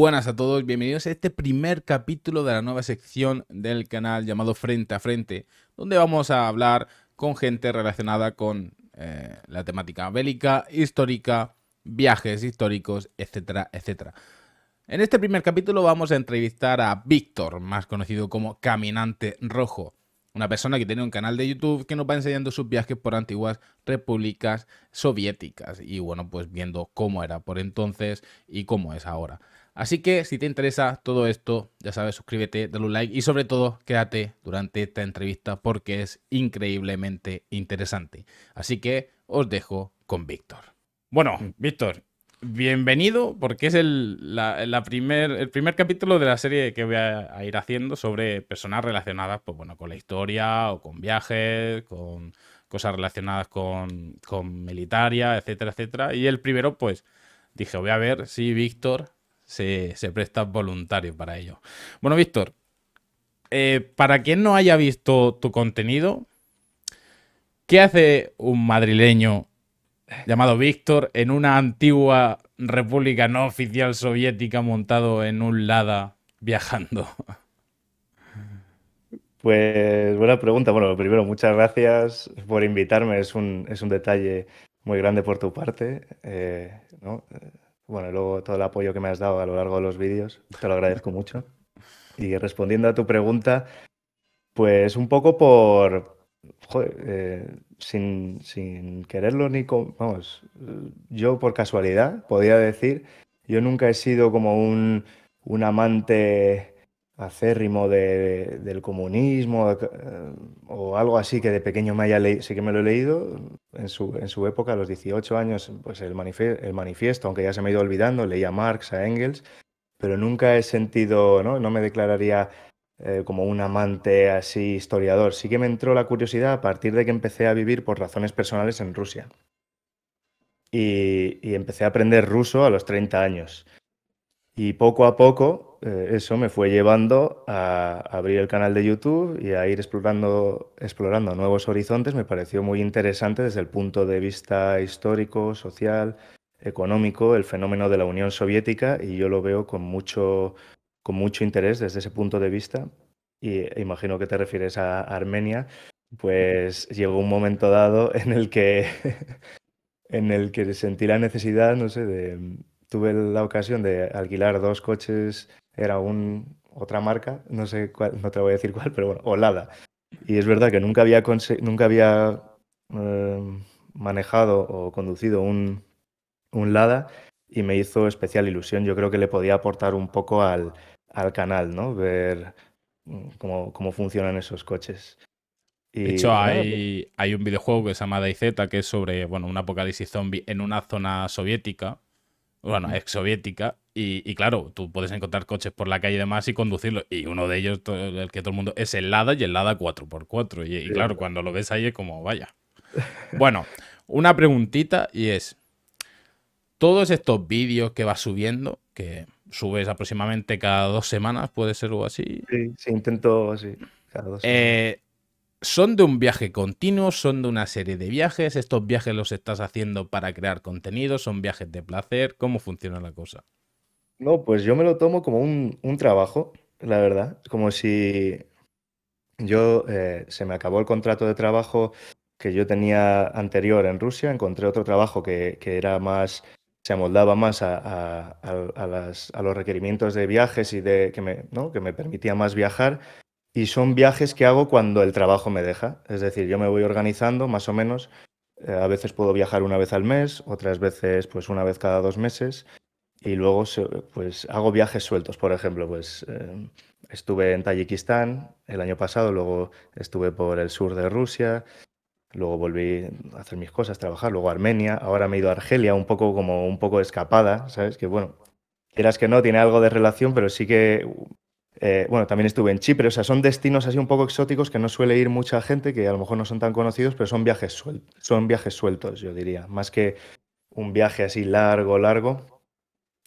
Buenas a todos, bienvenidos a este primer capítulo de la nueva sección del canal llamado Frente a Frente, donde vamos a hablar con gente relacionada con eh, la temática bélica, histórica, viajes históricos, etcétera, etcétera. En este primer capítulo vamos a entrevistar a Víctor, más conocido como Caminante Rojo, una persona que tiene un canal de YouTube que nos va enseñando sus viajes por antiguas repúblicas soviéticas y bueno, pues viendo cómo era por entonces y cómo es ahora. Así que si te interesa todo esto, ya sabes, suscríbete, dale un like y sobre todo quédate durante esta entrevista porque es increíblemente interesante. Así que os dejo con Víctor. Bueno, Víctor, bienvenido porque es el, la, primer, el primer capítulo de la serie que voy a, ir haciendo sobre personas relacionadas pues, bueno, con la historia o con viajes, con cosas relacionadas con, con militaria, etcétera, etcétera. Y el primero, pues dije, voy a ver si Víctor se, presta voluntario para ello. Bueno, Víctor, eh, para quien no haya visto tu contenido, ¿qué hace un madrileño llamado Víctor en una antigua república no oficial soviética montado en un Lada viajando? Pues buena pregunta. Bueno, primero, muchas gracias por invitarme. Es un, es un detalle muy grande por tu parte. Eh, ¿no? Bueno, luego todo el apoyo que me has dado a lo largo de los vídeos, te lo agradezco mucho. Y respondiendo a tu pregunta, pues un poco por, eh, sin, sin, quererlo ni vamos, yo por casualidad podía decir, yo nunca he sido como un, un amante acérrimo del comunismo eh, o algo así que de pequeño me haya leído, sí que me lo he leído en su, época, a los 18 años, pues el, manifiesto, aunque ya se me ha ido olvidando, leía a Marx, a Engels, pero nunca he sentido, no, me declararía eh, como un amante así historiador. Sí que me entró la curiosidad a partir de que empecé a vivir por razones personales en Rusia. Y, y empecé a aprender ruso a los 30 años. Y poco a poco eh, eso me fue llevando a abrir el canal de YouTube y a ir explorando, explorando nuevos horizontes. Me pareció muy interesante desde el punto de vista histórico, social, económico, el fenómeno de la Unión Soviética y yo lo veo con mucho, con mucho interés desde ese punto de vista. Y e imagino que te refieres a Armenia. Pues llegó un momento dado en el que, en el que sentí la necesidad, no sé, de, tuve la ocasión de alquilar dos coches era un, otra marca, no sé cuál, no te voy a decir cuál, pero bueno, Lada. Y es verdad que nunca había, nunca había eh, manejado o conducido un, un Lada y me hizo especial ilusión. Yo creo que le podía aportar un poco al, canal, ¿no? Ver mm, cómo, funcionan esos coches. de hecho, hay, un videojuego que se llama DayZ, que es sobre bueno, un apocalipsis zombie en una zona soviética, bueno, ex exsoviética, y, claro, tú puedes encontrar coches por la calle y demás y conducirlos. Y uno de ellos, el que todo el mundo, es el Lada y el Lada 4x4. Y, claro, cuando lo ves ahí es como, vaya. Bueno, una preguntita y es, todos estos vídeos que vas subiendo, que subes aproximadamente cada dos semanas, puede ser o así. Sí, sí, intento así, eh, ¿Son de un viaje continuo? ¿Son de una serie de viajes? ¿Estos viajes los estás haciendo para crear contenido? ¿Son viajes de placer? ¿Cómo funciona la cosa? No, pues yo me lo tomo como un, trabajo, la verdad. Como si yo eh, se me acabó el contrato de trabajo que yo tenía anterior en Rusia, encontré otro trabajo que, era más, se amoldaba más a, a, los requerimientos de viajes y de que me, ¿no? que me permitía más viajar. Y son viajes que hago cuando el trabajo me deja. Es decir, yo me voy organizando más o menos. Eh, a veces puedo viajar una vez al mes, otras veces pues una vez cada dos meses y luego pues hago viajes sueltos, por ejemplo, pues eh, estuve en Tayikistán el año pasado, luego estuve por el sur de Rusia, luego volví a hacer mis cosas, trabajar, luego Armenia, ahora me he ido a Argelia un poco como un poco escapada, ¿sabes? Que bueno, quieras que no, tiene algo de relación, pero sí que eh, bueno, también estuve en Chipre, o sea, son destinos así un poco exóticos que no suele ir mucha gente, que a lo mejor no son tan conocidos, pero son viajes, sueltos son viajes sueltos, yo diría, más que un viaje así largo, largo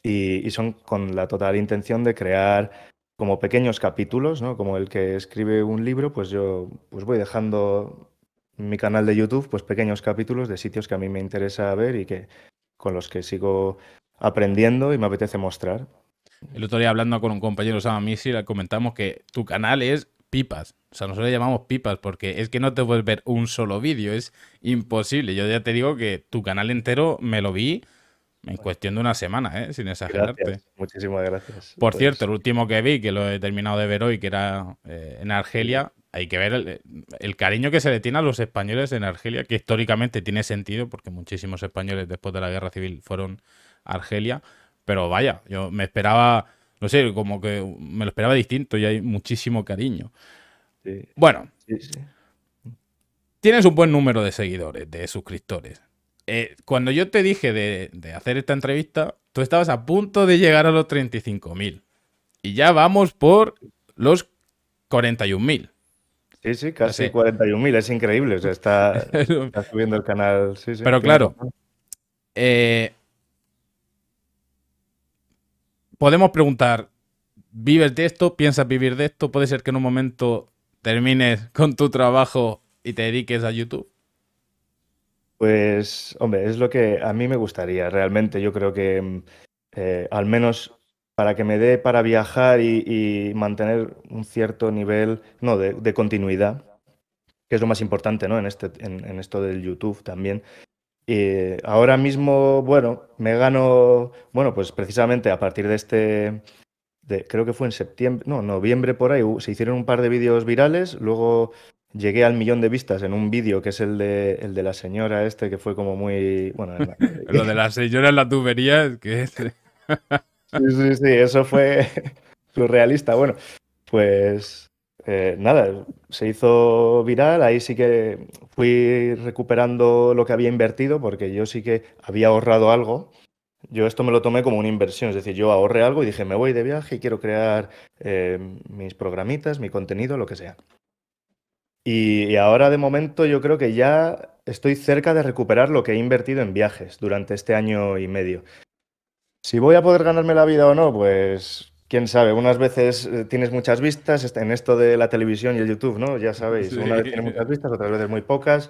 y, son con la total intención de crear como pequeños capítulos, ¿no? Como el que escribe un libro, pues yo pues voy dejando mi canal de YouTube pues pequeños capítulos de sitios que a mí me interesa ver y que con los que sigo aprendiendo y me apetece mostrar. El otro día hablando con un compañero, Sam Misi, comentamos que tu canal es pipas. O sea, nosotros le llamamos pipas porque es que no te puedes ver un solo vídeo, es imposible. Yo ya te digo que tu canal entero me lo vi en cuestión de una semana, ¿eh? sin exagerarte. muchísimas gracias. Por pues cierto, el último que vi, que lo he terminado de ver hoy, que era eh, en Argelia, hay que ver el, cariño que se le tiene a los españoles en Argelia, que históricamente tiene sentido, porque muchísimos españoles después de la guerra civil fueron a Argelia. Pero vaya, yo me esperaba, no sé, como que me lo esperaba distinto y hay muchísimo cariño. Bueno, tienes un buen número de seguidores, de suscriptores. Eh, cuando yo te dije de, hacer esta entrevista, tú estabas a punto de llegar a los 35.000. Y ya vamos por los 41.000. Sí, sí, casi 41.000. Es increíble. O está, subiendo el canal. Pero claro. Eh, podemos preguntar, ¿vives de esto? ¿Piensas vivir de esto? ¿Puede ser que en un momento termines con tu trabajo y te dediques a YouTube? Pues, hombre, es lo que a mí me gustaría realmente. Yo creo que mm, eh, al menos para que me dé para viajar y, mantener un cierto nivel no, de, continuidad, que es lo más importante ¿no? en, este, en, esto del YouTube también. Y eh, ahora mismo, bueno, me gano, bueno, pues precisamente a partir de este, creo que fue en septiembre, no, noviembre por ahí, se hicieron un par de vídeos virales, luego llegué al millón de vistas en un vídeo que es el de, el de la señora este, que fue como muy... Bueno, lo de la señora en la tubería que... sí, sí, sí, eso fue surrealista. Bueno, pues eh, nada, se hizo viral, ahí sí que fui recuperando lo que había invertido, porque yo sí que había ahorrado algo. Yo esto me lo tomé como una inversión, es decir, yo ahorré algo y dije, me voy de viaje y quiero crear eh, mis programitas, mi contenido, lo que sea. Y, ahora de momento yo creo que ya estoy cerca de recuperar lo que he invertido en viajes durante este año y medio. Si voy a poder ganarme la vida o no, pues quién sabe, unas veces eh, tienes muchas vistas en esto de la televisión y el YouTube, ¿no? Ya sabéis, una vez tienes muchas vistas, otras veces muy pocas.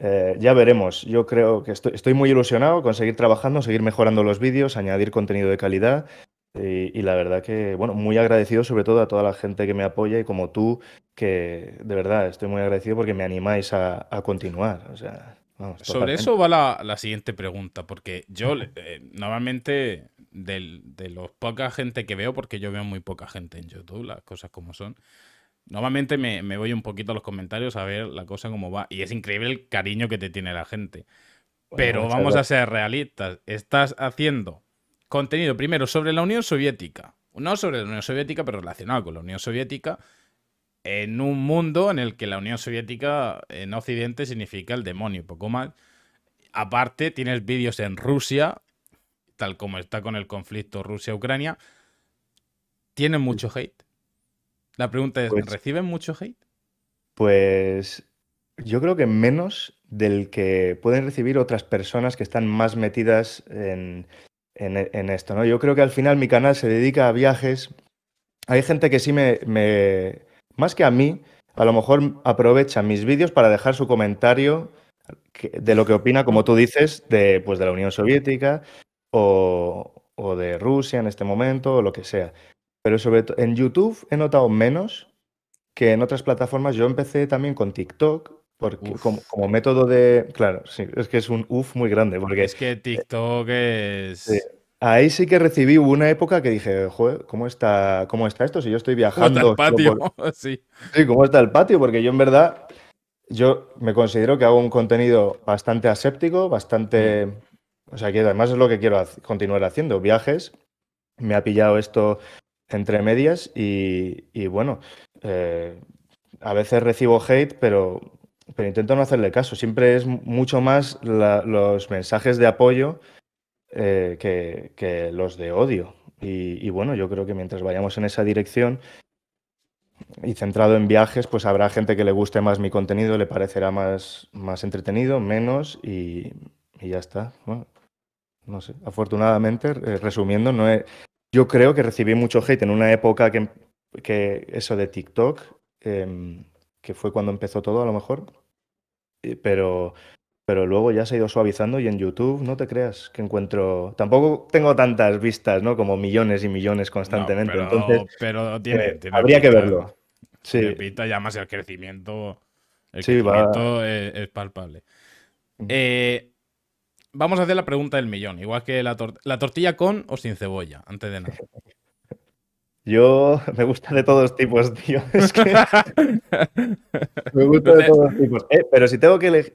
Eh, ya veremos, yo creo que estoy, estoy, muy ilusionado con seguir trabajando, seguir mejorando los vídeos, añadir contenido de calidad y, la verdad que, bueno, muy agradecido sobre todo a toda la gente que me apoya y como tú, que de verdad estoy muy agradecido porque me animáis a, continuar. sobre eso va la, siguiente pregunta, porque yo eh, normalmente de los poca gente que veo, porque yo veo muy poca gente en YouTube, las cosas como son. Normalmente me, me voy un poquito a los comentarios a ver la cosa como va. Y es increíble el cariño que te tiene la gente. Pero vamos a ser realistas. Estás haciendo Contenido primero sobre la Unión Soviética. No sobre la Unión Soviética, pero relacionado con la Unión Soviética. En un mundo en el que la Unión Soviética en Occidente significa el demonio, poco más. Aparte, tienes vídeos en Rusia, tal como está con el conflicto Rusia-Ucrania. ¿Tienen mucho hate? La pregunta es, pues ¿reciben mucho hate? Pues yo creo que menos del que pueden recibir otras personas que están más metidas en, en, esto, ¿no? Yo creo que al final mi canal se dedica a viajes. Hay gente que sí me, más que a mí, a lo mejor aprovecha mis vídeos para dejar su comentario de lo que opina, como tú dices, de, pues, de la Unión Soviética o, o de Rusia en este momento o lo que sea. Pero sobre todo en YouTube he notado menos que en otras plataformas. Yo empecé también con TikTok como, método de. Claro, sí, es que es un uf muy grande. Porque, es que eh, TikTok es. Ahí sí que recibí una época que dije, joder, ¿cómo está, cómo está esto? Si yo estoy viajando. ¿Cómo está el patio? sí. ¿cómo está el patio? Porque yo en verdad, yo me considero que hago un contenido bastante aséptico, bastante. Mm. O sea, que además es lo que quiero continuar haciendo, viajes. Me ha pillado esto entre medias y, bueno, eh, a veces recibo hate, pero pero intento no hacerle caso. Siempre es mucho más los mensajes de apoyo eh, que, los de odio. Y, bueno, yo creo que mientras vayamos en esa dirección y centrado en viajes, pues habrá gente que le guste más mi contenido, le parecerá más, más entretenido, menos y, ya está. no sé, afortunadamente, eh, resumiendo, no yo creo que recibí mucho hate en una época que, eso de TikTok, em, que fue cuando empezó todo a lo mejor, pero, pero luego ya se ha ido suavizando y en YouTube no te creas que encuentro. Tampoco tengo tantas vistas, ¿no? Como millones y millones constantemente. pero, Entonces, pero eh, tiene, habría que verlo. si, ya más el crecimiento. El crecimiento es, palpable. Eh, vamos a hacer la pregunta del millón, igual que la, la tortilla con o sin cebolla, antes de nada. Yo me gusta de todos tipos, tío. Es que me gusta de todos tipos. Eh, pero si tengo que elegir,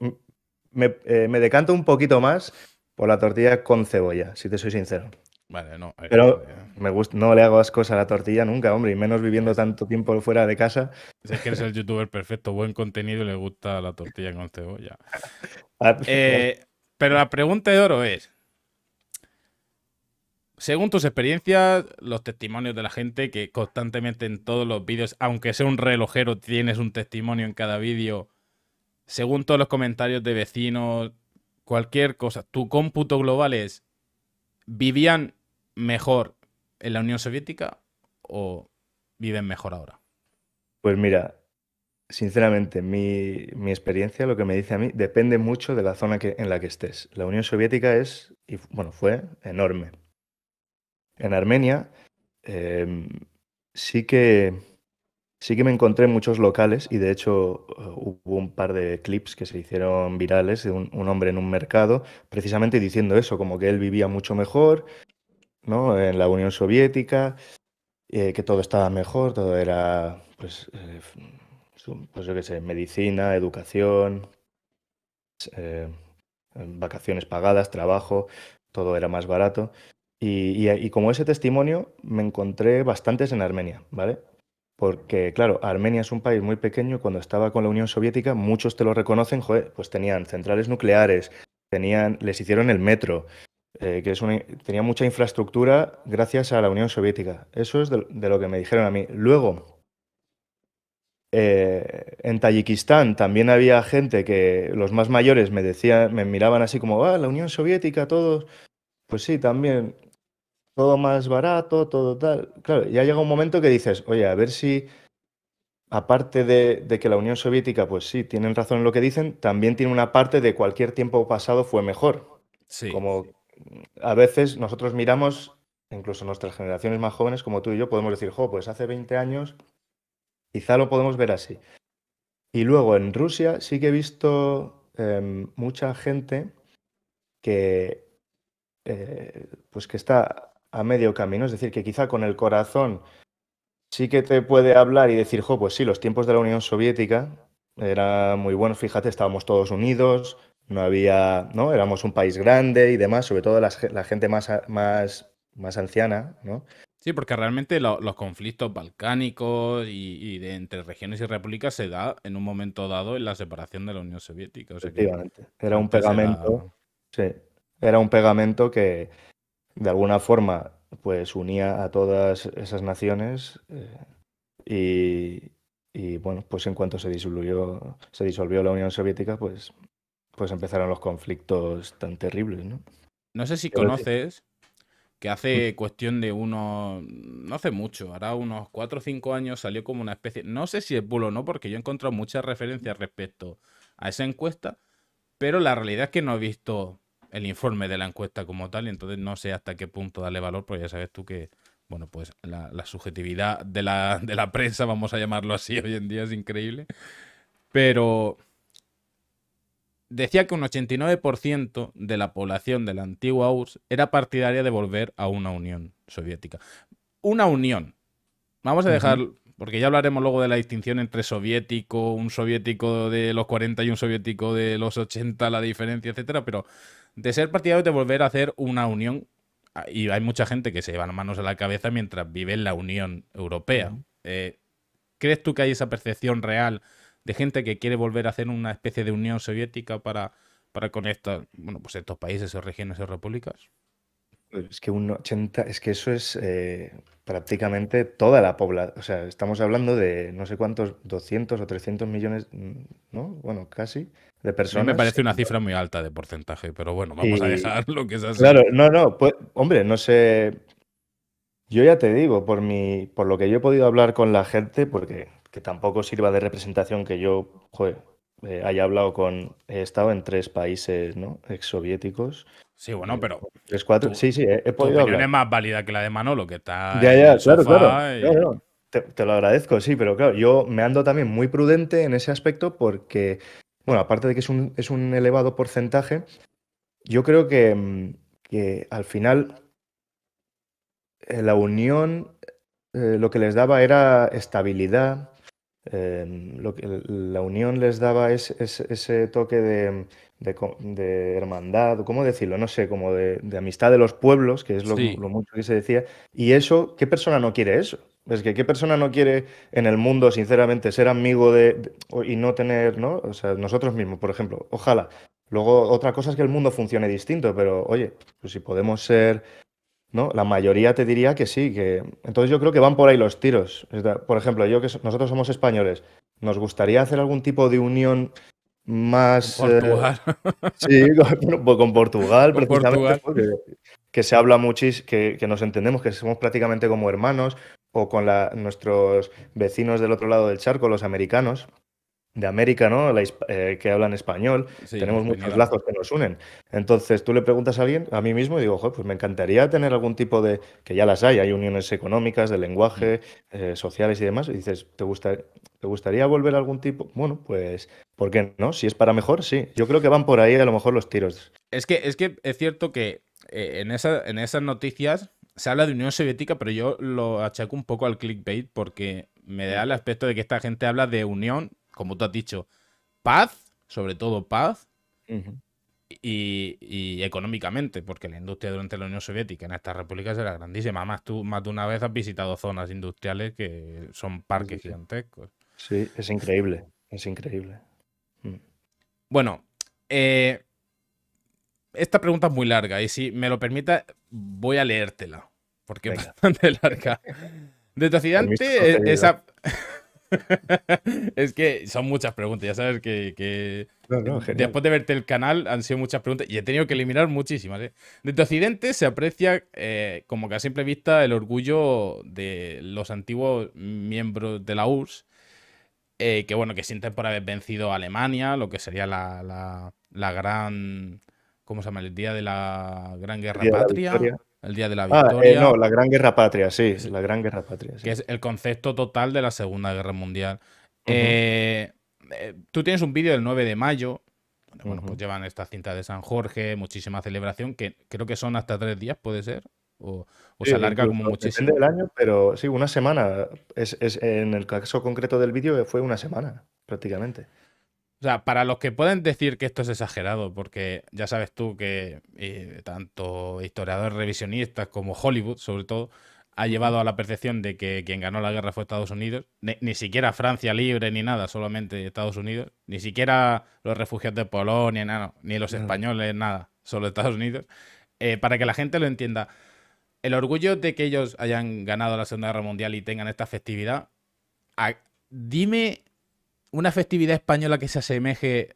eh, me, decanto un poquito más por la tortilla con cebolla, si te soy sincero. Vale, no. pero me gusta, no le hago ascos a la tortilla nunca, hombre, y menos viviendo tanto tiempo fuera de casa. Es que eres el youtuber perfecto, buen contenido y le gusta la tortilla con cebolla. Ah, eh, pero la pregunta de oro es, según tus experiencias, los testimonios de la gente, que constantemente en todos los vídeos, aunque sea un relojero, tienes un testimonio en cada vídeo, según todos los comentarios de vecinos, cualquier cosa, tu cómputo global es, ¿vivían mejor en la Unión Soviética o viven mejor ahora? Pues mira, sinceramente, mi, mi, experiencia, lo que me dice a mí, depende mucho de la zona que, en la que estés. La Unión Soviética es, y bueno, fue enorme en Armenia, em, sí que sí que me encontré en muchos locales y de hecho hubo un par de clips que se hicieron virales de un, hombre en un mercado precisamente diciendo eso, como que él vivía mucho mejor, En la Unión Soviética, eh, que todo estaba mejor, todo era, pues, eh, pues yo qué sé, medicina, educación, eh, vacaciones pagadas, trabajo, todo era más barato. Y, como ese testimonio me encontré bastantes en Armenia, ¿vale? Porque, claro, Armenia es un país muy pequeño. Cuando estaba con la Unión Soviética, muchos te lo reconocen, joder, pues tenían centrales nucleares, tenían, les hicieron el metro, eh, que es una, tenía mucha infraestructura gracias a la Unión Soviética. Eso es de, lo que me dijeron a mí. Luego, eh, en Tayikistán también había gente que los más mayores me decían, me miraban así como, ah, la Unión Soviética, todos. Pues sí, también todo más barato, todo tal. Claro, ya llega un momento que dices, oye, a ver si, aparte de, que la Unión Soviética, pues sí, tienen razón en lo que dicen, también tiene una parte de cualquier tiempo pasado fue mejor. Sí. Como a veces nosotros miramos, incluso nuestras generaciones más jóvenes, como tú y yo, podemos decir, jo, pues hace 20 años quizá lo podemos ver así. Y luego en Rusia sí que he visto em, mucha gente que, eh, pues que está a medio camino, es decir, que quizá con el corazón sí que te puede hablar y decir, jo, pues sí, los tiempos de la Unión Soviética eran muy buenos, fíjate, estábamos todos unidos, no había, ¿no? Éramos un país grande y demás, sobre todo la, gente más, más, más anciana, ¿no? Sí, porque realmente los conflictos balcánicos y, de entre regiones y repúblicas se da en un momento dado en la separación de la Unión Soviética. Efectivamente. Era un pegamento. Sí. Era un pegamento que, de alguna forma pues unía a todas esas naciones eh, y, bueno, pues en cuanto se disolvió, se disolvió la Unión Soviética, pues, pues empezaron los conflictos tan terribles, ¿no? No sé si conoces que hace mm. cuestión de unos, no hace mucho, hará unos cuatro o cinco años salió como una especie, no sé si es bulo o no, porque yo he encontrado muchas referencias respecto a esa encuesta, pero la realidad es que no he visto el informe de la encuesta como tal, y entonces no sé hasta qué punto darle valor, porque ya sabes tú que, bueno, pues la, subjetividad de la, prensa, vamos a llamarlo así hoy en día, es increíble. Pero decía que un 89% de la población de la antigua URSS era partidaria de volver a una Unión Soviética. Una unión. Vamos a dejar porque ya hablaremos luego de la distinción entre soviético, un soviético de los 40 y un soviético de los 80, la diferencia, etcétera, pero de ser partidario de volver a hacer una unión, ah, y hay mucha gente que se lleva las manos a la cabeza mientras vive en la Unión Europea. Eh, ¿Crees tú que hay esa percepción real de gente que quiere volver a hacer una especie de Unión Soviética para, para conectar pues estos países o regiones o repúblicas? Es que un 80, es que eso es eh, prácticamente toda la población. O sea, estamos hablando de no sé cuántos, 200 o 300 millones, ¿no? Bueno, casi, de personas. me parece una cifra muy alta de porcentaje, pero bueno, vamos a dejar lo que es así. Claro, no, no, pues, hombre, no sé. Yo ya te digo, por, mi, por lo que yo he podido hablar con la gente, porque que tampoco sirva de representación que yo, joder, eh, haya hablado con. He estado en tres países ¿no? exsoviéticos. Sí, bueno, pero. Tres, cuatro. sí, sí, he, podido. es más válida que la de Manolo, que está. Ya, ya, claro, claro, Te, lo agradezco, sí, pero claro, yo me ando también muy prudente en ese aspecto porque, bueno, aparte de que es un, elevado porcentaje, yo creo que, mm, al final eh, la unión eh, lo que les daba era estabilidad, Em, lo que, la unión les daba es, ese toque de, hermandad, ¿cómo decirlo? No sé, como de, amistad de los pueblos, que es lo, mucho que se decía. Y eso, ¿qué persona no quiere eso? Es que qué persona no quiere en el mundo, sinceramente, ser amigo de, y no tener, ¿no? O sea, nosotros mismos, por ejemplo, ojalá. Luego, otra cosa es que el mundo funcione distinto, pero oye, pues si podemos ser ¿no? La mayoría te diría que sí, que entonces yo creo que van por ahí los tiros. Por ejemplo, yo que nosotros somos españoles, nos gustaría hacer algún tipo de unión más eh, Portugal. sí, con, Portugal, precisamente que se habla muchísimo, que, que, nos entendemos, que somos prácticamente como hermanos, o con nuestros vecinos del otro lado del charco, los americanos, de América, ¿no? Eh, que hablan español. Tenemos muchos lazos que nos unen. Entonces, tú le preguntas a alguien, a mí mismo, y digo, pues me encantaría tener algún tipo de, que ya las hay, hay uniones económicas, de lenguaje, mm. eh, sociales y demás. Y dices, ¿te, ¿te gustaría volver a algún tipo? Bueno, pues, ¿por qué no? Si es para mejor, sí. Yo creo que van por ahí a lo mejor los tiros. Es que es, que es cierto que eh, en, esa, en esas noticias se habla de Unión Soviética, pero yo lo achaco un poco al clickbait porque me da mm. el aspecto de que esta gente habla de unión como tú has dicho, paz, sobre todo paz, y, económicamente, porque la industria durante la Unión Soviética en esta república era grandísima. Además, tú más de una vez has visitado zonas industriales que son parques gigantescos. Sí, es increíble, es increíble. Mm. Bueno, eh, esta pregunta es muy larga y si me lo permita, voy a leértela, porque es bastante larga. Desde accidente, eh, esa es que son muchas preguntas, ya sabes que, después de verte el canal han sido muchas preguntas y he tenido que eliminar muchísimas. ¿eh? Desde Occidente se aprecia, eh, como que a simple vista, el orgullo de los antiguos miembros de la URSS, eh, que bueno, que sienten por haber vencido a Alemania, lo que sería la, la, la gran... ¿Cómo se llama? El día de la Gran Guerra Patria el Día de la ah, eh, Victoria. no, la Gran Guerra Patria, sí, la Gran Guerra Patria. Que es el concepto total de la Segunda Guerra Mundial. Eh, eh, tú tienes un vídeo del 9 de mayo, bueno, pues llevan esta cinta de San Jorge, muchísima celebración, que creo que son hasta tres días, puede ser. O, se alarga como muchísimo. Depende del año, pero sí, una semana. Es, en el caso concreto del vídeo fue una semana, prácticamente. O sea, para los que pueden decir que esto es exagerado, porque ya sabes tú que eh, tanto historiadores revisionistas como Hollywood, sobre todo, ha llevado a la percepción de que quien ganó la guerra fue Estados Unidos, ni, siquiera Francia libre ni nada, solamente Estados Unidos, ni siquiera los refugiados de Polonia, no, ni los españoles, nada, solo Estados Unidos, eh, para que la gente lo entienda. El orgullo de que ellos hayan ganado la Segunda Guerra Mundial y tengan esta festividad, dime una festividad española que se asemeje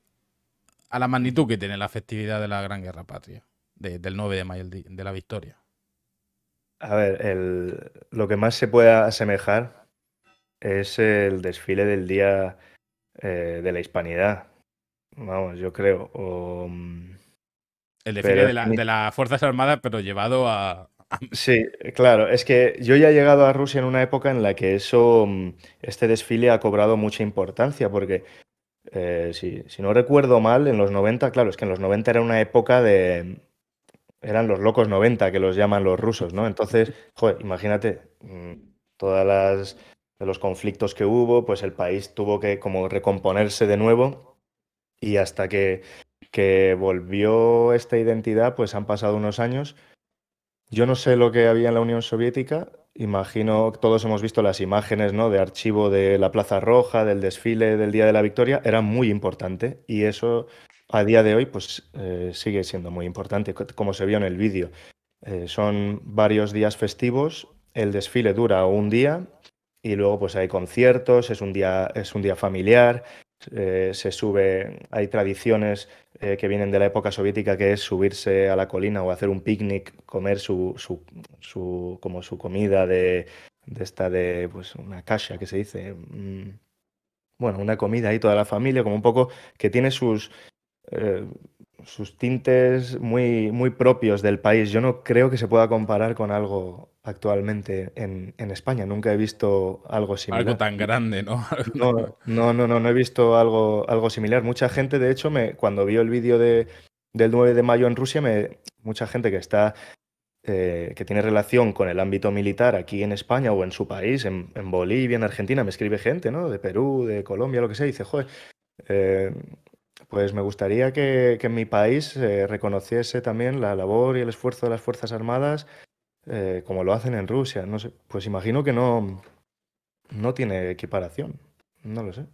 a la magnitud que tiene la festividad de la Gran Guerra Patria, del 9 de mayo de la victoria. A ver, lo que más se pueda asemejar es el desfile del Día eh, de la Hispanidad. Vamos, yo creo. Mm, el desfile de, las Fuerzas Armadas, pero llevado a, Sí, claro, es que yo ya he llegado a Rusia en una época en la que eso, mm, este desfile ha cobrado mucha importancia, porque eh, si, no recuerdo mal, en los 90, claro, es que en los 90 era una época de... Mm, eran los locos 90 que los llaman los rusos, ¿no? Entonces, joder, imagínate, mm, todas las... de los conflictos que hubo, pues el país tuvo que como recomponerse de nuevo y hasta que, que volvió esta identidad, pues han pasado unos años yo no sé lo que había en la Unión Soviética. Imagino, todos hemos visto las imágenes de archivo de la Plaza Roja, del desfile del Día de la Victoria. Era muy importante y eso a día de hoy pues, eh, sigue siendo muy importante, como se vio en el vídeo. Eh, son varios días festivos, el desfile dura un día y luego pues hay conciertos, es un día, es un día familiar, eh, se sube, hay tradiciones eh, que vienen de la época soviética, que es subirse a la colina o hacer un picnic, comer su, su, su como su comida de, de esta de pues una kasha, que se dice. Mm, bueno, una comida ahí toda la familia, como un poco que tiene sus, eh, sus tintes muy, muy propios del país. Yo no creo que se pueda comparar con algo actualmente en, España. Nunca he visto algo similar. Algo tan grande, ¿no? no, no, no, no, he visto algo, algo similar. Mucha gente, de hecho, me, cuando vio el vídeo de, del 9 de mayo en Rusia, me, mucha gente que está eh, que tiene relación con el ámbito militar aquí en España o en su país, en, Bolivia, en Argentina, me escribe gente, ¿no? De Perú, de Colombia, lo que sea, dice, joder, eh, pues me gustaría que, en mi país eh, reconociese también la labor y el esfuerzo de las Fuerzas Armadas eh, como lo hacen en Rusia. No sé, pues imagino que no, no tiene equiparación. No lo sé.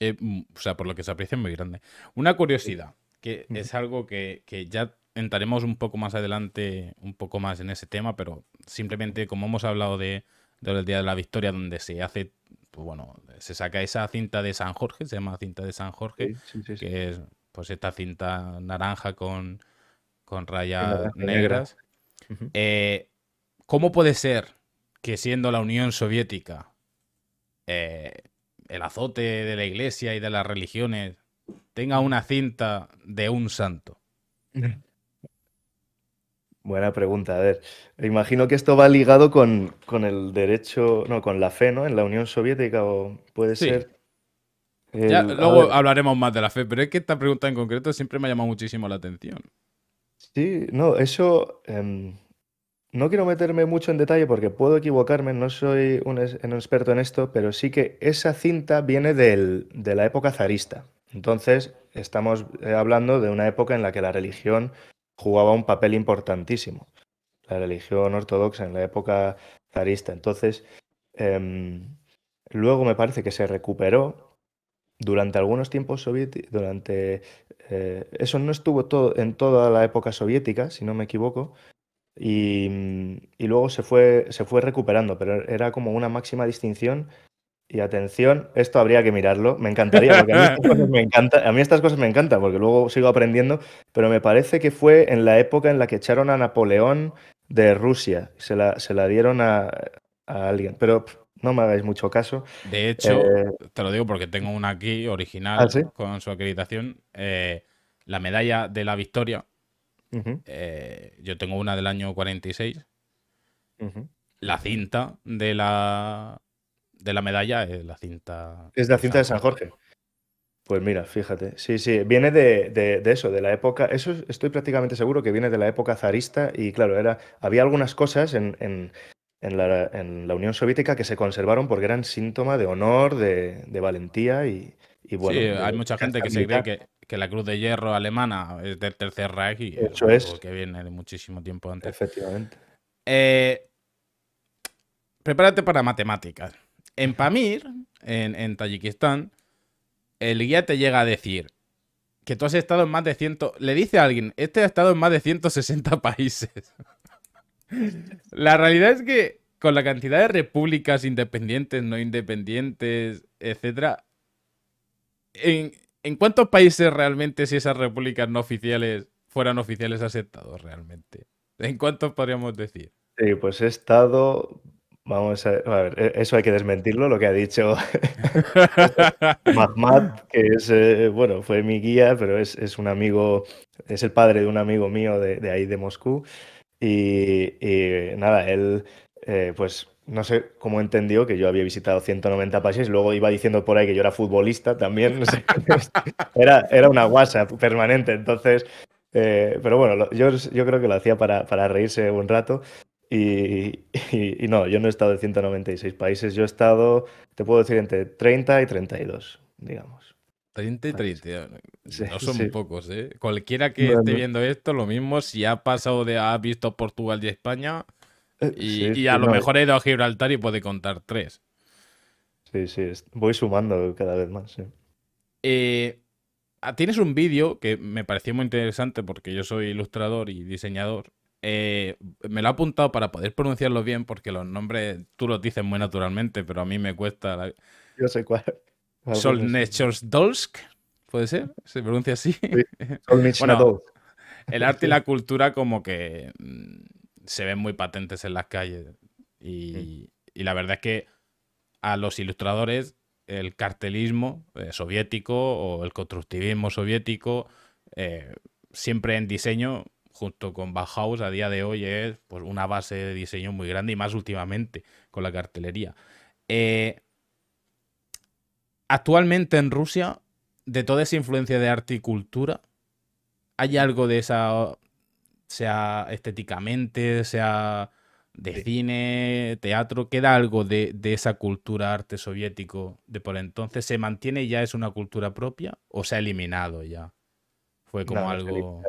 Eh, mm, o sea, por lo que se aprecia es muy grande. Una curiosidad, que es algo que, ya entraremos un poco más adelante, un poco más en ese tema, pero simplemente como hemos hablado de, el Día de la Victoria, donde se hace, pues bueno, se saca esa cinta de San Jorge, se llama cinta de San Jorge, que es pues esta cinta naranja con, rayas negras. ¿Cómo puede ser que siendo la Unión Soviética eh, el azote de la iglesia y de las religiones tenga una cinta de un santo? Buena pregunta. A ver, imagino que esto va ligado con, el derecho, no, con la fe, ¿no? En la Unión Soviética o puede ser... luego hablaremos más de la fe, pero es que esta pregunta en concreto siempre me ha llamado muchísimo la atención. Sí, no, eso... Em, no quiero meterme mucho en detalle porque puedo equivocarme, no soy un, experto en esto, pero sí que esa cinta viene de la época zarista. Entonces, estamos eh, hablando de una época en la que la religión jugaba un papel importantísimo, la religión ortodoxa en la época zarista. Entonces, em, luego me parece que se recuperó durante algunos tiempos soviéticos, durante... Eh, eso no estuvo todo, en toda la época soviética, si no me equivoco, Mm, y, luego se fue, se fue recuperando, pero er, era como una máxima distinción y atención, esto habría que mirarlo. Me encantaría, porque a mí, estas cosas me encanta, a mí estas cosas me encantan, porque luego sigo aprendiendo. Pero me parece que fue en la época en la que echaron a Napoleón de Rusia. Se la, se la dieron a, alguien. Pero no me hagáis mucho caso. De hecho, eh, te lo digo porque tengo una aquí ¿Ah, original con su acreditación. Eh, la medalla de la victoria eh, yo tengo una del año 46. La cinta de la, de la medalla es la cinta. Es la cinta de San Jorge. Pues mira, fíjate. Sí, sí, viene de, de, eso, de la época. Eso estoy prácticamente seguro que viene de la época zarista. Y claro, era, había algunas cosas en, la, Unión Soviética que se conservaron porque eran síntoma de honor, de, valentía y, bueno. hay mucha gente que se cree que que la Cruz de Hierro alemana es del Tercer Reich y que viene de muchísimo tiempo antes. Efectivamente. Eh, prepárate para matemáticas. En Pamir, en, en, Tayikistán, el guía te llega a decir que tú has estado en más de 100... Le dice a alguien, este ha estado en más de 160 países. la realidad es que con la cantidad de repúblicas independientes, no independientes, etcétera, en, ¿En cuántos países realmente si esas repúblicas no oficiales fueran oficiales aceptados realmente? ¿En cuántos podríamos decir? Sí, pues he estado Vamos a, ver, e, eso hay que desmentirlo, lo que ha dicho Mahmoud que es, eh, bueno, fue mi guía, pero es, un amigo, es el padre de un amigo mío de, ahí de Moscú. Y, nada, él, eh, pues no sé cómo entendió que yo había visitado 190 países, luego iba diciendo por ahí que yo era futbolista también, no sé, era, era una guasa permanente, entonces, eh, pero bueno, yo, yo, creo que lo hacía para, para reírse un rato. Y, no, yo no he estado en 196 países, yo he estado, te puedo decir, entre 30 y 32, digamos. 30 y 30, eh, no son pocos, ¿eh? Cualquiera que esté viendo esto, lo mismo, si ha pasado de, ha visto Portugal y España, y, a lo mejor he ido a Gibraltar y puede contar tres. Sí, sí, voy sumando cada vez más. Eh, ah, tienes un vídeo que me pareció muy interesante porque yo soy ilustrador y diseñador. Eh, me lo he apuntado para poder pronunciarlo bien porque los nombres tú los dices muy naturalmente, pero a mí me cuesta. Yo sé cuál. Solnechorsdolsk, ¿puede ser? ¿Se pronuncia así? Sí. el arte y la cultura como que mm, se ven muy patentes en las calles. Y, la verdad es que a los ilustradores el cartelismo eh, soviético o el constructivismo soviético, eh, siempre en diseño, junto con Bauhaus, a día de hoy es pues, una base de diseño muy grande y más últimamente con la cartelería. Eh, actualmente en Rusia, de toda esa influencia de arte y cultura, ¿hay algo de esa sea estéticamente, sea de cine, teatro, queda algo de, esa cultura arte soviético de por entonces. ¿Se mantiene ya es una cultura propia o se ha eliminado ya? Fue como algo...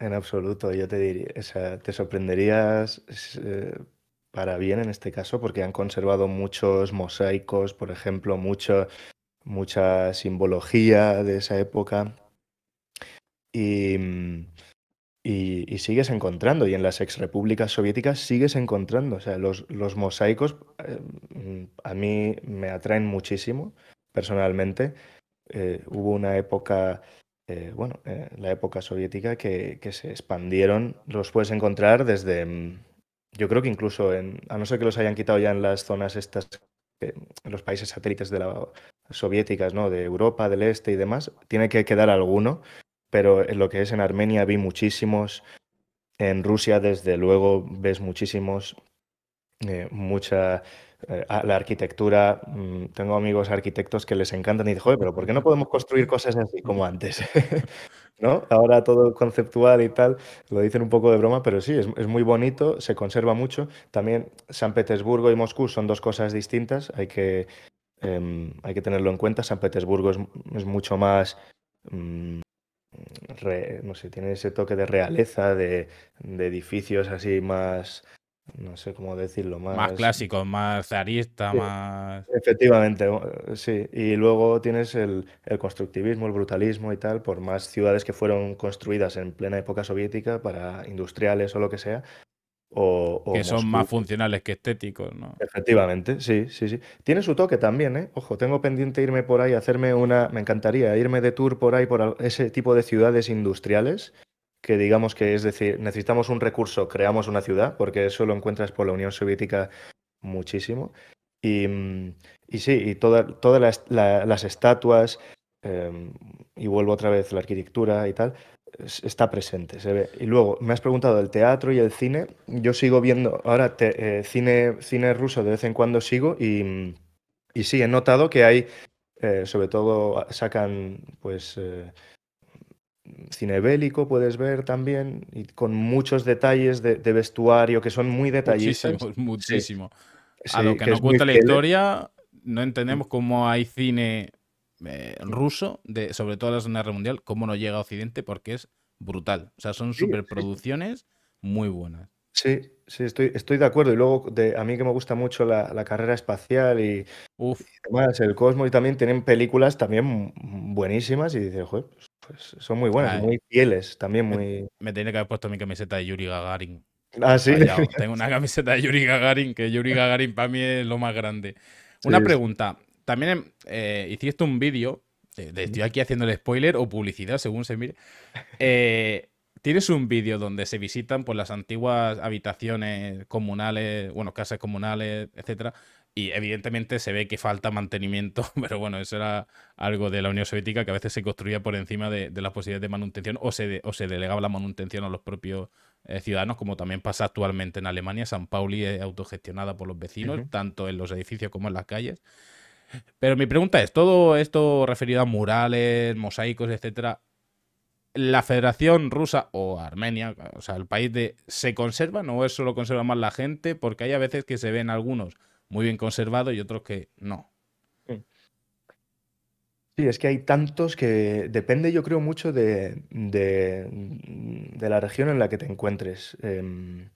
En absoluto, yo te diría, te sorprenderías eh, para bien en este caso porque han conservado muchos mosaicos, por ejemplo, mucho, mucha simbología de esa época. Y mm, y, sigues encontrando, y en las exrepúblicas soviéticas sigues encontrando. O sea, los, los mosaicos eh, a mí me atraen muchísimo, personalmente. Eh, hubo una época, eh, bueno, la época soviética, que, que, se expandieron. Los puedes encontrar desde, mm, yo creo que incluso, en, a no ser que los hayan quitado ya en las zonas estas, los países satélites de la soviéticas, ¿no? De Europa, del Este y demás, tiene que quedar alguno pero en lo que es en Armenia vi muchísimos, en Rusia desde luego ves muchísimos, eh, mucha... Eh, la arquitectura, mm, tengo amigos arquitectos que les encantan y dicen, joder, pero ¿por qué no podemos construir cosas así como antes? ¿No? Ahora todo conceptual y tal, lo dicen un poco de broma, pero sí, es, muy bonito, se conserva mucho. También San Petersburgo y Moscú son dos cosas distintas, hay que, em, hay que tenerlo en cuenta. San Petersburgo es, mucho más, mm, no sé, tiene ese toque de realeza, de, edificios así más, no sé cómo decirlo, más... Más clásicos, más zarista, más... Efectivamente, sí. Y luego tienes el, constructivismo, el brutalismo y tal, por más ciudades que fueron construidas en plena época soviética para industriales o lo que sea, que son más funcionales que estéticos, ¿no? Efectivamente, sí, sí, sí. Tiene su toque también, ¿eh? Ojo, tengo pendiente irme por ahí, hacerme una. Me encantaría irme de tour por ahí, por ese tipo de ciudades industriales, que digamos que es decir, necesitamos un recurso, creamos una ciudad, porque eso lo encuentras por la Unión Soviética muchísimo. Y, mm, sí, y todas las estatuas, em, y vuelvo otra vez la arquitectura y tal, está presente, se ve. Y luego, me has preguntado del teatro y el cine. Yo sigo viendo ahora eh, cine, cine ruso de vez en cuando sigo y, y sí, he notado que hay, eh, sobre todo sacan pues eh, cine bélico, puedes ver también, y con muchos detalles de, vestuario que son muy detallistas. Muchísimo, muchísimo. A lo que, que nos cuenta la historia, no entendemos cómo hay cine eh, ruso, de, sobre todo la zona Mundial, cómo no llega a Occidente, porque es brutal. O sea, son superproducciones muy buenas. Sí, sí, estoy, estoy de acuerdo. Y luego, de, a mí que me gusta mucho la, carrera espacial y, Uf. el cosmos, y también tienen películas también buenísimas. Y dices, pues, pues, son muy buenas, muy fieles, también muy. Me, tiene que haber puesto mi camiseta de Yuri Gagarin. Ah, sí. Tengo una camiseta de Yuri Gagarin, que Yuri Gagarin para mí es lo más grande. Una pregunta. También em, eh, hiciste un vídeo, estoy aquí haciendo el spoiler o publicidad, según se mire. Eh, tienes un vídeo donde se visitan pues, las antiguas habitaciones comunales, bueno, casas comunales, etcétera, y evidentemente se ve que falta mantenimiento, pero bueno, eso era algo de la Unión Soviética que a veces se construía por encima de, las posibilidades de manutención o se, delegaba la manutención a los propios eh, ciudadanos, como también pasa actualmente en Alemania. San Pauli es autogestionada por los vecinos, tanto en los edificios como en las calles. Pero mi pregunta es, todo esto referido a murales, mosaicos, etcétera, ¿la Federación Rusa o Armenia, o sea, el país de, se conserva? o eso solo conserva más la gente? Porque hay a veces que se ven algunos muy bien conservados y otros que no. Sí, es que hay tantos que depende, yo creo, mucho de, la región en la que te encuentres. Em,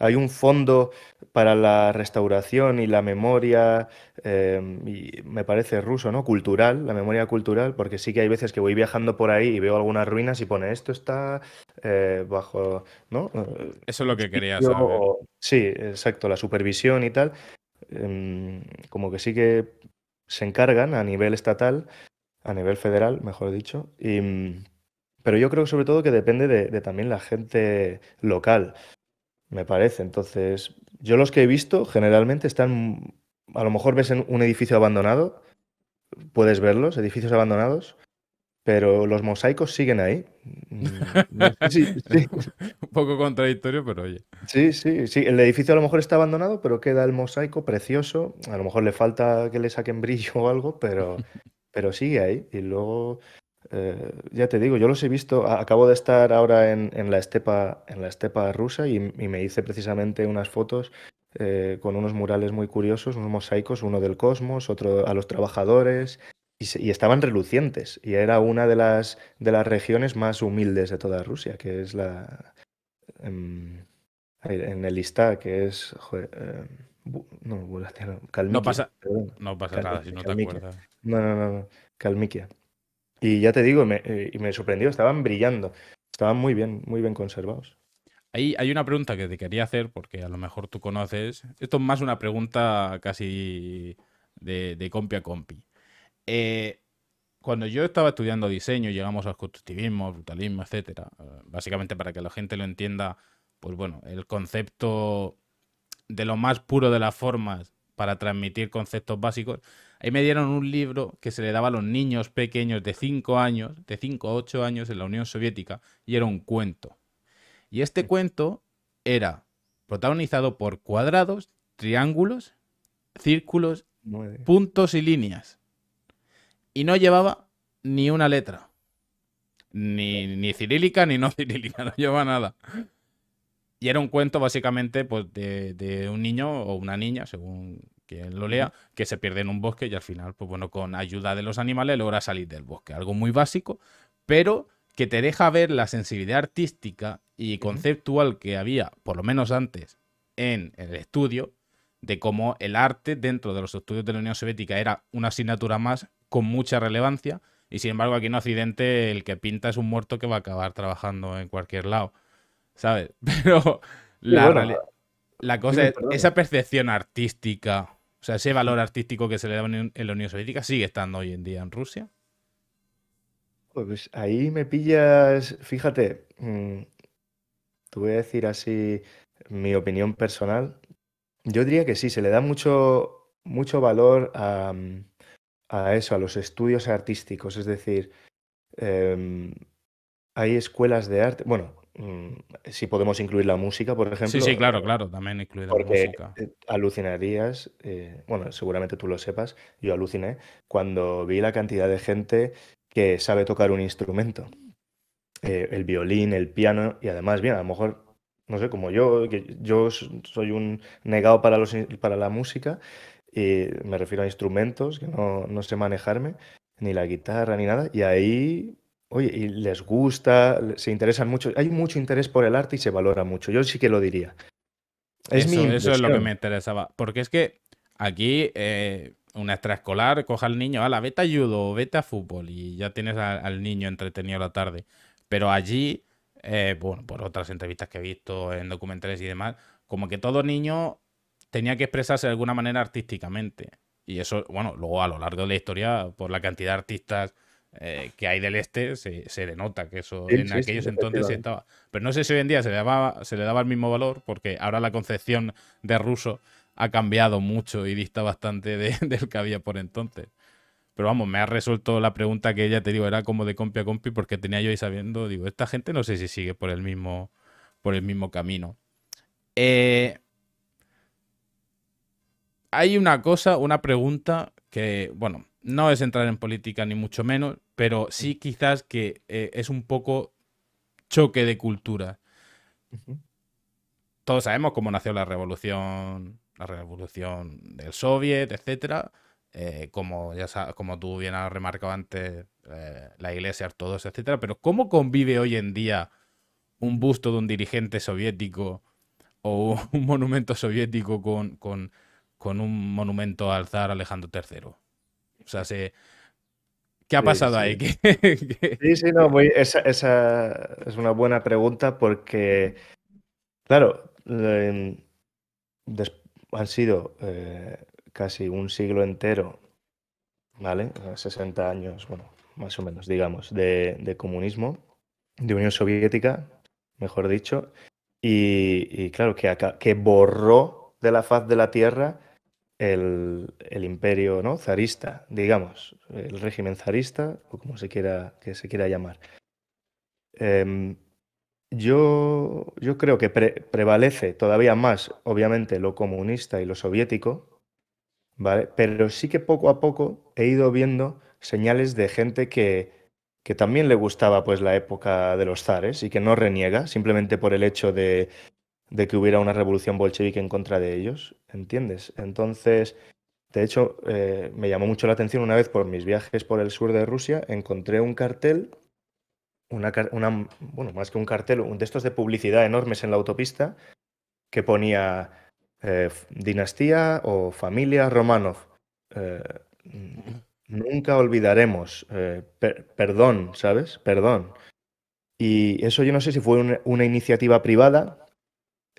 hay un fondo para la restauración y la memoria, em, y me parece ruso, ¿no? Cultural, la memoria cultural, porque sí que hay veces que voy viajando por ahí y veo algunas ruinas y pone esto está eh, bajo, ¿no? Eso es lo que quería saber. sí, exacto, la supervisión y tal. Em, como que sí que se encargan a nivel estatal, a nivel federal, mejor dicho, mm, Pero yo creo sobre todo que depende de, de también la gente local. Me parece. Entonces, yo los que he visto generalmente están. A lo mejor ves en un edificio abandonado, puedes verlos, edificios abandonados, pero los mosaicos siguen ahí. Mm, un poco contradictorio, pero oye. Sí, sí, sí. El edificio a lo mejor está abandonado, pero queda el mosaico precioso. A lo mejor le falta que le saquen brillo o algo, pero, pero sigue ahí. Y luego eh, ya te digo, yo los he visto, acabo de estar ahora en, la, estepa, en la estepa rusa y, me hice precisamente unas fotos eh, con unos murales muy curiosos, unos mosaicos, uno del cosmos, otro a los trabajadores, y, estaban relucientes. Y era una de las, de las regiones más humildes de toda Rusia, que es la... Em, en, el Istá, que es... Em, no, pasa, nada si no te acuerdas. No, no, no, no. Y ya te digo, me, eh, me sorprendió, estaban brillando, estaban muy bien, muy bien conservados. Ahí hay una pregunta que te quería hacer, porque a lo mejor tú conoces. Esto es más una pregunta casi de, compi a compi. Eh, cuando yo estaba estudiando diseño, llegamos al constructivismo, brutalismo, etcétera. Eh, básicamente para que la gente lo entienda, pues bueno, el concepto de lo más puro de las formas para transmitir conceptos básicos. Ahí me dieron un libro que se le daba a los niños pequeños de 5 años, de 5 a 8 años en la Unión Soviética, y era un cuento. Y este cuento era protagonizado por cuadrados, triángulos, círculos, puntos y líneas. Y no llevaba ni una letra. Ni, ni cirílica ni no cirílica, no llevaba nada. Y era un cuento básicamente pues, de, de, un niño o una niña, según que lo lea, que se pierde en un bosque y al final, pues bueno, con ayuda de los animales logra salir del bosque. Algo muy básico, pero que te deja ver la sensibilidad artística y conceptual que había, por lo menos antes, en el estudio, de cómo el arte dentro de los estudios de la Unión Soviética era una asignatura más con mucha relevancia. Y sin embargo, aquí en Occidente el que pinta es un muerto que va a acabar trabajando en cualquier lado. ¿Sabes? Pero la, cosa es, esa percepción artística o sea, ese valor artístico que se le daba en la Unión Soviética sigue estando hoy en día en Rusia. Pues ahí me pillas, fíjate, mm, te voy a decir así mi opinión personal. Yo diría que sí, se le da mucho, mucho valor a, mm, eso, a los estudios artísticos. Es decir, em, hay escuelas de arte, bueno, Mm, si podemos incluir la música, por ejemplo. Sí, sí, claro, claro, también incluir la música. Alucinarías, eh, bueno, seguramente tú lo sepas, yo aluciné cuando vi la cantidad de gente que sabe tocar un instrumento. Eh, el violín, el piano, y además, bien, a lo mejor, no sé, como yo, que yo soy un negado para, los, para la música, y me refiero a instrumentos que no, no sé manejarme, ni la guitarra, ni nada, y ahí Oye, y les gusta, se interesan mucho. Hay mucho interés por el arte y se valora mucho. Yo sí que lo diría. eso, es lo que me interesaba. Porque es que aquí eh, una extraescolar coja al niño, ala, vete a judo, vete a fútbol y ya tienes al niño entretenido la tarde. Pero allí, eh, bueno, por otras entrevistas que he visto en documentales y demás, como que todo niño tenía que expresarse de alguna manera artísticamente. Y eso, bueno, luego a lo largo de la historia, por la cantidad de artistas eh, que hay del este, se, denota que eso en aquellos entonces estaba. Pero no sé si hoy en día se le, daba, se le daba el mismo valor, porque ahora la concepción de ruso ha cambiado mucho y dista bastante del que había por entonces. Pero vamos, me ha resuelto la pregunta que ella te digo, era como de compi a compi, porque tenía yo ahí sabiendo, digo, esta gente no sé si sigue por el mismo, por el mismo camino. Eh, hay una cosa, una pregunta que, bueno, no es entrar en política ni mucho menos, pero sí quizás que eh, es un poco choque de cultura. Todos sabemos cómo nació la revolución, la revolución del soviet, etcétera. Eh, como, ya como tú bien has remarcado antes, eh, la iglesia ortodoxa, etcétera, pero ¿cómo convive hoy en día un busto de un dirigente soviético o un monumento soviético con, con un monumento al zar Alejandro III? O sea, ¿Qué ha pasado ahí? sí, sí, no, esa, es una buena pregunta porque, claro, em, han sido eh, casi un siglo entero, ¿vale? 60 eh, años, bueno, más o menos, digamos, de, comunismo, de Unión Soviética, mejor dicho, y, claro, que, que borró de la faz de la Tierra el, imperio ¿no? zarista, digamos, el régimen zarista, o como se quiera, que se quiera llamar. Em, yo, yo, creo que prevalece todavía más, obviamente, lo comunista y lo soviético, Pero sí que poco a poco he ido viendo señales de gente que, que también le gustaba pues la época de los zares y que no reniega simplemente por el hecho de de que hubiera una revolución bolchevique en contra de ellos, ¿entiendes? Entonces, de hecho, eh, me llamó mucho la atención una vez por mis viajes por el sur de Rusia, encontré un cartel, una, bueno, más que un cartel, un de de publicidad enormes en la autopista, que ponía eh, dinastía o familia Romanov. Eh, nunca olvidaremos, perdón, ¿sabes? Perdón. Y eso yo no sé si fue una iniciativa privada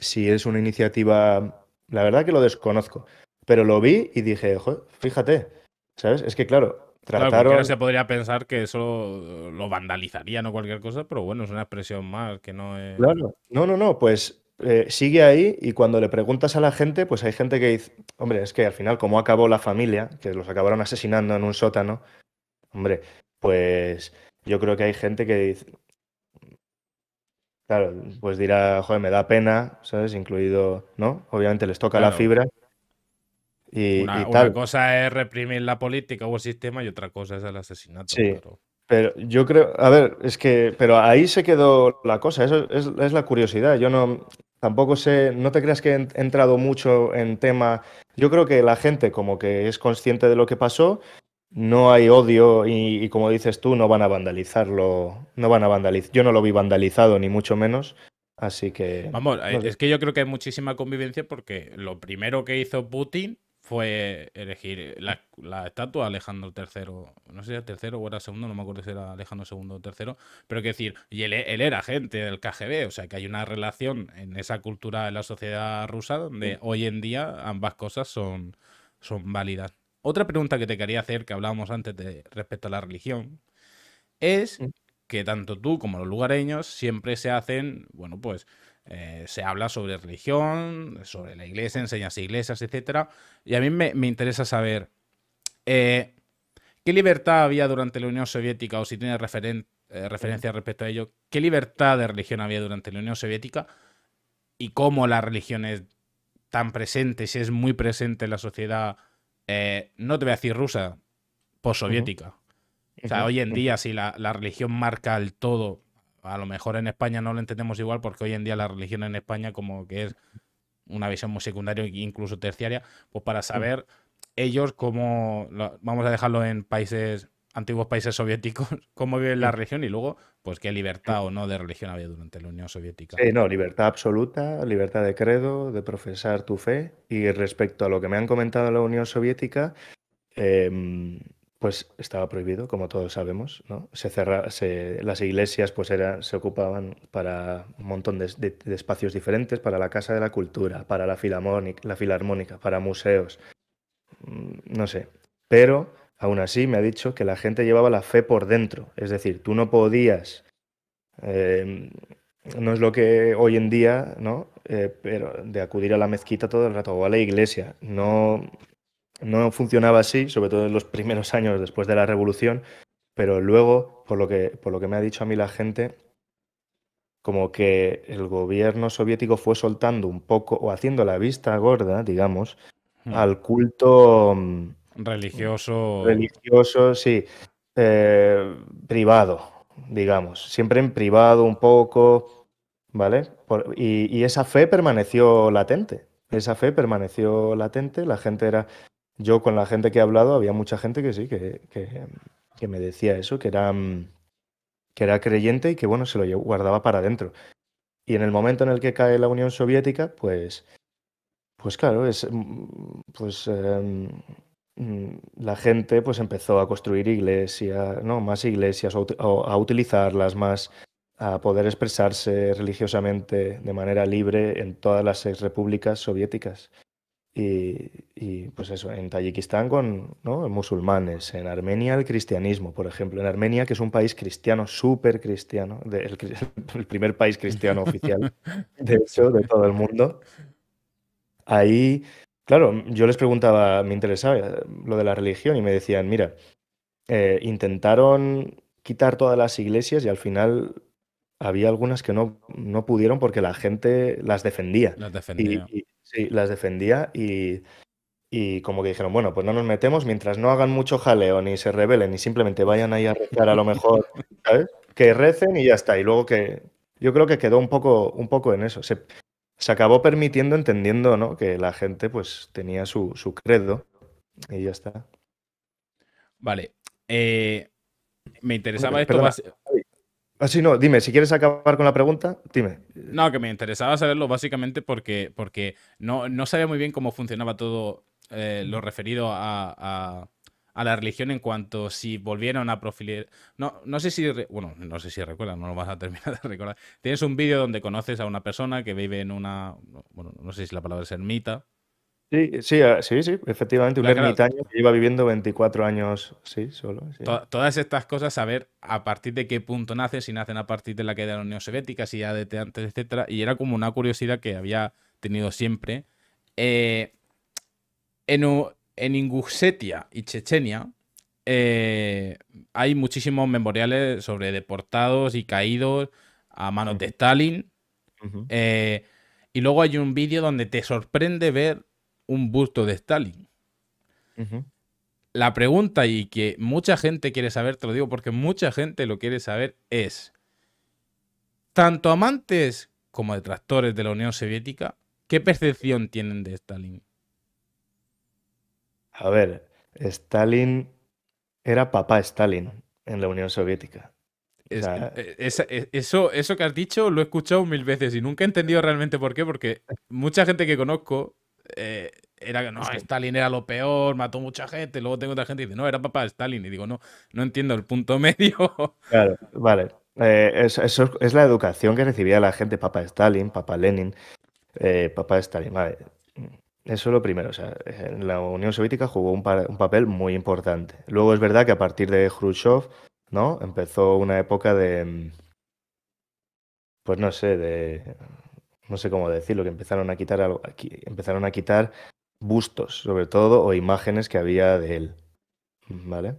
si es una iniciativa, la verdad que lo desconozco, pero lo vi y dije, fíjate, ¿sabes? Es que claro, trataron... Claro, se podría pensar que eso lo vandalizaría, no cualquier cosa, pero bueno, es una expresión mal, que no es... Claro, no, no, no, pues eh, sigue ahí y cuando le preguntas a la gente, pues hay gente que dice, hombre, es que al final, como acabó la familia, que los acabaron asesinando en un sótano, hombre, pues yo creo que hay gente que dice, Claro, pues dirá, joder, me da pena, ¿sabes? Incluido, ¿no? Obviamente les toca la fibra. Y, una, tal. cosa es reprimir la política o el sistema y otra cosa es el asesinato. Sí, pero yo creo, a ver, es que, pero ahí se quedó la cosa, eso es, es la curiosidad. Yo no, tampoco sé, no te creas que he entrado mucho en tema. Yo creo que la gente como que es consciente de lo que pasó no hay odio y, como dices tú, no van a vandalizarlo, no van a vandalizar. Yo no lo vi vandalizado ni mucho menos, así que... Vamos, eh, es que yo creo que hay muchísima convivencia porque lo primero que hizo Putin fue elegir la, estatua de Alejandro III, no sé si era tercero o era segundo, no me acuerdo si era Alejandro II o tercero, pero que decir, y él, era gente del KGB, o sea que hay una relación en esa cultura de la sociedad rusa donde mm. hoy en día ambas cosas son, son válidas. Otra pregunta que te quería hacer, que hablábamos antes respecto a la religión, es mm. que tanto tú como los lugareños siempre se hacen, bueno, pues eh, se habla sobre religión, sobre la iglesia, enseñas iglesias, etc. Y a mí me, interesa saber eh, qué libertad había durante la Unión Soviética, o si tienes eh, referencia mm. respecto a ello, qué libertad de religión había durante la Unión Soviética y cómo la religión es tan presente, si es muy presente en la sociedad eh, no te voy a decir rusa, postsoviética. O sea, hoy en día, si la, religión marca el todo, a lo mejor en España no lo entendemos igual, porque hoy en día la religión en España, como que es una visión muy secundaria e incluso terciaria, pues para saber ellos cómo. vamos a dejarlo en países antiguos países soviéticos, cómo vive la mm. religión y luego, pues qué libertad mm. o no de religión había durante la Unión Soviética. Sí, no, libertad absoluta, libertad de credo, de profesar tu fe. Y respecto a lo que me han comentado en la Unión Soviética, em, pues estaba prohibido, como todos sabemos, ¿no? Se las iglesias pues era, se ocupaban para un montón de, espacios diferentes, para la Casa de la Cultura, para la Filarmónica, para museos, mm, no sé. Pero Aún así, me ha dicho que la gente llevaba la fe por dentro. Es decir, tú no podías. Eh, no es lo que hoy en día, ¿no? Eh, pero de acudir a la mezquita todo el rato o a la iglesia. No, no funcionaba así, sobre todo en los primeros años después de la revolución. Pero luego, por lo que, por lo que me ha dicho a mí la gente, como que el gobierno soviético fue soltando un poco o haciendo la vista gorda, digamos, hmm. al culto mm, Religioso. Religioso, sí. Eh, privado, digamos. Siempre en privado un poco, ¿vale? y, esa fe permaneció latente. Esa fe permaneció latente. La gente era. Yo con la gente que he hablado, había mucha gente que sí, que, que, me decía eso, que era, mm, que era creyente y que, bueno, se lo guardaba para adentro. Y en el momento en el que cae la Unión Soviética, pues. Pues claro, es. Mm, pues. Em, Mm, la gente pues empezó a construir iglesias, ¿no? más iglesias, a utilizarlas más, a poder expresarse religiosamente de manera libre en todas las seis repúblicas soviéticas. Y, pues eso, en Tayikistán con musulmanes, en Armenia el cristianismo, por ejemplo, en Armenia que es un país cristiano, súper cristiano, el, primer país cristiano oficial, de hecho, de todo el mundo. Ahí Claro, yo les preguntaba, me interesaba eh, lo de la religión y me decían, mira, eh, intentaron quitar todas las iglesias y al final había algunas que no, pudieron porque la gente las defendía. Las defendía. Y, sí, las defendía y, como que dijeron, bueno, pues no nos metemos mientras no hagan mucho jaleo, ni se rebelen, ni simplemente vayan ahí a rezar a lo mejor, ¿sabes? Que recen y ya está. Y luego que... Yo creo que quedó un poco, un poco en eso. Se, se acabó permitiendo, entendiendo ¿no? que la gente pues tenía su, credo y ya está. Vale. Eh, me interesaba esto ah, no, dime, si quieres acabar con la pregunta, dime. No, que me interesaba saberlo básicamente porque, porque no, sabía muy bien cómo funcionaba todo eh, lo referido a, a la religión en cuanto si volvieron a profilar. No, no sé si. Bueno, no sé si recuerdas, no lo vas a terminar de recordar. Tienes un vídeo donde conoces a una persona que vive en una. Bueno, no sé si la palabra es ermita. Sí, sí, eh, sí, sí, efectivamente, un ermitaño que iba viviendo 24 años, sí, solo. todas estas cosas, saber a partir de qué punto nace, si nacen a partir de la caída de la Unión Soviética, si ya de antes, etcétera, y era como una curiosidad que había tenido siempre. Eh, en en, en Ingushetia y Chechenia eh, hay muchísimos memoriales sobre deportados y caídos a manos de Stalin. Eh, y luego hay un vídeo donde te sorprende ver un busto de Stalin. La pregunta y que mucha gente quiere saber, te lo digo porque mucha gente lo quiere saber, es, tanto amantes como detractores de la Unión Soviética, ¿qué percepción tienen de Stalin? A ver, Stalin era papá Stalin en la Unión Soviética. Eh, eh, eso, eso que has dicho lo he escuchado mil veces y nunca he entendido realmente por qué, porque mucha gente que conozco eh, era que no, Stalin era lo peor, mató mucha gente. Luego tengo otra gente que dice, no, era papá Stalin. Y digo, no, no entiendo el punto medio. Claro, vale. eso, es la educación que recibía la gente, papá Stalin, papá Lenin, papá Stalin. Vale. Eso es lo primero. O sea, la Unión Soviética jugó un, papel muy importante. Luego es verdad que a partir de Khrushchev, ¿no? Empezó una época de. Mm, pues no sé, de. No sé cómo decirlo, que empezaron a quitar empezaron a quitar bustos, sobre todo, o imágenes que había de él. ¿Vale?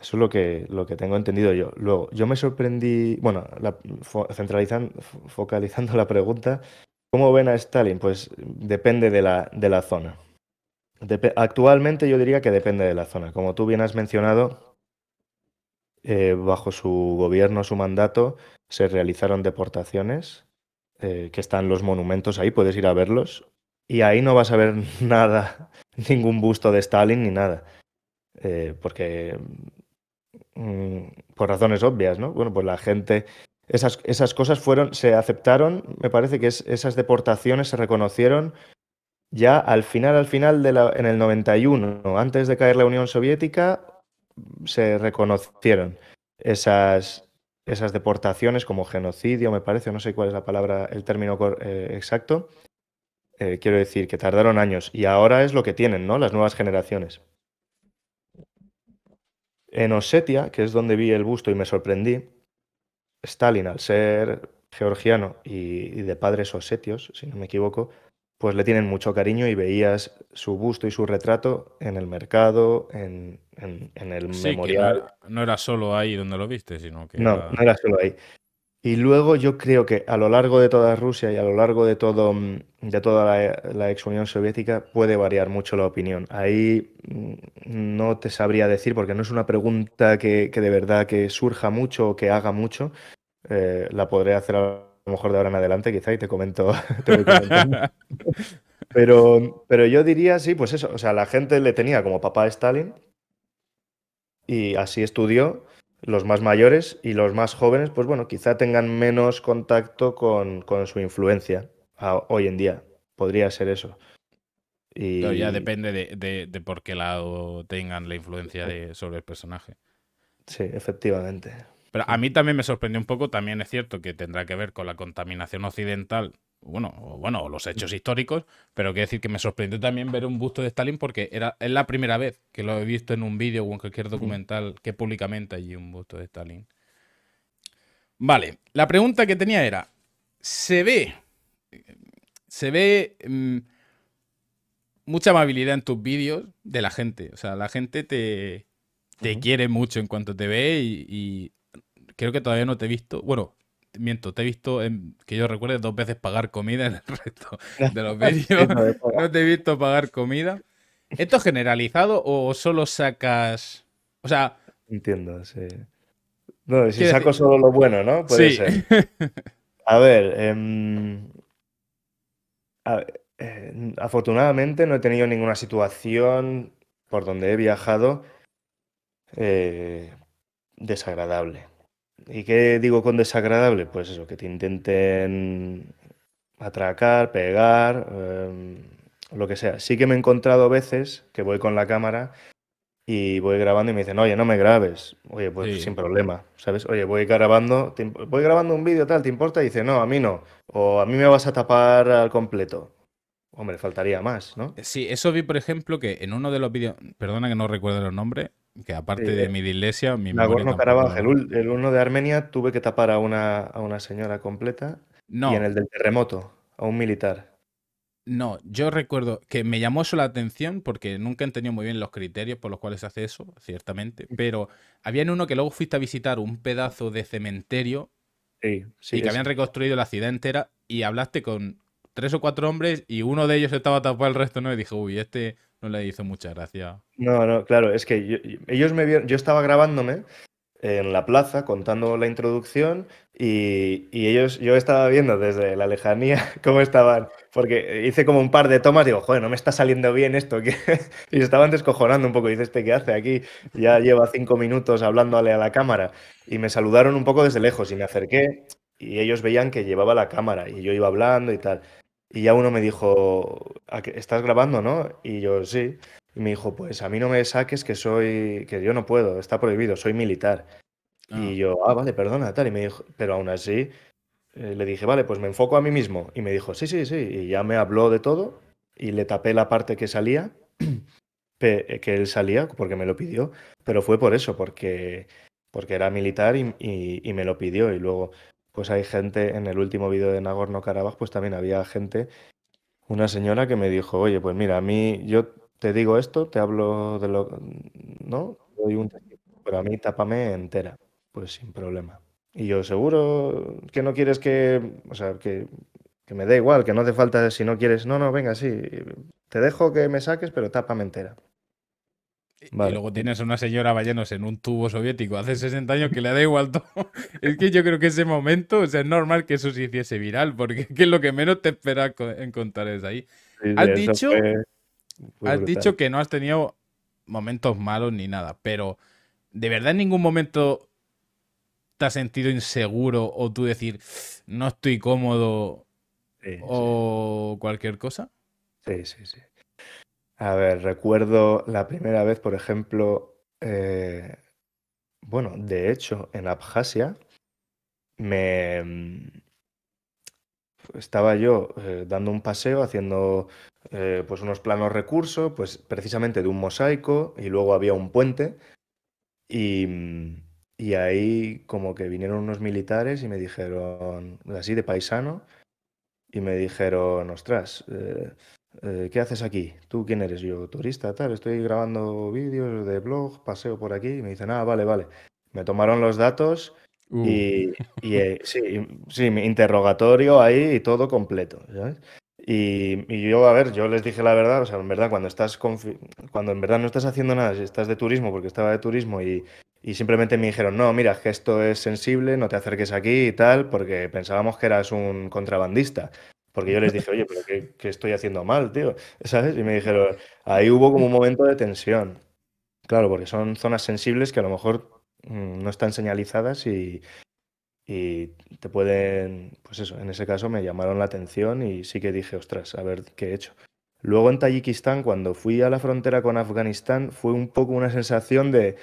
Eso es lo que, lo que tengo entendido yo. Luego, yo me sorprendí, bueno, la, centralizando, focalizando la pregunta, ¿Cómo ven a Stalin? Pues depende de la, de la zona. actualmente yo diría que depende de la zona. Como tú bien has mencionado, eh, bajo su gobierno, su mandato, se realizaron deportaciones, eh, que están los monumentos ahí, puedes ir a verlos, y ahí no vas a ver nada, ningún busto de Stalin ni nada, eh, porque mm, por razones obvias, ¿no? Bueno, pues la gente esas, cosas fueron, se aceptaron, me parece que esas deportaciones se reconocieron ya al final, al final, de la, en el 91, antes de caer la Unión Soviética, se reconocieron esas, esas deportaciones como genocidio, me parece, no sé cuál es la palabra, el término eh, exacto. Eh, quiero decir que tardaron años y ahora es lo que tienen, ¿no? Las nuevas generaciones. En Osetia, que es donde vi el busto y me sorprendí, Stalin, al ser georgiano y, de padres osetios, si no me equivoco, pues le tienen mucho cariño y veías su busto y su retrato en el mercado, en, el memorial. no, era solo ahí donde lo viste, sino que. No, no era solo ahí. Y luego yo creo que a lo largo de toda Rusia y a lo largo de, todo, mm, de toda la, ex Unión Soviética puede variar mucho la opinión. Ahí mm, no te sabría decir porque no es una pregunta que, de verdad que surja mucho o que haga mucho. Eh, la podré hacer a lo mejor de ahora en adelante quizá y te comento. pero, pero yo diría, sí, pues eso. O sea, la gente le tenía como papá a Stalin y así estudió los más mayores y los más jóvenes, pues bueno, quizá tengan menos contacto con, su influencia hoy en día. Podría ser eso. Y... Pero ya depende de, por qué lado tengan la influencia sobre el personaje. Sí, efectivamente. Pero a mí también me sorprendió un poco, también es cierto que tendrá que ver con la contaminación occidental bueno, bueno, los hechos históricos, pero quiero decir que me sorprendió también ver un busto de Stalin porque era, es la primera vez que lo he visto en un vídeo o en cualquier documental que públicamente allí un busto de Stalin. Vale, la pregunta que tenía era, ¿se ve, se ve mm, mucha amabilidad en tus vídeos de la gente? O sea, la gente te, quiere mucho en cuanto te ve y, y creo que todavía no te he visto. Bueno, miento, te he visto, que yo recuerde, dos veces pagar comida en el resto de los vídeos. no te he visto pagar comida. ¿Esto es generalizado o solo sacas. O sea. Entiendo, sí. No, si saco solo lo bueno, ¿no? Puede sí. ser. A ver, em, eh, afortunadamente no he tenido ninguna situación por donde he viajado eh, desagradable. ¿Y qué digo con desagradable? Pues eso, que te intenten atracar, pegar, em, lo que sea. Sí que me he encontrado veces que voy con la cámara y voy grabando y me dicen, oye, no me grabes. Oye, pues sin problema, ¿sabes? Oye, voy grabando, voy grabando un vídeo tal, ¿te importa? Y dice, no, a mí no. O a mí me vas a tapar al completo. Hombre, faltaría más, ¿no? Eh, sí, eso vi, por ejemplo, que en uno de los vídeos, perdona que no recuerdo los nombres, que aparte de eh, mi iglesia, mi nagorno el, uno de Armenia, tuve que tapar a una, señora completa. No. Y en el del terremoto, a un militar. No, yo recuerdo que me llamó eso la atención porque nunca he entendido muy bien los criterios por los cuales se hace eso, ciertamente. Pero había en uno que luego fuiste a visitar un pedazo de cementerio sí, y que habían reconstruido la ciudad entera y hablaste con, tres o cuatro hombres y uno de ellos estaba tapado, el resto no. Y dije, uy, este no le hizo mucha gracia. No, no, claro, es que yo, ellos me vieron, yo estaba grabándome en la plaza contando la introducción y, ellos, yo estaba viendo desde la lejanía cómo estaban, porque hice como un par de tomas, digo, joder, no me está saliendo bien esto, y estaban descojonando un poco, dice, este qué hace aquí, ya lleva cinco minutos hablándole a la cámara, y me saludaron un poco desde lejos y me acerqué y ellos veían que llevaba la cámara y yo iba hablando y tal. Y ya uno me dijo, ¿estás grabando, no? Y yo, sí. Y me dijo, pues a mí no me saques que soy, que yo no puedo, está prohibido, soy militar. Y ah. yo, ah, vale, perdona, tal. Y me dijo, pero aún así, eh, le dije, vale, pues me enfoco a mí mismo. Y me dijo, sí, sí, sí. Y ya me habló de todo y le tapé la parte que salía, eh, que él salía, porque me lo pidió. Pero fue por eso, porque, porque era militar y me lo pidió. Y luego, pues hay gente, en el último vídeo de Nagorno-Karabaj, pues también había gente, una señora que me dijo, oye, pues mira, a mí yo te digo esto, te hablo de lo, ¿no? un pero a mí tápame entera, pues sin problema. Y yo, seguro que no quieres que, o sea, que, que me dé igual, que no hace falta si no quieres, no, no, venga, sí, te dejo que me saques, pero tápame entera. Y luego tienes a una señora vallanos en un tubo soviético hace 60 años que le da igual todo. es que yo creo que ese momento, es normal que eso se hiciese viral, porque es lo que menos te esperas encontrar es ahí. has dicho, has dicho que no has tenido momentos malos ni nada, pero ¿de verdad en ningún momento te has sentido inseguro o tú decir, no estoy cómodo o cualquier cosa? Sí, sí, sí. A ver, recuerdo la primera vez, por ejemplo, eh, bueno, de hecho, en Abjasia, me mm, estaba yo eh, dando un paseo haciendo eh, pues unos planos recursos, pues precisamente de un mosaico y luego había un puente y, mm, y, ahí como que vinieron unos militares y me dijeron, así de paisano, y me dijeron, ostras, eh, ¿qué haces aquí? ¿Tú quién eres? Yo, turista, tal, estoy grabando vídeos de blog, paseo por aquí, y me dicen, ah, vale, vale. Me tomaron los datos y, uh. eh, sí, sí, interrogatorio ahí y todo completo, Y, yo, a ver, yo les dije la verdad, o sea, en verdad, cuando estás cuando en verdad no estás haciendo nada, si estás de turismo, porque estaba de turismo y, y simplemente me dijeron, no, mira, que esto es sensible, no te acerques aquí y tal, porque pensábamos que eras un contrabandista. Porque yo les dije, oye, pero qué, estoy haciendo mal, tío? ¿Sabes? Y me dijeron, ahí hubo como un momento de tensión. Claro, porque son zonas sensibles que a lo mejor mm, no están señalizadas y, te pueden, pues eso, en ese caso me llamaron la atención y sí que dije, ostras, a ver qué he hecho. Luego en Tayikistán, cuando fui a la frontera con Afganistán, fue un poco una sensación de,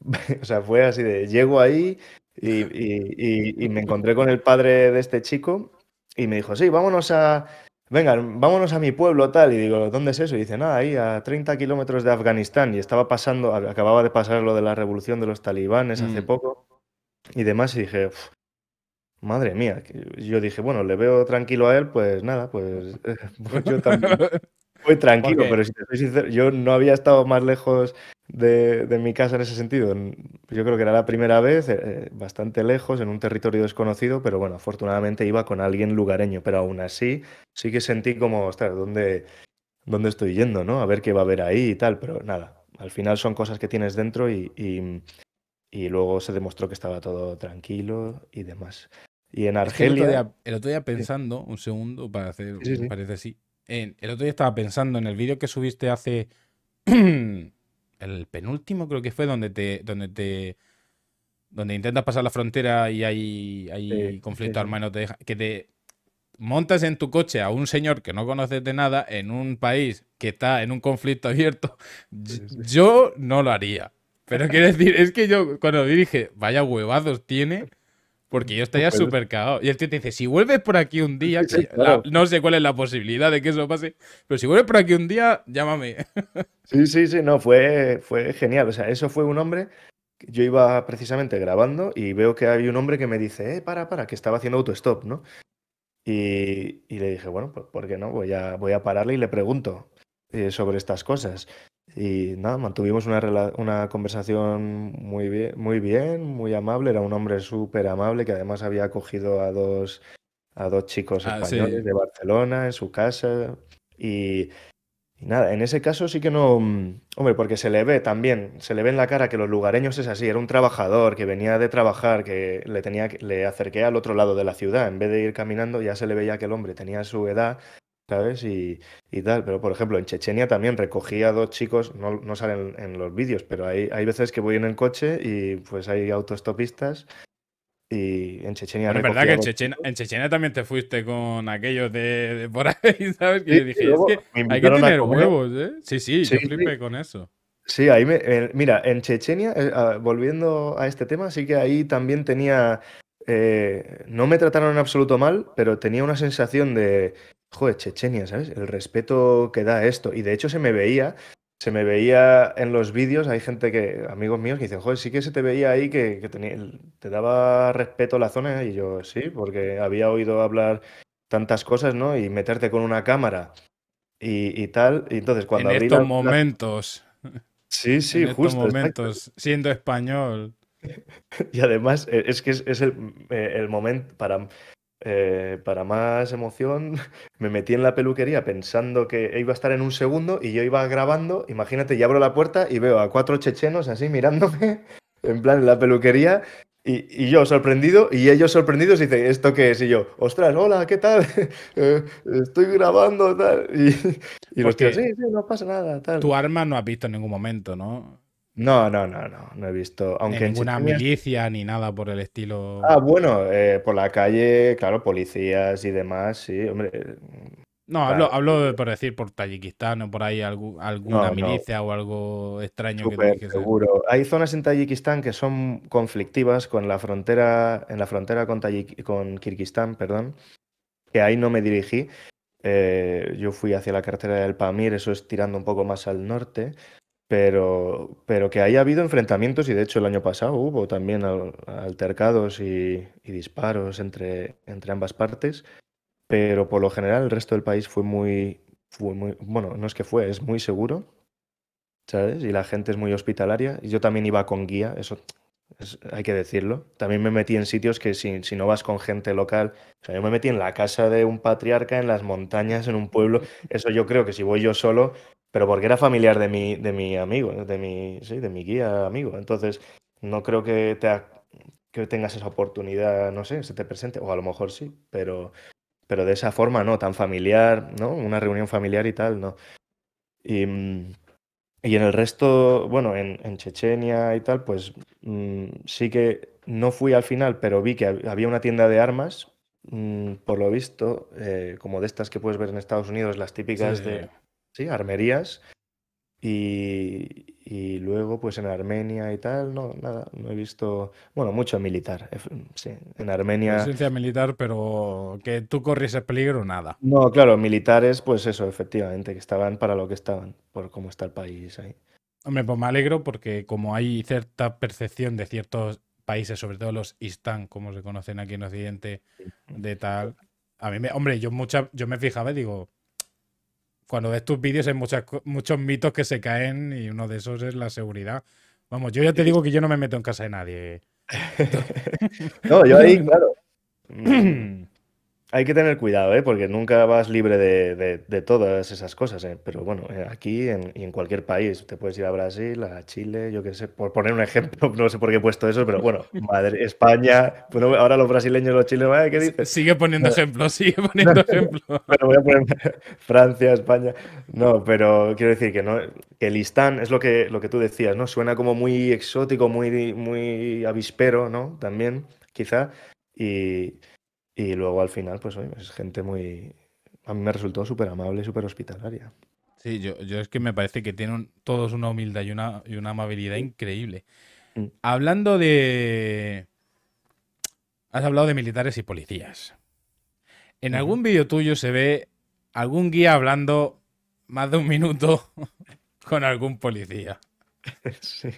o sea, fue así de, llego ahí y me encontré con el padre de este chico y me dijo, sí, vámonos a, venga, vámonos a mi pueblo tal. Y digo, ¿dónde es eso? Y dice, nada, ahí a 30 kilómetros de Afganistán. Y estaba pasando, acababa de pasar lo de la revolución de los talibanes hace mm. poco y demás. Y dije, madre mía. Yo dije, bueno, le veo tranquilo a él, pues nada, pues, pues yo también. Voy tranquilo, pero si te soy sincero, yo no había estado más lejos de, mi casa en ese sentido. Yo creo que era la primera vez, eh, eh, bastante lejos, en un territorio desconocido, pero bueno, afortunadamente iba con alguien lugareño, pero aún así sí que sentí como, ostras, ¿dónde, dónde estoy yendo? ¿no? A ver qué va a haber ahí y tal, pero nada, al final son cosas que tienes dentro y, luego se demostró que estaba todo tranquilo y demás. Y en Argelia... el, otro día, pensando, un segundo, para hacer, sí, sí, parece así, el otro día estaba pensando en el vídeo que subiste hace... el penúltimo creo que fue donde te, donde te, donde intentas pasar la frontera y hay, hay conflicto armado, te que te montas en tu coche a un señor que no conoces de nada en un país que está en un conflicto abierto, yo no lo haría. Pero quiero decir, es que yo cuando dije, vaya huevazos tiene, Porque yo estaría súper cagado. Y el tío te dice, si vuelves por aquí un día, no sé cuál es la posibilidad de que eso pase, pero si vuelves por aquí un día, llámame. Sí, sí, sí, no, fue, fue genial. O sea, eso fue un hombre yo iba precisamente grabando y veo que hay un hombre que me dice, eh, para, para, que estaba haciendo autostop, ¿no? Y, le dije, bueno, pues ¿por qué no? Voy a, voy a pararle y le pregunto eh, sobre estas cosas. Y nada, mantuvimos una, conversación muy bien, muy bien, muy amable. Era un hombre súper amable que además había acogido a dos, a dos chicos ah, españoles de Barcelona en su casa. Y, nada, en ese caso sí que no. Mm, hombre, porque se le ve también, se le ve en la cara que los lugareños es así. Era un trabajador que venía de trabajar, que le, tenía, le acerqué al otro lado de la ciudad. En vez de ir caminando, ya se le veía que el hombre tenía su edad ¿sabes? Y, tal. Pero, por ejemplo, en Chechenia también recogía a dos chicos, no, salen en los vídeos, pero hay, hay, veces que voy en el coche y pues hay autostopistas. Y en Chechenia. es verdad que en Chechenia, también te fuiste con aquellos de, por ahí, ¿sabes? Que dije, es que hay que tener huevos, ¿eh? Sí, sí, yo flipé con eso. Sí, ahí me. Eh, mira, en Chechenia, eh, ah, volviendo a este tema, sí que ahí también tenía. Eh, no me trataron en absoluto mal, pero tenía una sensación de, joder, Chechenia, ¿sabes? El respeto que da esto. Y de hecho se me veía, se me veía en los vídeos, hay gente que, amigos míos, que dicen, joder, sí que se te veía ahí que, te daba respeto la zona. Y yo, sí, porque había oído hablar tantas cosas, ¿no? Y meterte con una cámara y, tal. Y entonces cuando en estos momentos. Sí, sí, en justo. Estos momentos, siendo español. Y además, e, es que es, eh, el momento para eh, para más emoción, me metí en la peluquería pensando que iba a estar en un segundo y yo iba grabando. Imagínate, y abro la puerta y veo a cuatro chechenos así mirándome, en plan en la peluquería. Y, yo sorprendido, y ellos sorprendidos, y dicen, ¿esto qué es? Y yo, ostras, hola, ¿qué tal? Eh, estoy grabando, tal. Y, los tíos, sí, sí, no pasa nada, Tu arma no ha visto en ningún momento, ¿no? No, no, no, no, no he visto. Aunque en ninguna milicia ni nada por el estilo. Ah, bueno, eh, por la calle, claro, policías y demás, sí, hombre. Eh, no, hablo, por decir, por Tayikistán o por ahí algún, alguna milicia o algo extraño que seguro. Hay zonas en Tayikistán que son conflictivas con la frontera, en la frontera con, con Kirguistán, perdón, que ahí no me dirigí. Eh, yo fui hacia la carretera del Pamir, eso es tirando un poco más al norte, pero, pero que haya habido enfrentamientos, y de hecho el año pasado hubo también altercados y, disparos entre, entre ambas partes, pero por lo general el resto del país fue muy, fue bueno, no es que fue, es muy seguro, ¿sabes? Y la gente es muy hospitalaria. Y yo también iba con guía, eso hay que decirlo. También me metí en sitios que si, si no vas con gente local, o sea, yo me metí en la casa de un patriarca, en las montañas, en un pueblo. Eso yo creo que si voy yo solo, pero porque era familiar de mi, de mi amigo, de mi, de mi guía amigo. Entonces, no creo que, te, que tengas esa oportunidad, no sé, se te presente, o a lo mejor sí, pero, pero de esa forma no, tan familiar, ¿no? Una reunión familiar y tal, no. Y, mm, y en el resto, bueno, en, Chechenia y tal, pues mm, sí que no fui al final, pero vi que había una tienda de armas, mm, por lo visto, eh, como de estas que puedes ver en Estados Unidos, las típicas de sí, armerías. Y, luego, pues en Armenia y tal, no, nada, no he visto, bueno, mucho militar, sí, en Armenia. Presencia militar, pero que tú el peligro, nada. No, claro, militares, pues eso, efectivamente, que estaban para lo que estaban, por cómo está el país ahí. Hombre, pues me alegro porque como hay cierta percepción de ciertos países, sobre todo los istán, como se conocen aquí en Occidente, de tal... A mí, hombre, yo, mucha, yo me fijaba y digo, cuando ves tus vídeos hay muchos mitos que se caen y uno de esos es la seguridad. Vamos, yo ya te digo que yo no me meto en casa de nadie. no, yo ahí, claro. Mm. Hay que tener cuidado, ¿eh? porque nunca vas libre de, todas esas cosas. ¿eh? Pero bueno, eh, aquí en, y en cualquier país, te puedes ir a Brasil, a Chile, yo qué sé, por poner un ejemplo, no sé por qué he puesto eso, pero bueno, madre, España, ahora los brasileños, los chilenos, ¿qué dices? Sigue poniendo ejemplos, sigue poniendo ejemplos. pero voy a poner Francia, España. No, pero quiero decir que no, el Istán es lo que, lo que tú decías, ¿no? Suena como muy exótico, muy, muy avispero, ¿no? También, quizá. Y, y luego al final, pues oye, es gente muy... A mí me resultó súper amable y súper hospitalaria. Sí, yo, yo, es que me parece que tienen todos una humildad y una, y una amabilidad increíble. Mm. Hablando de... Has hablado de militares y policías. En algún vídeo tuyo se ve algún guía hablando más de un minuto con algún policía. sí.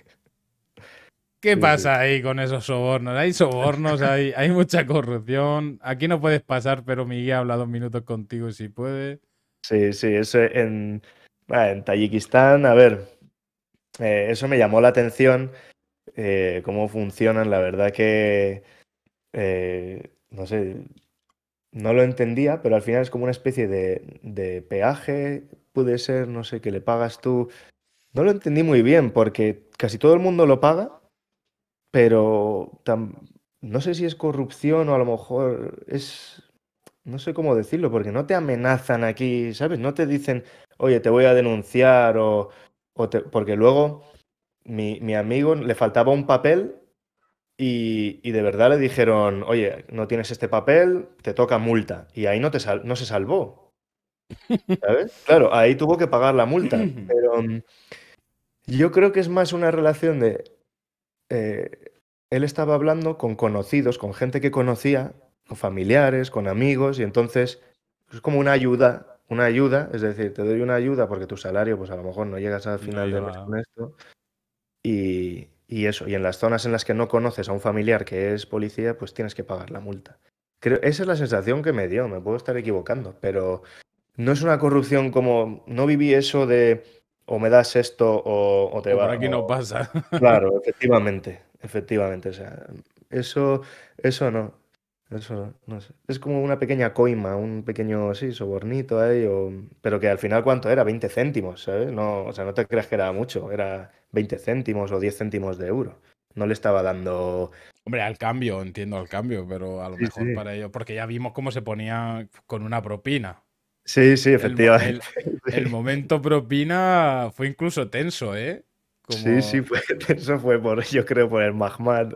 ¿Qué pasa ahí con esos sobornos? Hay sobornos, hay, mucha corrupción. Aquí no puedes pasar, pero Miguel habla dos minutos contigo si puede. Sí, sí, eso en, ah, Tayikistán, a ver, eh, eso me llamó la atención, eh, cómo funcionan. La verdad que, eh, no sé, no lo entendía, pero al final es como una especie de peaje, puede ser, no sé, que le pagas tú. No lo entendí muy bien, porque casi todo el mundo lo paga pero no sé si es corrupción o a lo mejor es... No sé cómo decirlo, porque no te amenazan aquí, ¿sabes? No te dicen, oye, te voy a denunciar o... Porque luego mi, amigo le faltaba un papel y, de verdad le dijeron, oye, no tienes este papel, te toca multa. Y ahí no, te no se salvó. ¿Sabes? claro, ahí tuvo que pagar la multa. Pero mm, yo creo que es más una relación de eh, él estaba hablando con conocidos, con gente que conocía, con familiares, con amigos, y entonces pues, es como una ayuda, una ayuda, es decir, te doy una ayuda porque tu salario, pues a lo mejor no llegas al final de del mes con esto. Y, y, eso, y en las zonas en las que no conoces a un familiar que es policía, pues tienes que pagar la multa. Creo, esa es la sensación que me dio, me puedo estar equivocando, pero no es una corrupción como, no viví eso de o me das esto o, te va. Por aquí no pasa. Claro, efectivamente, efectivamente. O sea, eso, eso no. Eso no sé. Es como una pequeña coima, un pequeño sí, sobornito ahí, pero que al final cuánto era, 20 céntimos, ¿sabes? No, o sea, no te creas que era mucho, era 20 céntimos o 10 céntimos de euro. No le estaba dando. Hombre, al cambio, entiendo al cambio, pero a lo mejor para ello. Porque ya vimos cómo se ponía con una propina. Sí, sí, efectivamente. El, momento propina fue incluso tenso, ¿eh? Sí, sí, fue, tenso, fue por, yo creo, por el Mahmad,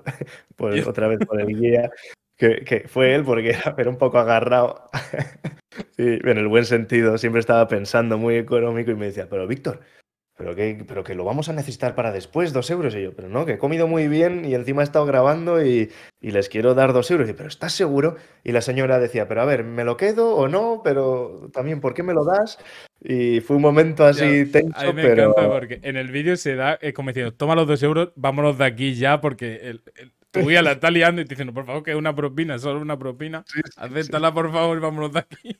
otra vez por el guía, que, fue él porque era, un poco agarrado. en el buen sentido, siempre estaba pensando muy económico y me decía, pero Víctor, pero que, pero que lo vamos a necesitar para después, dos euros. Y yo, pero no, que he comido muy bien y encima he estado grabando y, les quiero dar dos euros. Y yo, pero ¿estás seguro? Y la señora decía, pero a ver, ¿me lo quedo o no? Pero también, ¿por qué me lo das? Y fue un momento así tenso, a mí me pero... encanta porque en el vídeo se da, como diciendo, toma los dos euros, vámonos de aquí ya porque... el a la está liando y te diciendo, por favor, que es una propina, solo una propina. Sí, Acéptala, por favor, vámonos de aquí.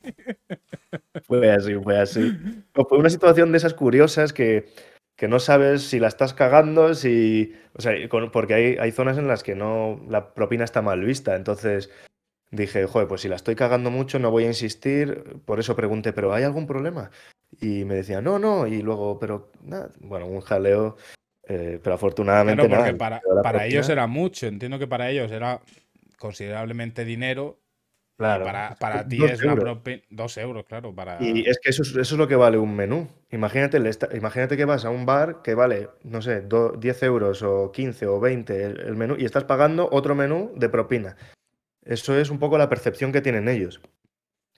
Fue así, fue así. fue una situación de esas curiosas que, no sabes si la estás cagando, si. O sea, porque hay, hay zonas en las que no. La propina está mal vista. Entonces dije, joder, pues si la estoy cagando mucho, no voy a insistir. Por eso pregunté, ¿pero hay algún problema? Y me decía, no, no. Y luego, pero Bueno, un jaleo. Eh, pero afortunadamente Para, ellos era mucho, entiendo que para ellos era considerablemente dinero. Para, ti es una propina. Dos euros, claro. Para... Y es que eso es, lo que vale un menú. Imagínate, imagínate que vas a un bar que vale, no sé, 10 euros o 15 o 20 el, el, menú y estás pagando otro menú de propina. Eso es un poco la percepción que tienen ellos.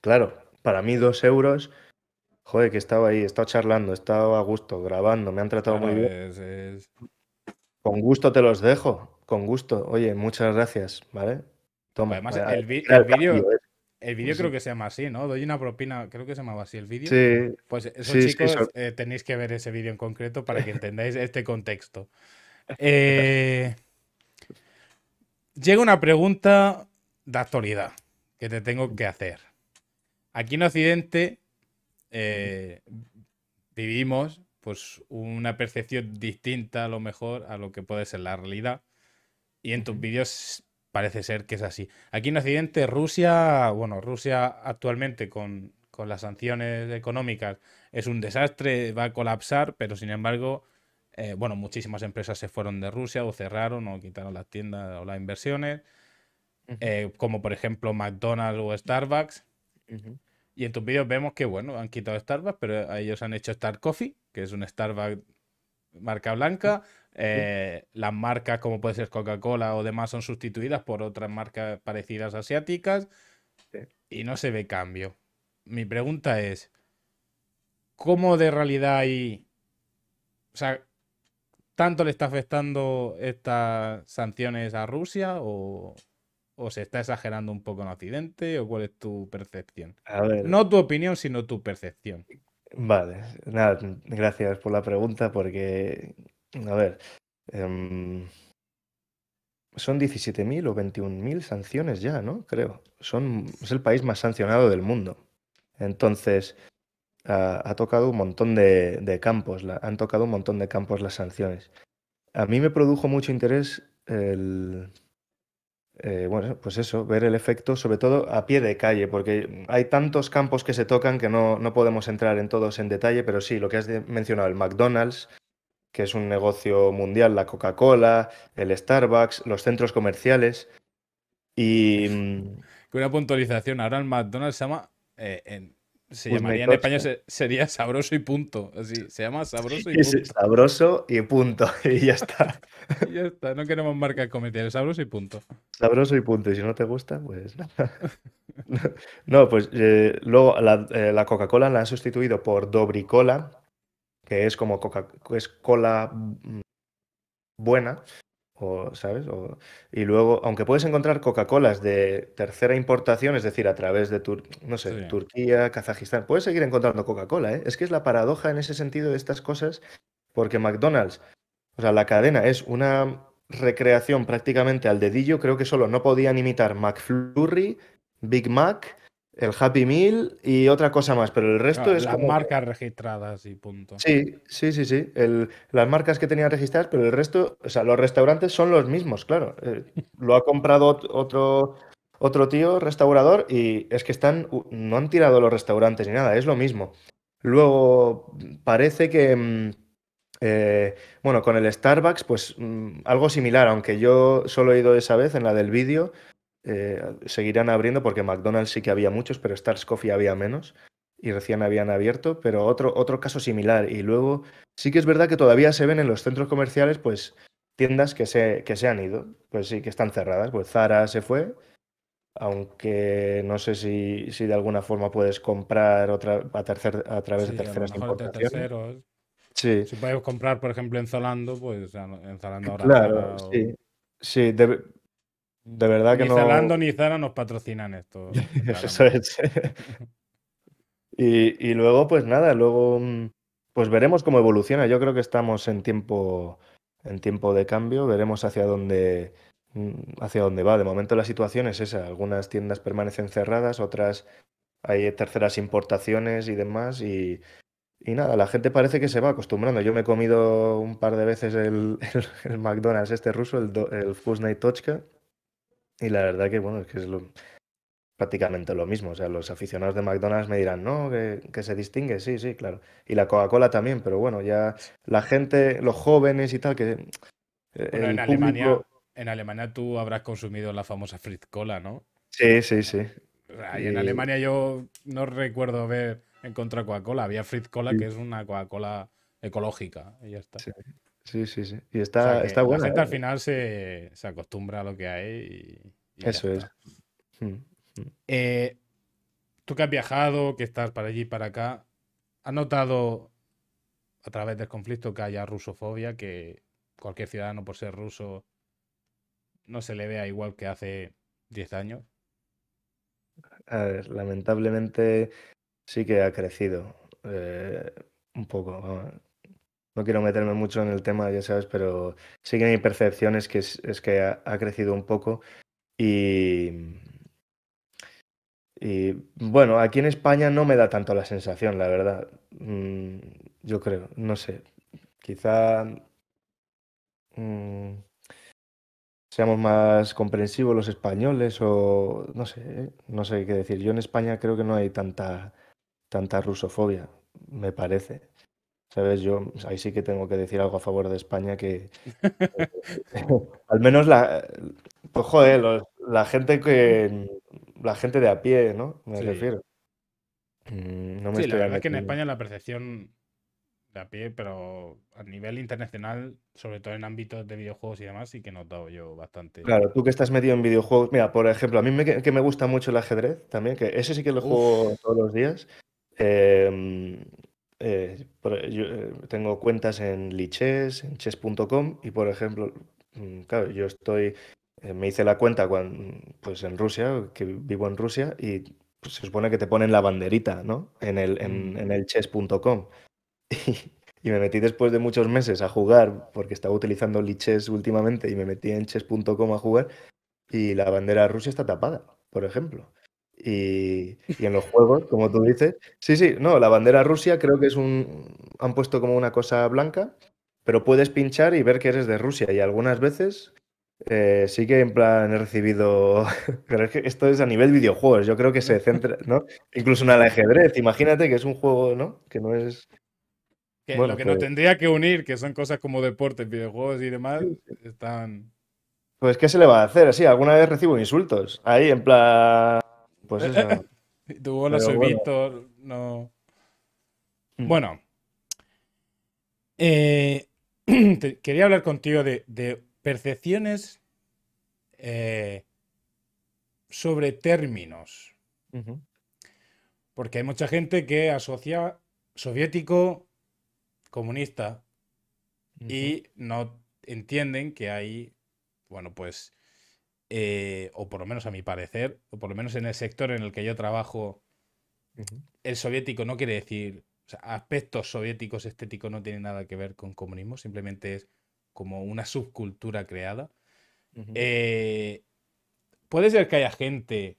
Claro, para mí dos euros joder, que estaba ahí, he estado charlando, he estado a gusto, grabando, me han tratado muy bien. Con gusto te los dejo, con gusto. Oye, muchas gracias, ¿vale? Toma. Además, el, vídeo... ¿eh? creo que se llama así, ¿no? Doy una propina, creo que se llamaba así el vídeo. Sí. Pues esos chicos eh, tenéis que ver ese vídeo en concreto para que entendáis este contexto. Eh, llega una pregunta de actualidad que te tengo que hacer. Aquí en Occidente eh, vivimos pues una percepción distinta a lo mejor a lo que puede ser la realidad. Y en tus vídeos parece ser que es así. Aquí en Occidente, Rusia, bueno, Rusia actualmente con, con las sanciones económicas es un desastre, va a colapsar, pero sin embargo, eh, bueno, muchísimas empresas se fueron de Rusia o cerraron o quitaron las tiendas o las inversiones, eh, como por ejemplo McDonald's o Starbucks. Y en tus vídeos vemos que, bueno, han quitado Starbucks, pero ellos han hecho Star Coffee, que es un Starbucks marca blanca. Eh, las marcas como puede ser Coca-Cola o demás son sustituidas por otras marcas parecidas asiáticas. Y no se ve cambio. Mi pregunta es, ¿cómo de realidad hay... O sea, ¿tanto le está afectando estas sanciones a Rusia o, o se está exagerando un poco en Occidente, o cuál es tu percepción. No tu opinión, sino tu percepción. Vale, nada, gracias por la pregunta, porque, a ver, em, son 17.000 o 21.000 sanciones ya, ¿no? Creo. Son, es el país más sancionado del mundo. Entonces, ha, tocado un montón de, campos, han tocado un montón de campos las sanciones. A mí me produjo mucho interés el eh, bueno, pues eso, ver el efecto, sobre todo a pie de calle, porque hay tantos campos que se tocan que no, podemos entrar en todos en detalle, pero sí, lo que has mencionado, el McDonald's, que es un negocio mundial, la Coca-Cola, el Starbucks, los centros comerciales. Y. Mm, Una puntualización, ahora el McDonald's se llama eh, se llamaría en español, sería sabroso y punto. Así, se llama sabroso y punto. sabroso y punto. Y ya está. ya está, no queremos marcar cometido. sabroso y punto. Sabroso y punto. Y si no te gusta, pues. no, pues eh, luego eh, la, Coca-Cola la han sustituido por Dobricola, que es como Coca cola mm, buena, o, ¿sabes? y luego, aunque puedes encontrar Coca-Colas de tercera importación, es decir, a través de, no sé, Turquía, Kazajistán, puedes seguir encontrando Coca-Cola, ¿eh? Es que es la paradoja en ese sentido de estas cosas, porque McDonald's, o sea, la cadena es una recreación prácticamente al dedillo, creo que solo no podían imitar McFlurry, Big Mac el Happy Meal y otra cosa más, pero el resto es. Las marcas registradas y punto. Sí, sí, sí, sí. las marcas que tenían registradas, pero el resto, o sea, los restaurantes son los mismos, claro. Eh, lo ha comprado otro, otro tío, restaurador, y es que están. No han tirado los restaurantes ni nada, es lo mismo. Luego, parece que. Mm, eh, bueno, con el Starbucks, pues mm, algo similar, aunque yo solo he ido esa vez en la del vídeo, eh, seguirán abriendo porque McDonald's sí que había muchos, pero Star's Coffee había menos y recién habían abierto, pero otro, otro caso similar. Y luego sí que es verdad que todavía se ven en los centros comerciales pues tiendas que se, que se han ido, pues sí, que están cerradas. Pues Zara se fue, aunque no sé si, de alguna forma puedes comprar otra, a, a través de terceras importaciones. Si puedes comprar, por ejemplo, en Zalando, pues en Zalando ahora... sí. Sí, de verdad que ni no. Zalando ni Zara nos patrocinan esto. Eso es. y, luego, pues nada, luego mm, pues veremos cómo evoluciona. Yo creo que estamos en tiempo, en tiempo de cambio, veremos hacia dónde, mm, hacia dónde va. De momento la situación es esa. Algunas tiendas permanecen cerradas, otras hay terceras importaciones y demás. Y, nada, la gente parece que se va acostumbrando. Yo me he comido un par de veces el, McDonald's este ruso, el, el Fusnay Tochka. Y la verdad que, bueno, es que es prácticamente lo mismo. O sea, los aficionados de McDonald's me dirán, no, que, se distingue, sí, sí, claro. Y la Coca-Cola también, pero bueno, ya la gente, los jóvenes y tal, que... Eh, bueno, en, Alemania, en Alemania tú habrás consumido la famosa Fritz Cola, ¿no? Sí, sí, sí. Y en Alemania yo no recuerdo haber encontrado Coca-Cola. Había Fritz Cola, que es una Coca-Cola ecológica. Y ya está. Sí, sí, sí. Y está, está buena. La gente ¿eh? al final se, acostumbra a lo que hay. Y, Eso es. Mm, mm. Eh, tú que has viajado, que estás para allí y para acá, ¿has notado a través del conflicto que haya rusofobia, que cualquier ciudadano por ser ruso no se le vea igual que hace 10 años? A ver, lamentablemente sí que ha crecido eh, un poco no quiero meterme mucho en el tema, ya sabes, pero sí que mi percepción es que, es, que ha, crecido un poco. Y, bueno, aquí en España no me da tanto la sensación, la verdad. Mm, yo creo, no sé. Quizá mm, seamos más comprensivos los españoles o no sé, ¿eh? no sé qué decir. Yo en España creo que no hay tanta, tanta rusofobia, me parece. ¿Sabes? Yo ahí sí que tengo que decir algo a favor de España que al menos la pues, joder, la gente que la gente de a pie, ¿no? Me refiero. Mm, sí, la verdad es que en España la percepción de a pie, pero a nivel internacional, sobre todo en ámbitos de videojuegos y demás, sí que he notado yo bastante. Claro, tú que estás metido en videojuegos. Mira, por ejemplo, a mí me, que me gusta mucho el ajedrez también, que ese sí que lo juego todos los días. Eh, eh, eh, eh, tengo cuentas en Lichess, en chess.com y por ejemplo, mm, claro, yo estoy, me hice la cuenta pues en Rusia, que vivo en Rusia y pues, se supone que te ponen la banderita, ¿no? En el, en, mm. el chess.com. Y, me metí después de muchos meses a jugar, porque estaba utilizando Lichess últimamente y me metí en chess.com a jugar y la bandera rusa está tapada, por ejemplo. Y, en los juegos, como tú dices. Sí, sí, no, la bandera Rusia creo que es un. Han puesto como una cosa blanca, pero puedes pinchar y ver que eres de Rusia. Y algunas veces eh, sí que en plan he recibido. pero es que esto es a nivel videojuegos, yo creo que se centra, ¿no? Incluso en el ajedrez, imagínate que es un juego, ¿no? Que no es. Que lo que no tendría que unir, que son cosas como deportes, videojuegos y demás, están. Pues, ¿qué se le va a hacer? Sí, alguna vez recibo insultos. Ahí, en plan pues eh, eso. Eh, eh, Tuvo soy Víctor, no. Mm. Bueno. quería hablar contigo de, percepciones sobre términos. Porque hay mucha gente que asocia soviético, comunista, y no entienden que hay, bueno, pues eh, o por lo menos a mi parecer, o por lo menos en el sector en el que yo trabajo, el soviético no quiere decir, aspectos soviéticos estéticos no tienen nada que ver con comunismo, simplemente es como una subcultura creada. Eh, puede ser que haya gente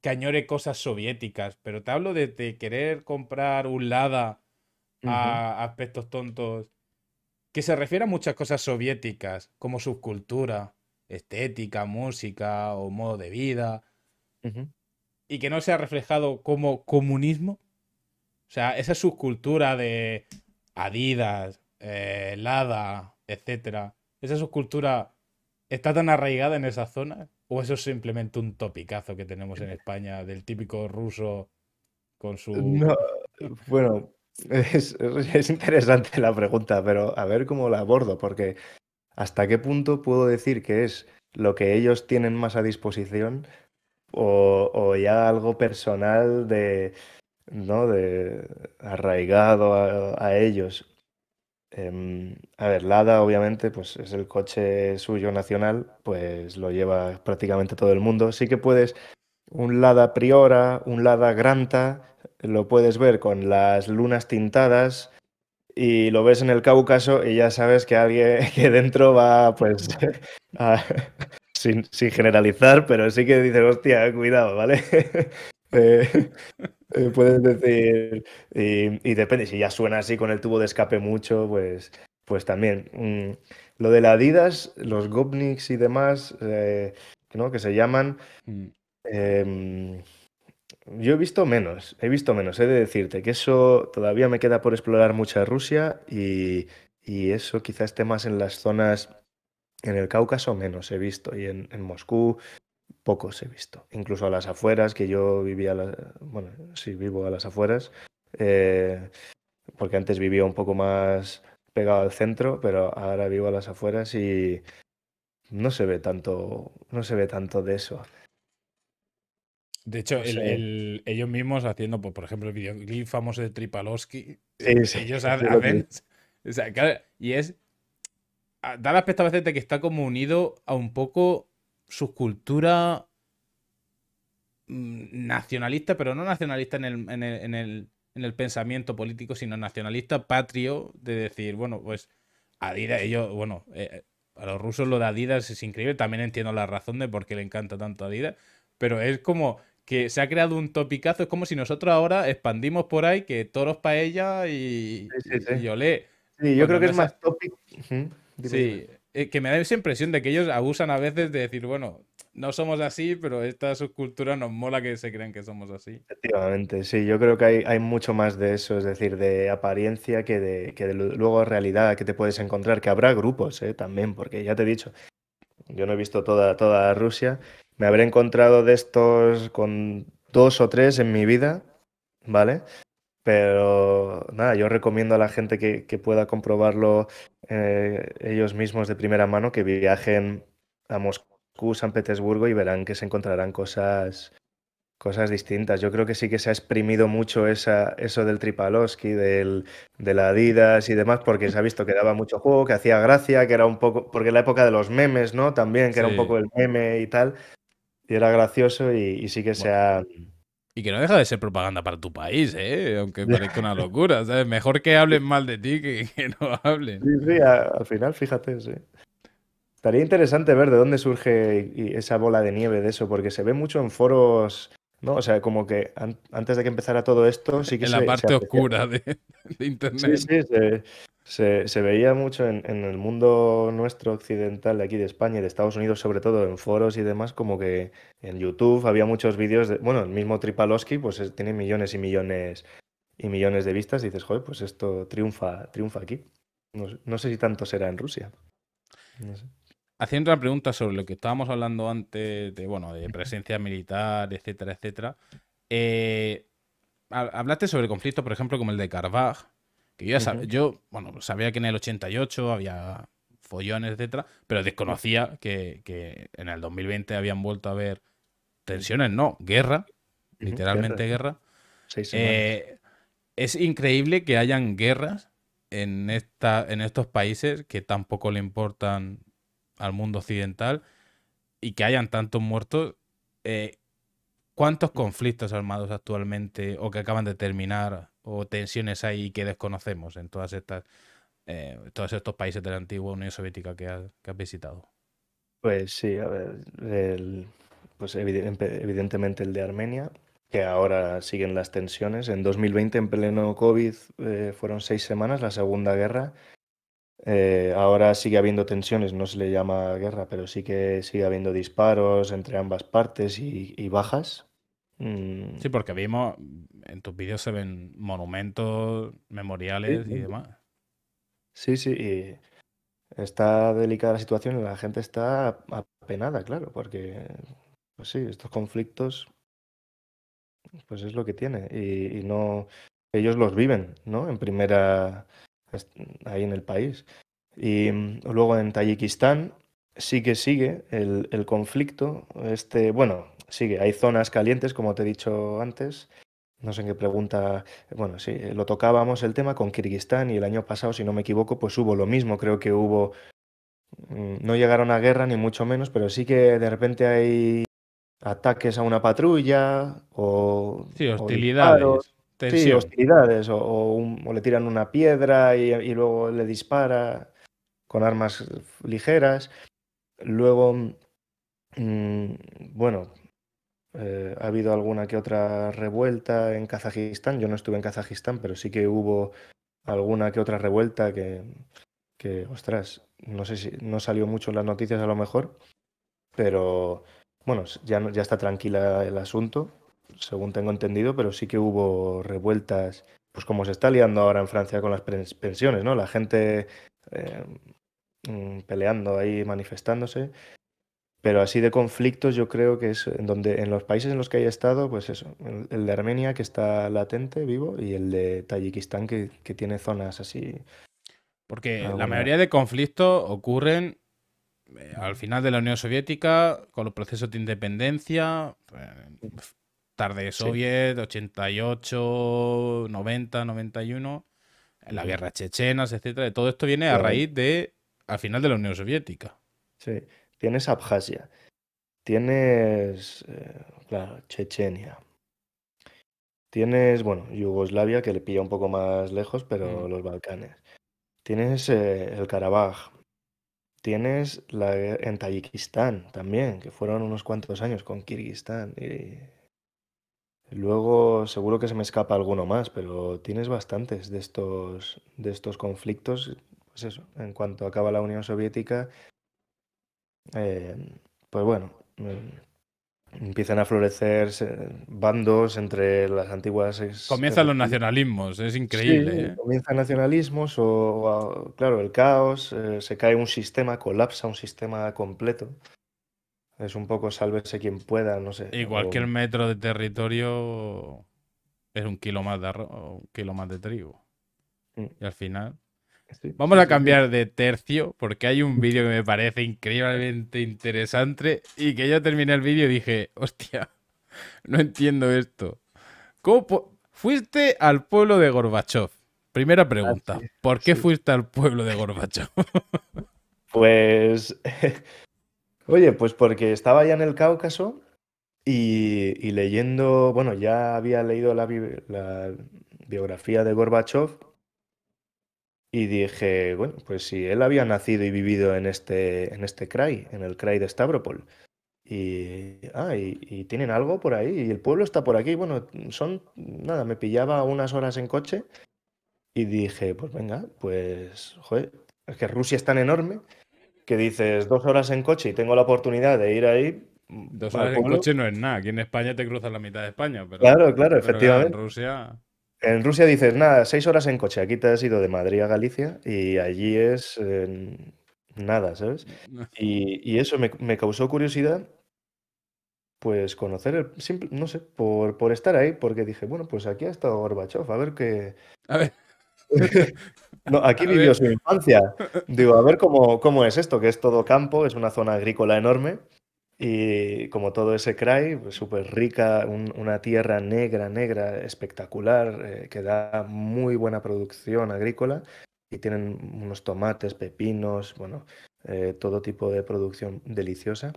que añore cosas soviéticas, pero te hablo de, querer comprar un Lada a aspectos tontos, que se refiere a muchas cosas soviéticas como subcultura estética, música o modo de vida, y que no sea reflejado como comunismo. O sea, esa subcultura de Adidas, eh, Lada, etcétera, esa subcultura está tan arraigada en esa zona ¿O eso es simplemente un topicazo que tenemos en España del típico ruso con su... bueno, es, es, interesante la pregunta, pero a ver cómo la abordo, porque ¿Hasta qué punto puedo decir que es lo que ellos tienen más a disposición o, ya algo personal de, ¿no? de arraigado a, ellos? Em, a ver, Lada obviamente pues es el coche suyo nacional, pues lo lleva prácticamente todo el mundo. Sí que puedes un Lada Priora, un Lada Granta, lo puedes ver con las lunas tintadas, y lo ves en el Cáucaso y ya sabes que alguien que dentro va, pues, sin, generalizar, pero sí que dices, hostia, cuidado, ¿vale? Eh, eh, puedes decir, y, depende, si ya suena así con el tubo de escape mucho, pues, pues también. Mm, lo de la Adidas, los Gopniks y demás, eh, ¿no? que se llaman, mm. em, yo he visto menos, he visto menos, he de decirte que eso todavía me queda por explorar mucha Rusia y, eso quizás esté más en las zonas, en el Cáucaso menos he visto y en, Moscú pocos he visto. Incluso a las afueras, que yo vivía, bueno, sí vivo a las afueras, eh, porque antes vivía un poco más pegado al centro, pero ahora vivo a las afueras y no se ve tanto, no se ve tanto de eso. De hecho, ellos mismos haciendo, pues, por ejemplo, el videoclip famoso de Tripalowski, sí, ellos hacen... y es... Da la aspecto de que está como unido a un poco su cultura mm, nacionalista, pero no nacionalista en el, en el, pensamiento político, sino nacionalista patrio, de decir, bueno, pues Adidas, ellos, bueno, eh, a los rusos lo de Adidas es increíble, también entiendo la razón de por qué le encanta tanto Adidas, pero es como que se ha creado un topicazo. Es como si nosotros ahora expandimos por ahí que toros paella y, yo sí, olé. Sí, yo creo que es más tópico. Sí, eh, que me da esa impresión de que ellos abusan a veces de decir, bueno, no somos así, pero esta subcultura nos mola que se crean que somos así. Efectivamente, sí, yo creo que hay, mucho más de eso, es decir, de apariencia que de, que luego realidad que te puedes encontrar, que habrá grupos eh, también, porque ya te he dicho, yo no he visto toda, toda Rusia, me habré encontrado de estos con dos o tres en mi vida, ¿vale? Pero nada, yo recomiendo a la gente que, pueda comprobarlo eh, ellos mismos de primera mano que viajen a Moscú, San Petersburgo y verán que se encontrarán cosas, cosas distintas. Yo creo que sí que se ha exprimido mucho esa, eso del Tripaloski, del, de la Adidas y demás, porque se ha visto que daba mucho juego, que hacía gracia, que era un poco, porque en la época de los memes, ¿no? También, que era un poco el meme y tal. Y era gracioso y, sí que sea... Y que no deja de ser propaganda para tu país, ¿eh? aunque parezca una locura. Mejor que hablen mal de ti que, no hablen. Sí, sí, al final, fíjate, sí. Estaría interesante ver de dónde surge esa bola de nieve de eso, porque se ve mucho en foros, ¿no? O sea, como que antes de que empezara todo esto, sí que en la parte oscura de, Internet. Sí, sí, se, veía mucho en, el mundo nuestro occidental, aquí de España y de Estados Unidos, sobre todo en foros y demás, como que en YouTube había muchos vídeos de, bueno, el mismo Tripalowski, pues tiene millones y millones y millones de vistas, y dices, joder, pues esto triunfa, triunfa aquí. No, sé si tanto será en Rusia. Haciendo la pregunta sobre lo que estábamos hablando antes de, bueno, de presencia militar, etcétera, etcétera. Eh, hablaste sobre conflictos, por ejemplo, como el de Karabaj, que yo ya sabía, yo, bueno, sabía que en el 88 había follones, etcétera, pero desconocía que, en el 2020 habían vuelto a haber tensiones, no, guerra, literalmente guerra. Eh, es increíble que hayan guerras en, esta, en estos países que tampoco le importan al mundo occidental y que hayan tantos muertos. Eh, ¿Cuántos conflictos armados actualmente o que acaban de terminar o tensiones hay que desconocemos en todas estas eh, todos estos países de la antigua Unión Soviética que, has visitado? Pues sí, a ver, pues evidentemente el de Armenia, que ahora siguen las tensiones. En 2020, en pleno COVID, eh, fueron seis semanas la Segunda Guerra. Eh, ahora sigue habiendo tensiones, no se le llama guerra, pero sí que sigue habiendo disparos entre ambas partes y bajas. Mm. Sí, porque vimos, en tus vídeos se ven monumentos, memoriales y demás. Sí, sí, y está delicada la situación y la gente está apenada, claro, porque, pues sí, estos conflictos, pues es lo que tiene. Y, no, ellos los viven, ¿no? En primera, ahí en el país. Y mm, luego en Tayikistán sí que sigue el, el conflicto. Este, bueno, sí, hay zonas calientes, como te he dicho antes. No sé en qué pregunta. Bueno, sí, eh, lo tocábamos el tema con Kirguistán y el año pasado, si no me equivoco, pues hubo lo mismo. Creo que hubo. Mm, no llegaron a guerra, ni mucho menos, pero sí que de repente hay ataques a una patrulla o. Sí, hostilidades. Sí, hostilidades. O, le tiran una piedra y, luego le dispara con armas ligeras. Luego, mm, bueno, eh, ha habido alguna que otra revuelta en Kazajistán. Yo no estuve en Kazajistán, pero sí que hubo alguna que otra revuelta que, ostras, no sé si no salió mucho en las noticias a lo mejor, pero bueno, ya, ya está tranquila el asunto, según tengo entendido, pero sí que hubo revueltas, pues como se está liando ahora en Francia con las pensiones, ¿no? La gente eh, mm, peleando ahí, manifestándose. Pero así de conflictos yo creo que es en donde en los países en los que haya estado, pues eso, el, de Armenia que está latente, vivo, y el de Tayikistán que, tiene zonas así. Porque la mayoría de conflictos ocurren eh, al final de la Unión Soviética, con los procesos de independencia, eh, tarde soviet, 88, 90, 91, la guerra chechenas, etcétera. Todo esto viene a raíz de al final de la Unión Soviética. Sí, tienes Abjasia, tienes, eh, Chechenia, tienes, bueno, Yugoslavia, que le pilla un poco más lejos, pero mm. los Balcanes. Tienes eh, el Karabaj, tienes la, en Tayikistán también, que fueron unos cuantos años con Kirguistán. Y luego seguro que se me escapa alguno más, pero tienes bastantes de estos, de estos conflictos. Pues eso, en cuanto acaba la Unión Soviética, eh, pues bueno, mm, empiezan a florecer bandos entre las antiguas. Comienzan los eh, nacionalismos, es increíble. Sí, ¿eh? Comienzan nacionalismos o, claro, el caos, se cae un sistema, colapsa un sistema completo. Es un poco sálvese quien pueda, no sé. Y cualquier metro de territorio es un kilo más de arroz, un kilo más de trigo. Mm. Y al final. Vamos a cambiar de tercio porque hay un vídeo que me parece increíblemente interesante y que yo terminé el vídeo y dije, hostia, no entiendo esto. ¿Cómo fuiste al pueblo de Gorbachev? Primera pregunta, ah, ¿por qué fuiste al pueblo de Gorbachev? pues, oye, pues porque estaba ya en el Cáucaso y, leyendo, bueno, ya había leído la, la biografía de Gorbachev y dije, bueno, pues si él había nacido y vivido en este, en este CRAI, en el Krai de Stavropol. Y, ah, y, tienen algo por ahí, y el pueblo está por aquí. Bueno, son, nada, me pillaba unas horas en coche y dije, pues venga, pues, joder, es que Rusia es tan enorme que dices dos horas en coche y tengo la oportunidad de ir ahí. Dos horas en coche no es nada. Aquí en España te cruzas la mitad de España. Pero, claro, claro, efectivamente. En Rusia. En Rusia dices, nada, seis horas en coche. Aquí te has ido de Madrid a Galicia y allí es eh, nada, ¿sabes? Y, eso me, causó curiosidad, pues conocer, el simple, no sé, por, estar ahí, porque dije, bueno, pues aquí ha estado Gorbachev, a ver qué. A ver. No, aquí vivió su infancia. Digo, a ver cómo, cómo es esto, que es todo campo, es una zona agrícola enorme. Y como todo ese cray, súper pues, rica, una tierra negra, negra, espectacular, eh, que da muy buena producción agrícola. Y tienen unos tomates, pepinos, bueno, eh, todo tipo de producción deliciosa.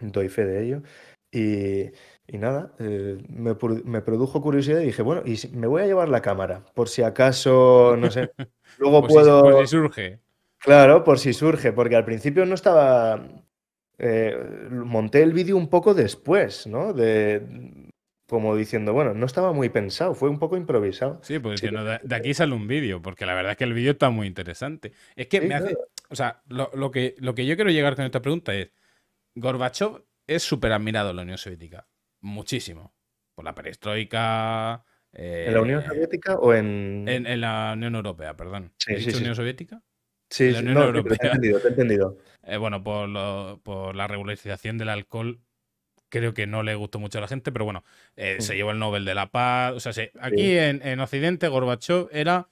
Doy fe de ello. Y, y nada, eh, me, me, produjo curiosidad y dije, bueno, y me voy a llevar la cámara, por si acaso, no sé, luego puedo... por si surge. Claro, por si surge, porque al principio no estaba eh, monté el vídeo un poco después, ¿no? De, como diciendo, bueno, no estaba muy pensado, fue un poco improvisado. Sí, pues de, aquí sale un vídeo, porque la verdad es que el vídeo está muy interesante. Es que me hace. O sea, lo, que, lo que yo quiero llegar con esta pregunta es: Gorbachev es súper admirado en la Unión Soviética. Muchísimo. Por la perestroika. ¿En la Unión eh, Soviética o en... en.? la Unión Europea, perdón. Sí, la Unión Soviética? Sí, sí, entendido, entendido. bueno, por, por, la regularización del alcohol, creo que no le gustó mucho a la gente, pero bueno, eh, mm. se llevó el Nobel de la Paz. O sea, sí aquí en, Occidente, Gorbachev era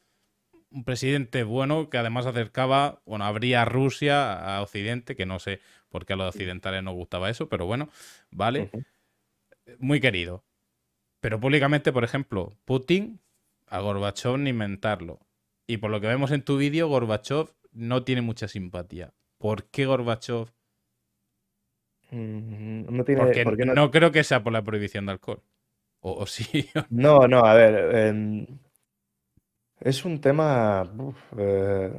un presidente bueno que además acercaba, bueno, abría Rusia a Occidente, que no sé por qué a los occidentales no gustaba eso, pero bueno, vale. Muy querido. Pero públicamente, por ejemplo, Putin a Gorbachev ni inventarlo. Y por lo que vemos en tu vídeo, Gorbachev no tiene mucha simpatía. ¿Por qué Gorbachev? Mm, no tiene, no... creo que sea por la prohibición de alcohol. O, sí. no. no, a ver. Em, es un tema eh,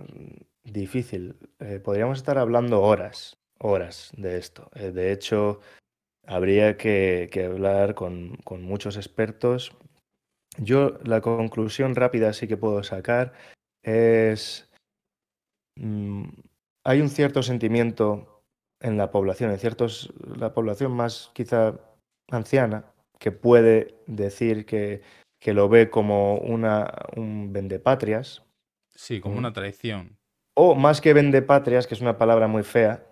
difícil. Eh, podríamos estar hablando horas, horas de esto. Eh, de hecho, habría que, hablar con, con muchos expertos. Yo la conclusión rápida sí que puedo sacar es Mm, hay un cierto sentimiento en la población, en ciertos, la población más quizá anciana, que puede decir que, lo ve como una, un vendepatrias. Sí, como mm. una traición. O más que vendepatrias, que es una palabra muy fea.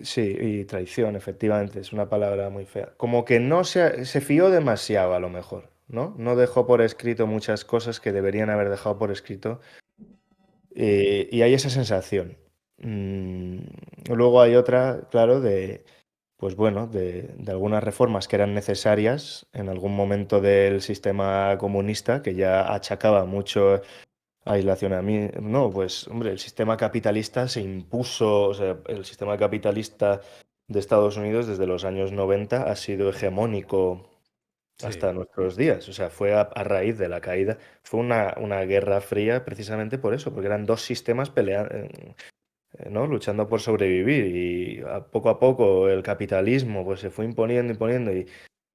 Sí, y traición, efectivamente, es una palabra muy fea. Como que no se, se fió demasiado a lo mejor, ¿no? No dejó por escrito muchas cosas que deberían haber dejado por escrito eh, y hay esa sensación. Mm, luego hay otra, claro, de, pues bueno, de, de, algunas reformas que eran necesarias en algún momento del sistema comunista, que ya achacaba mucho a aislacionamiento. No, pues hombre, el sistema capitalista se impuso, o sea, el sistema capitalista de Estados Unidos desde los años 90 ha sido hegemónico hasta nuestros días. O sea, fue a, raíz de la caída. Fue una, una, guerra fría precisamente por eso, porque eran dos sistemas peleando. Eh, eh, ¿no? luchando por sobrevivir y poco a poco el capitalismo pues se fue imponiendo imponiendo y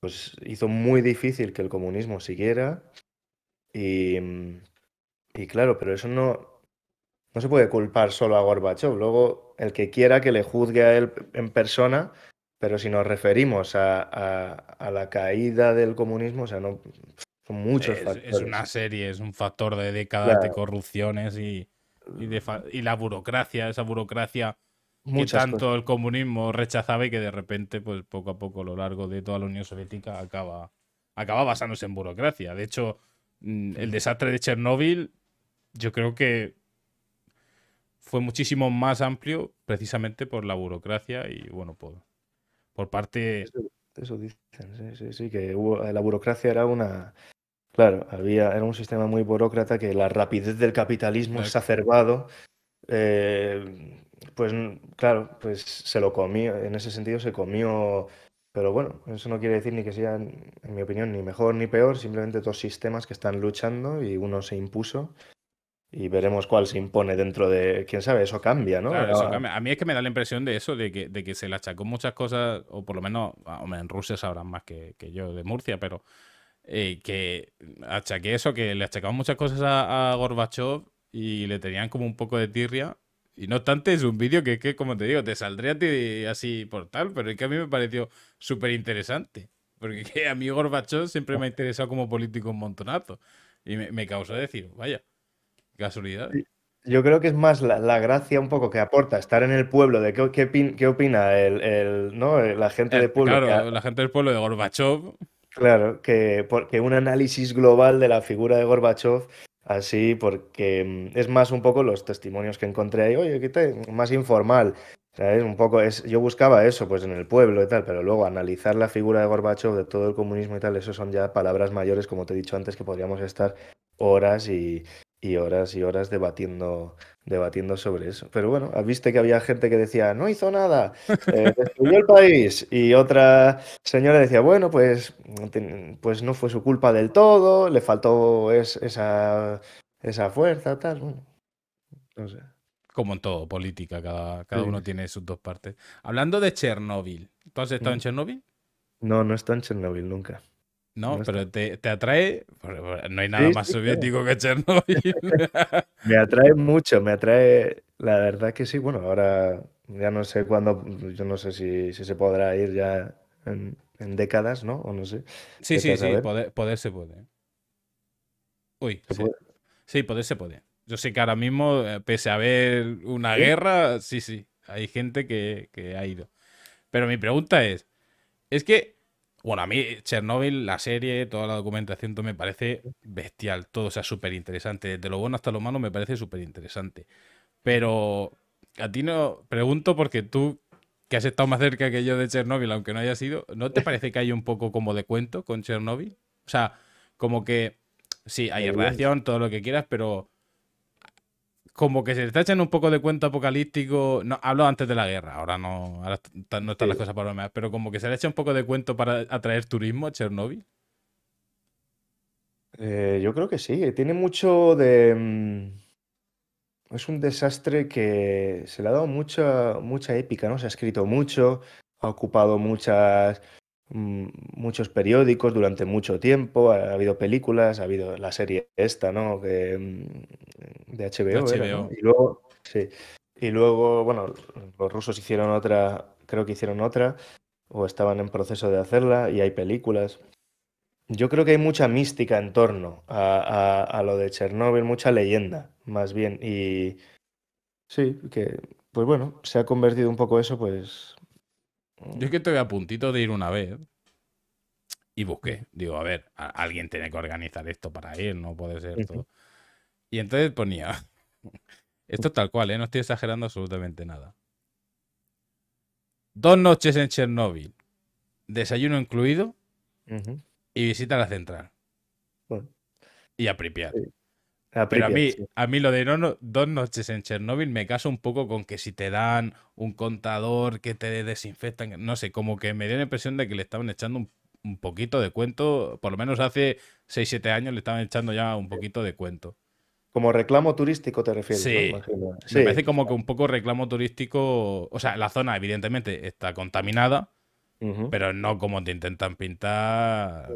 pues hizo muy difícil que el comunismo siguiera y, y claro pero eso no no se puede culpar solo a Gorbachev luego el que quiera que le juzgue a él en persona pero si nos referimos a, la caída del comunismo, o sea, no, son muchos factores. Es una serie, es un factor de décadas de corrupciones y, y, la burocracia, esa burocracia que tanto el comunismo rechazaba y que de repente, pues poco a poco, a lo largo de toda la Unión Soviética, acaba, acaba basándose en burocracia. De hecho, mm, el desastre de Chernóbil, yo creo que fue muchísimo más amplio precisamente por la burocracia y bueno, por, por parte... Eso, dicen, sí, sí, sí, que la burocracia era una... Claro, había, era un sistema muy burócrata que la rapidez del capitalismo exacerbado, eh, pues claro, pues se lo comió, en ese sentido se comió pero bueno, eso no quiere decir ni que sea, en mi opinión, ni mejor ni peor, simplemente dos sistemas que están luchando y uno se impuso y veremos cuál se impone dentro de. Quién sabe, eso cambia, ¿no? A mí es que me da la impresión de eso, de que, de que se le achacó muchas cosas, o por lo menos ah, en Rusia sabrán más que, que yo de Murcia, pero eh, que achaqué eso, que le achacaban muchas cosas a, a Gorbachev y le tenían como un poco de tirria. Y no obstante, es un vídeo que, que, como te digo, te saldría ti así por tal, pero es que a mí me pareció súper interesante. Porque a mí Gorbachev siempre me ha interesado como político un montonazo. Y me, me causó decir, vaya. Casualidad. Yo creo que es más la, gracia un poco que aporta estar en el pueblo, de qué, qué, opina el, ¿no? la gente del pueblo. Claro, la gente del pueblo de Gorbachev. Claro, que, porque un análisis global de la figura de Gorbachev, así, porque mm, es más un poco los testimonios que encontré ahí, oye, ¿qué más informal. ¿Sabes? Un poco es, yo buscaba eso pues en el pueblo y tal, pero luego analizar la figura de Gorbachev, de todo el comunismo y tal, eso son ya palabras mayores, como te he dicho antes, que podríamos estar horas y, y horas y horas debatiendo, debatiendo sobre eso. Pero bueno, viste que había gente que decía, no hizo nada, eh, destruyó el país. Y otra señora decía, bueno, pues, pues no fue su culpa del todo, le faltó esa, fuerza, tal. Bueno, Como en todo, política, cada, cada uno tiene sus dos partes. Hablando de Chernóbil, ¿tú has estado en mm. Chernóbil? No, no he estado en Chernóbil nunca. No, pero te, atrae. No hay nada más soviético que Chernobyl. me atrae mucho, me atrae. La verdad que sí. Bueno, ahora ya no sé cuándo. Yo no sé si, se podrá ir ya en, décadas, ¿no? O no sé. Sí, sí, sí. Poder, se puede. Uy, sí, sí. poder se puede. Yo sé que ahora mismo, eh, pese a haber una guerra, sí, sí. Hay gente que, que ha ido. Pero mi pregunta es: es que bueno, a mí Chernobyl, la serie, toda la documentación, todo me parece bestial, todo, o sea, súper interesante. Desde lo bueno hasta lo malo me parece súper interesante. Pero a ti no, pregunto porque tú, que has estado más cerca que yo de Chernobyl, aunque no haya sido, ¿no te parece que hay un poco como de cuento con Chernobyl? O sea, como que, sí, hay eh, relación, todo lo que quieras, pero como que se le está echando un poco de cuento apocalíptico. No, hablo antes de la guerra, ahora no, no están las cosas para más, pero como que se le echa un poco de cuento para atraer turismo a Chernóbil. Eh, yo creo que sí, eh, tiene mucho de... Mm, es un desastre que se le ha dado mucha, mucha épica, ¿no? Se ha escrito mucho, ha ocupado muchas Mm, muchos periódicos durante mucho tiempo, ha habido películas, ha habido la serie esta, ¿no? Mm, de HBO. Y luego, Y luego, bueno, los rusos hicieron otra, creo que hicieron otra, o estaban en proceso de hacerla, y hay películas. Yo creo que hay mucha mística en torno a, a lo de Chernóbil, mucha leyenda, más bien. Y sí, que, pues bueno, se ha convertido un poco eso, pues, yo es que estoy a puntito de ir una vez y busqué. Digo, a ver, alguien tiene que organizar esto para ir, no puede ser todo. Y entonces ponía. Esto es tal cual, ¿eh? no estoy exagerando absolutamente nada. Dos noches en Chernóbil, desayuno incluido y visita a la central. Y a pero a mí, a mí lo de dos noches en Chernóbil me caso un poco con que si te dan un contador que te desinfectan, no sé, como que me dio la impresión de que le estaban echando un, poquito de cuento, por lo menos hace 6-7 años le estaban echando ya un poquito de cuento. Como reclamo turístico te refieres. Sí. Me parece como que un poco reclamo turístico, o sea, la zona evidentemente está contaminada. Pero no como te intentan pintar.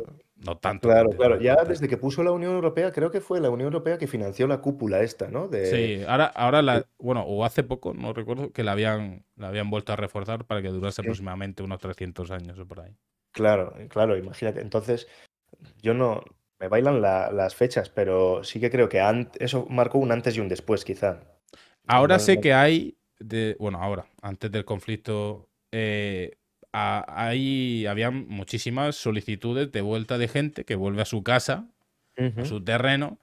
No tanto. Claro, claro. ya desde que puso la Unión Europea, creo que fue la Unión Europea que financió la cúpula esta, ¿no? De... Sí, ahora, ahora la, bueno, o hace poco, no recuerdo, que la habían, la habían vuelto a reforzar para que durase próximamente aproximadamente unos 300 años o por ahí. Claro, claro, imagínate. Entonces, yo no, me bailan las fechas, pero sí que creo que eso marcó un antes y un después, quizá. Ahora sé que hay, de, bueno, ahora, antes del conflicto, eh, ahí había muchísimas solicitudes de vuelta de gente que vuelve a su casa, a su terreno,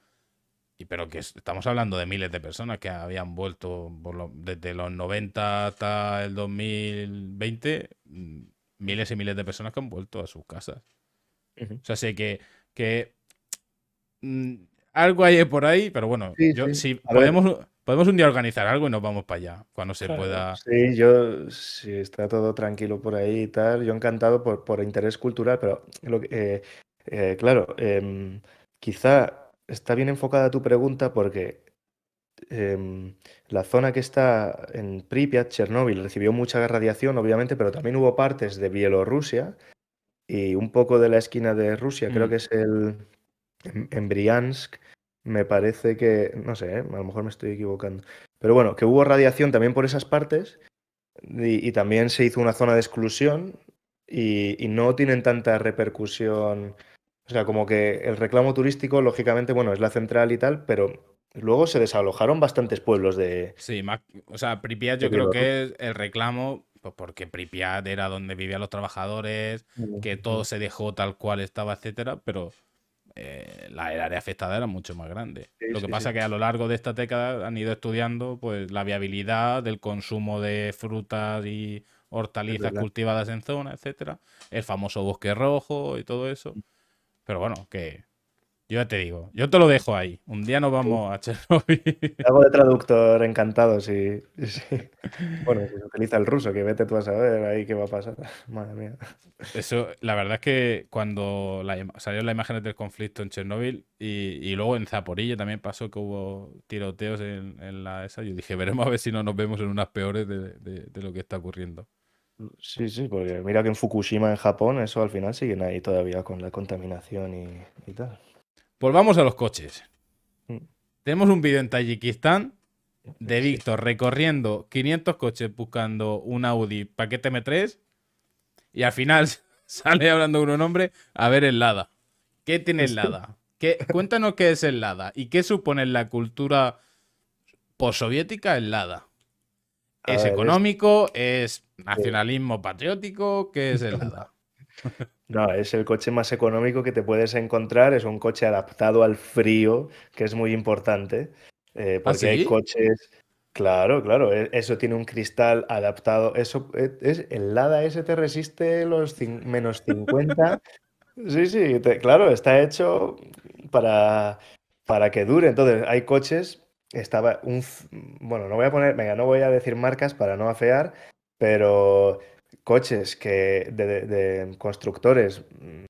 y, pero que estamos hablando de miles de personas que habían vuelto desde los 90 hasta el 2020, mm, miles y miles de personas que han vuelto a sus casas. O sea, sé que, que mm, algo hay por ahí, pero bueno, yo, si podemos... Podemos un día organizar algo y nos vamos para allá, cuando se pueda. Sí, yo, si está todo tranquilo por ahí y tal, yo encantado por, por interés cultural, pero eh, eh, claro, em, quizá está bien enfocada tu pregunta porque em, la zona que está en Pripyat, Chernóbil, recibió mucha radiación, obviamente, pero también hubo partes de Bielorrusia y un poco de la esquina de Rusia, creo mm. que es el en, en Briansk, me parece que, no sé, ¿eh? a lo mejor me estoy equivocando, pero bueno, que hubo radiación también por esas partes y, también se hizo una zona de exclusión y, no tienen tanta repercusión. O sea, como que el reclamo turístico, lógicamente, bueno, es la central y tal, pero luego se desalojaron bastantes pueblos de... Sí, más, o sea, Pripyat yo creo que es el reclamo pues porque Pripyat era donde vivían los trabajadores, que todo se dejó tal cual estaba, etcétera, pero eh, la, el área afectada era mucho más grande. lo que pasa es que a lo largo de esta década han ido estudiando pues, la viabilidad del consumo de frutas y hortalizas cultivadas en zona, etcétera, el famoso bosque rojo y todo eso. Mm. Pero bueno, que yo ya te digo, yo te lo dejo ahí. Un día nos vamos a Chernobyl. Hago de traductor encantado sí. Bueno, si se utiliza el ruso, que vete tú a saber ahí qué va a pasar. Madre mía. Eso, la verdad es que cuando salieron las imágenes del conflicto en Chernobyl y, luego en Zaporilla también pasó que hubo tiroteos en, la esa, yo dije, veremos a ver si no nos vemos en unas peores de, lo que está ocurriendo. Sí, sí, porque mira que en Fukushima, en Japón, eso al final siguen ahí todavía con la contaminación y tal. Volvamos a los coches. Mm. Tenemos un vídeo en Tayikistán de Víctor recorriendo 500 coches buscando un Audi paquete M3 y al final sale hablando con un hombre a ver el Lada. ¿Qué tiene el Lada? ¿Qué, cuéntanos qué es el Lada y qué supone la cultura postsoviética el Lada. ¿Es económico? Es... ¿Es nacionalismo patriótico? ¿Qué es el Lada? No, es el coche más económico que te puedes encontrar, es un coche adaptado al frío, que es muy importante, eh, ¿Ah, porque hay coches... Claro, claro, e, eso tiene un cristal adaptado, eso e, es, el Lada S te resiste los menos 50. sí, sí, claro, está hecho para, para que dure. Entonces, hay coches, estaba un, bueno, no voy a poner, venga, no voy a decir marcas para no afear, pero coches que de, constructores mm,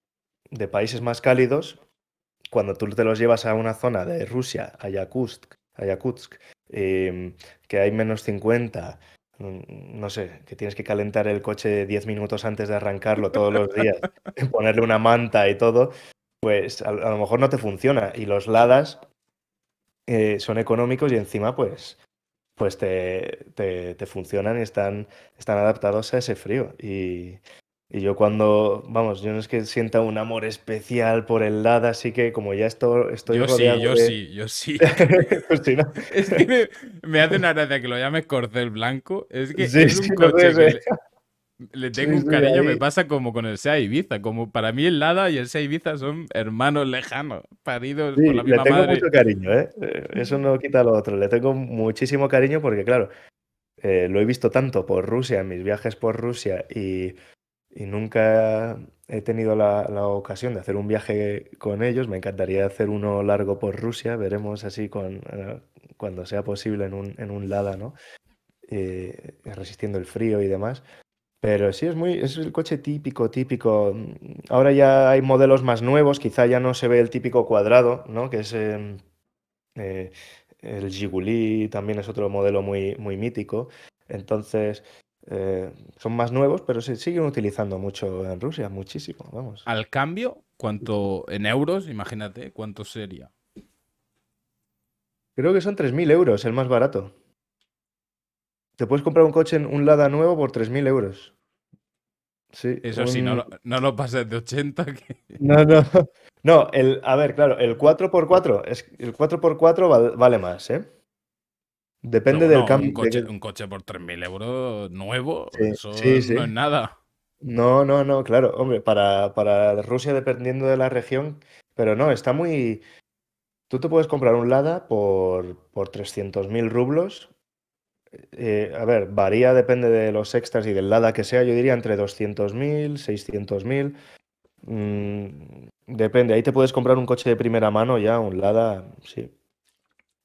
de países más cálidos, cuando tú te los llevas a una zona de Rusia, a Yakutsk, a Yakutsk mm, que hay menos 50, mm, no sé, que tienes que calentar el coche 10 minutos antes de arrancarlo todos los días, ponerle una manta y todo, pues a, lo mejor no te funciona. Y los ladas eh, son económicos y encima pues pues te, te, funcionan y están, están adaptados a ese frío. Y, yo cuando, vamos, yo no es que sienta un amor especial por el lado, así que como ya estoy... Yo sí, yo sí, yo sí. Pues me, hace una gracia que lo llames corcel blanco. Es que es un coche le tengo un cariño, me pasa como con el Sea Ibiza. Como para mí el Lada y el Sea Ibiza son hermanos lejanos, paridos por la misma madre. Le tengo mucho cariño, ¿eh? ¿eh? Eso no quita lo otro. Le tengo muchísimo cariño porque, claro, eh, lo he visto tanto por Rusia, en mis viajes por Rusia, y, nunca he tenido la, ocasión de hacer un viaje con ellos. Me encantaría hacer uno largo por Rusia, veremos así con, eh, cuando sea posible en un, en un Lada, ¿no? resistiendo el frío y demás. Pero sí, es, muy, es el coche típico, típico. Ahora ya hay modelos más nuevos, quizá ya no se ve el típico cuadrado, ¿no? Que es em, eh, el Jiguli, también es otro modelo muy, muy mítico. Entonces, eh, son más nuevos, pero se siguen utilizando mucho en Rusia, muchísimo, vamos. Al cambio, ¿cuánto en euros? Imagínate, ¿cuánto sería? Creo que son 3.000 euros el más barato. Te puedes comprar un coche en un Lada nuevo por 3.000 euros. Sí, Eso sí, no lo, no pases de 80. No, no. No, el, a ver, claro, el 4x4, es, el 4x4 vale más, ¿eh? Depende del cambio. Un coche, por 3.000 euros nuevo, eso no es nada. No, no, no, claro, hombre, para, para, Rusia dependiendo de la región, pero no, está muy... Tú te puedes comprar un Lada por, por 300.000 rublos eh, a ver, varía, depende de los extras y del LADA que sea, yo diría entre 200.000, 600.000. Mm, depende, ahí te puedes comprar un coche de primera mano ya, un LADA, sí.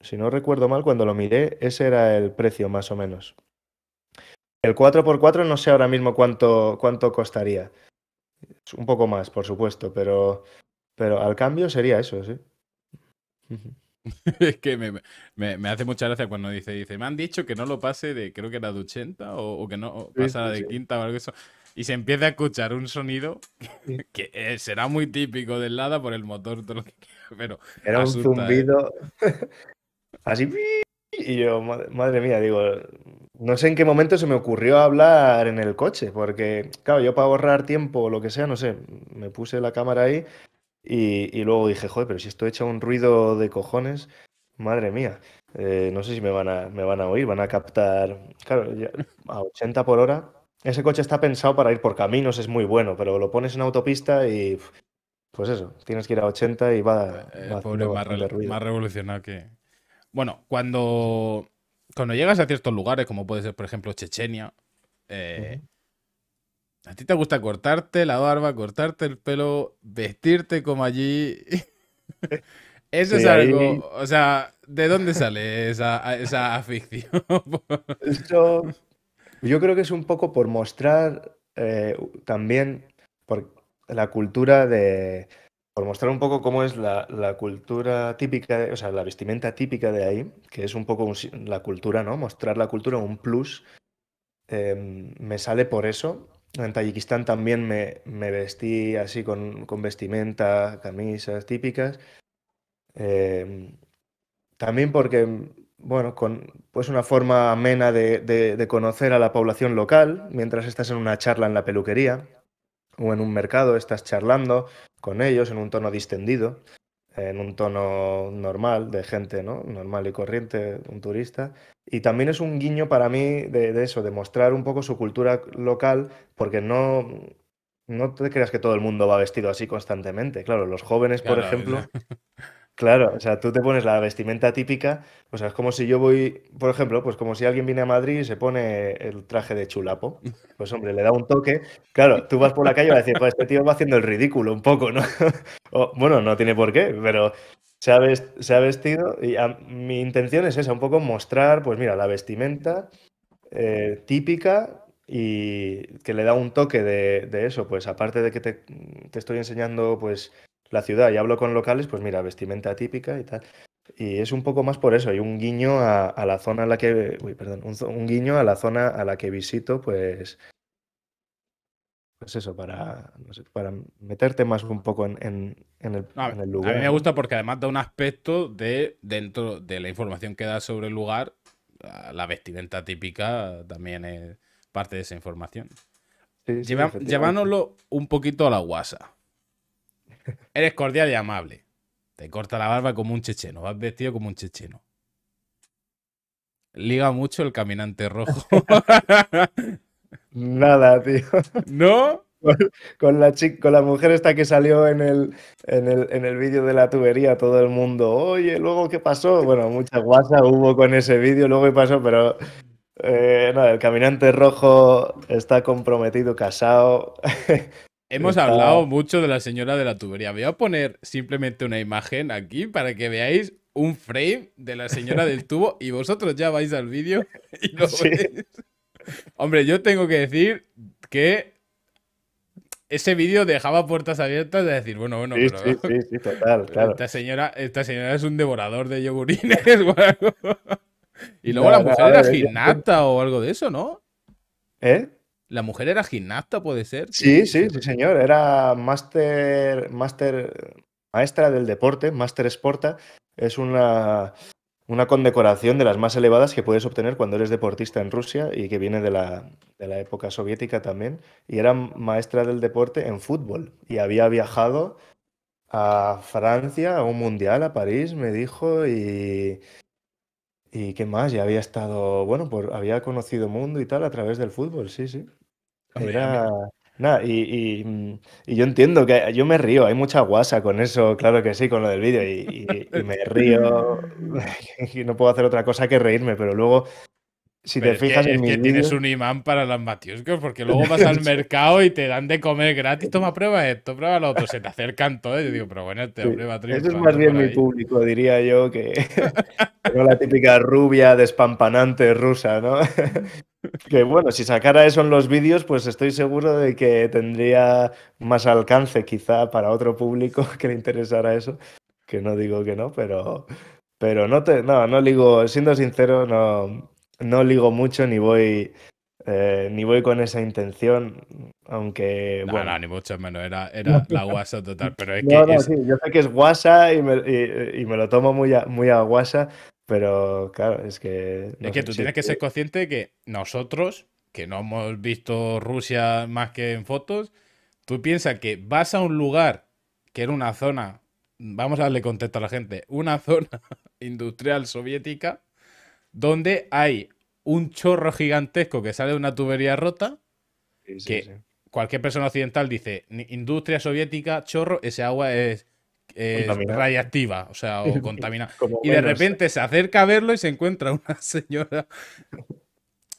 Si no recuerdo mal, cuando lo miré, ese era el precio más o menos. El 4x4 no sé ahora mismo cuánto, cuánto costaría. Un poco más, por supuesto, pero, pero al cambio sería eso, sí. es que me, hace mucha gracia cuando dice, dice, me han dicho que no lo pase de, creo que era de 80 o, que no pasa de quinta o algo eso. Y se empieza a escuchar un sonido que, eh, será muy típico del Lada por el motor, pero... Era un ¿eh? zumbido así... Y yo, madre, madre mía, digo, no sé en qué momento se me ocurrió hablar en el coche, porque, claro, yo para ahorrar tiempo o lo que sea, no sé, me puse la cámara ahí y, luego dije, joder, pero si esto echa un ruido de cojones, madre mía, eh, no sé si me van, a, me van a oír, van a captar, claro, a 80 por hora. Ese coche está pensado para ir por caminos, es muy bueno, pero lo pones en autopista y pues eso, tienes que ir a 80 y va, a eh, va pobre, más, más revolucionado que... Bueno, cuando, cuando llegas a ciertos lugares, como puede ser, por ejemplo, Chechenia, eh, ¿A ti te gusta cortarte la barba, cortarte el pelo, vestirte como allí? Eso es algo, o sea, ¿de dónde sale esa, afición? yo yo creo que es un poco por mostrar eh, también por la cultura de, por mostrar un poco cómo es la, cultura típica, o sea, la vestimenta típica de ahí, que es un poco la cultura, ¿no? Mostrar la cultura, un plus, em, me sale por eso en Tayikistán también me, vestí así con, vestimenta, camisas típicas. Em, también porque, bueno, con pues una forma amena de, conocer a la población local mientras estás en una charla en la peluquería o en un mercado, estás charlando con ellos en un tono distendido en un tono normal, de gente ¿no? normal y corriente, un turista. Y también es un guiño para mí de, eso, de mostrar un poco su cultura local, porque no, no te creas que todo el mundo va vestido así constantemente. Claro, los jóvenes, por ejemplo, Claro, o sea, tú te pones la vestimenta típica, o sea, es como si yo voy, por ejemplo, pues como si alguien viene a Madrid y se pone el traje de chulapo, pues hombre, le da un toque, claro, tú vas por la calle y vas a decir, pues este tío va haciendo el ridículo un poco, ¿no? bueno, no tiene por qué, pero se ha, vestido y mi intención es esa, un poco mostrar, pues mira, la vestimenta eh, típica y que le da un toque de, eso, pues aparte de que te estoy enseñando, pues la ciudad y hablo con locales, pues mira, vestimenta típica y tal. Y es un poco más por eso, hay un guiño a, la zona a la que, uy, perdón, un, guiño a la zona a la que visito, pues, pues eso, para, para meterte más un poco en, el, lugar. A mí me gusta porque además da un aspecto de, dentro de la información que da sobre el lugar, la vestimenta típica también es parte de esa información. Sí, un poquito a la guasa. Eres cordial y amable. Te corta la barba como un checheno. Vas vestido como un checheno. Liga mucho el caminante rojo. Nada, tío. ¿No? Con la, chica, con la mujer esta que salió en el, en el, en el vídeo de la tubería, todo el mundo, oye, luego qué pasó. Bueno, mucha guasa hubo con ese vídeo, luego qué pasó, pero eh, no, el caminante rojo está comprometido, casado, Hemos hablado mucho de la señora de la tubería. Voy a poner simplemente una imagen aquí para que veáis un frame de la señora del tubo y vosotros ya vais al vídeo y lo veis. Hombre, yo tengo que decir que ese vídeo dejaba puertas abiertas de decir, bueno, bueno, sí, pero, sí, sí, total, claro. esta, señora, esta señora es un devorador de yogurines o algo. Y luego la mujer era o algo de eso, ¿no? ¿Eh? La mujer era gimnasta, puede ser. Sí, sí, sí, señor. Era máster, maestra del deporte, máster esporta. Es una, una condecoración de las más elevadas que puedes obtener cuando eres deportista en Rusia y que viene de la, de la, época soviética también. Y era maestra del deporte en fútbol y había viajado a Francia, a un mundial, a París, me dijo, y... ¿Y qué más? Ya había estado, bueno, por, pues había conocido mundo y tal a través del fútbol, sí, sí. Era... y, mm, y, yo entiendo que yo me río, hay mucha guasa con eso, claro que sí, con lo del vídeo, y, y me río, y no puedo hacer otra cosa que reírme, pero luego si te fijas en es que tienes un imán para las matías, porque luego vas al mercado y te dan de comer gratis. Toma, prueba esto, prueba lo otro. Se te acercan todos. Yo digo, pero bueno, te este prueba Eso es más bien mi público, diría yo, que no la típica rubia despampanante rusa, ¿no? que bueno, si sacara eso en los vídeos, pues estoy seguro de que tendría más alcance quizá para otro público que le interesara eso. Que no digo que no, pero, pero no te, no, no digo, siendo sincero, no, no ligo mucho ni voy eh, ni voy con esa intención, aunque. bueno. ni mucho menos. Era, la guasa total. Pero es que. yo sé que es guasa y me, lo tomo muy a, muy guasa, pero claro, es que. es que tú tienes que ser consciente que nosotros, que no hemos visto Rusia más que en fotos, tú piensas que vas a un lugar que era una zona. Vamos a darle contexto a la gente. Una zona industrial soviética donde hay un chorro gigantesco que sale de una tubería rota, que cualquier persona occidental dice, industria soviética, chorro, ese agua es, radiactiva, o sea, o contaminada. y de repente se acerca a verlo y se encuentra una señora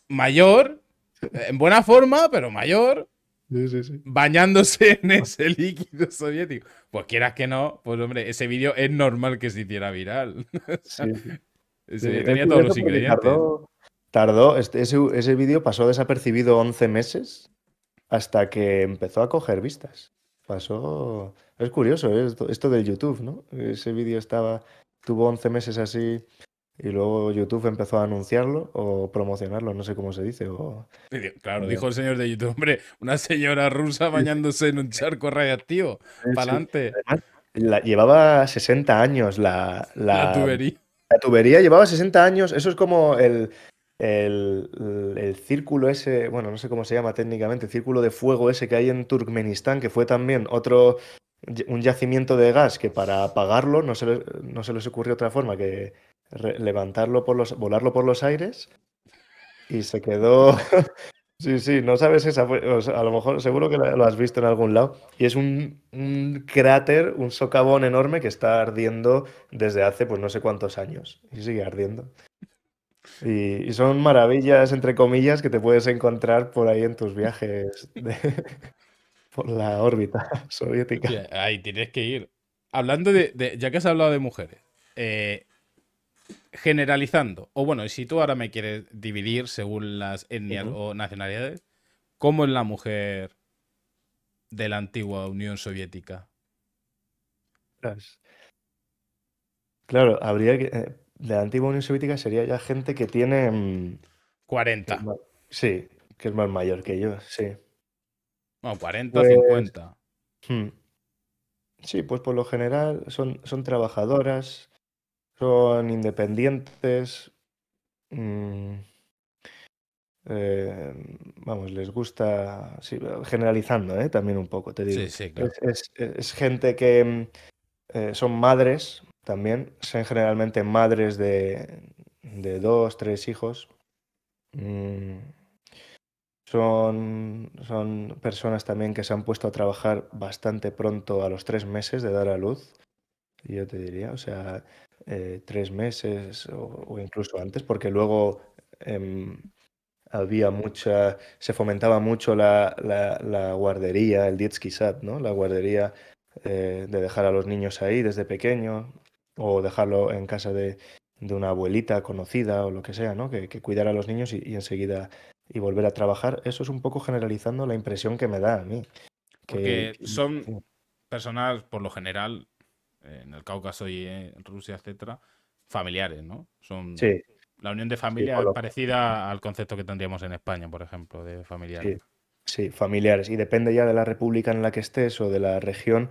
mayor, eh, en buena forma, pero mayor, bañándose en ese líquido soviético. Pues quieras que no, pues hombre, ese vídeo es normal que se hiciera viral tenía todos los pues, ingredientes. Tardó, este, ese, vídeo pasó desapercibido 11 meses hasta que empezó a coger vistas. Pasó. Es curioso ¿eh? esto, del YouTube, ¿no? Ese vídeo estaba. tuvo 11 meses así y luego YouTube empezó a anunciarlo o promocionarlo, no sé cómo se dice. Claro, dijo el señor de YouTube, hombre, una señora rusa bañándose en un charco radiactivo. Para adelante. Llevaba 60 años la tubería. La tubería llevaba 60 años, eso es como el, el, círculo ese, bueno, no sé cómo se llama técnicamente, el círculo de fuego ese que hay en Turkmenistán, que fue también otro, un yacimiento de gas que para apagarlo no se, no se les ocurrió otra forma que levantarlo por los, volarlo por los aires y se quedó Sí, sí, no sabes esa. a lo mejor, seguro que lo has visto en algún lado. Y es un, cráter, un socavón enorme que está ardiendo desde hace, pues no sé cuántos años. Y sigue ardiendo. Y, son maravillas, entre comillas, que te puedes encontrar por ahí en tus viajes por la órbita soviética. Ahí tienes que ir. Hablando de. ya que has hablado de mujeres, eh, generalizando, o bueno, si tú ahora me quieres dividir según las etnias o nacionalidades, ¿cómo es la mujer de la antigua Unión Soviética? Claro, habría que. Eh, la antigua Unión Soviética sería ya gente que tiene. 40. Mm, sí, que es más mayor que yo, sí. Bueno, 40, o 50. Sí, pues por lo general son, son trabajadoras, son independientes. Mm, eh, vamos, les gusta, generalizando ¿eh? también un poco, te digo. es, gente que mm, eh, son madres también, son generalmente madres de, dos, tres hijos. Mm, son, son personas también que se han puesto a trabajar bastante pronto a los tres meses de dar a luz, yo te diría. O sea, eh, tres meses o, incluso antes, porque luego em, había mucha, se fomentaba mucho la, la, guardería, el Dietzkisat, ¿no? La guardería eh, de dejar a los niños ahí desde pequeño o dejarlo en casa de, de una abuelita conocida o lo que sea, ¿no? Que, cuidara a los niños y, enseguida y volver a trabajar. Eso es un poco generalizando la impresión que me da a mí. Porque son personas, por lo general, eh, en el Cáucaso y en Rusia, etcétera, familiares, ¿no? Son la unión de familia es parecida al concepto que tendríamos en España, por ejemplo, de familiares. Sí. familiares. Y depende ya de la república en la que estés o de la región,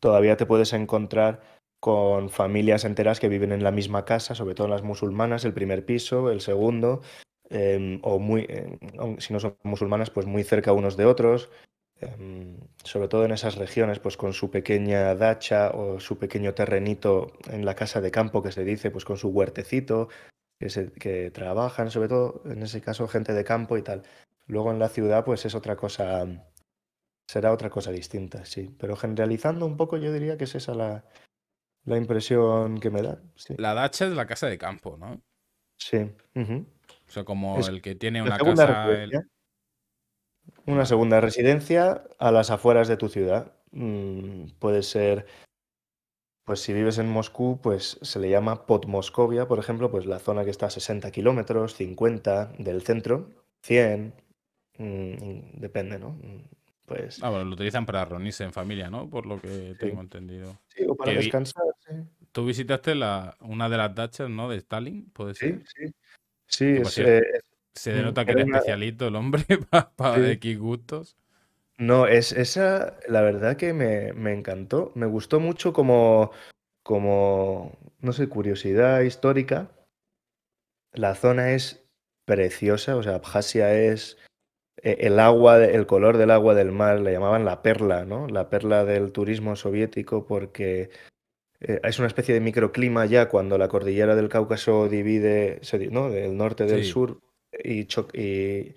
todavía te puedes encontrar con familias enteras que viven en la misma casa, sobre todo las musulmanas, el primer piso, el segundo, em, o muy, em, si no son musulmanas, pues muy cerca unos de otros. Em, sobre todo en esas regiones, pues con su pequeña dacha o su pequeño terrenito en la casa de campo que se dice, pues con su huertecito, que, que trabajan, sobre todo en ese caso gente de campo y tal. Luego en la ciudad, pues es otra cosa, será otra cosa distinta, sí. Pero generalizando un poco, yo diría que es esa la, impresión que me da. La dacha es la casa de campo, ¿no? Sí. O sea, como el que tiene una casa... Una segunda residencia a las afueras de tu ciudad. Mm, puede ser, pues si vives en Moscú, pues se le llama Podmoscovia, por ejemplo, pues la zona que está a 60 kilómetros, 50 del centro, 100, mm, depende, ¿no? Mm, pues... Ah, bueno, lo utilizan para reunirse en familia, ¿no? Por lo que tengo entendido. Sí, o para descansar, Tú visitaste la, una de las dachas, ¿no? De Stalin, ¿puede ser? Sí, sí. Sí, es, eh, se mm, denota que era especialito el hombre para de gustos. No, es, esa, la verdad que me, encantó. Me gustó mucho como, como, no sé, curiosidad histórica. La zona es preciosa, o sea, Abjasia es e, el agua, el color del agua del mar, le llamaban la perla, ¿no? La perla del turismo soviético porque eh, es una especie de microclima ya cuando la cordillera del Cáucaso divide, ¿no? Del norte del sur, y, eh,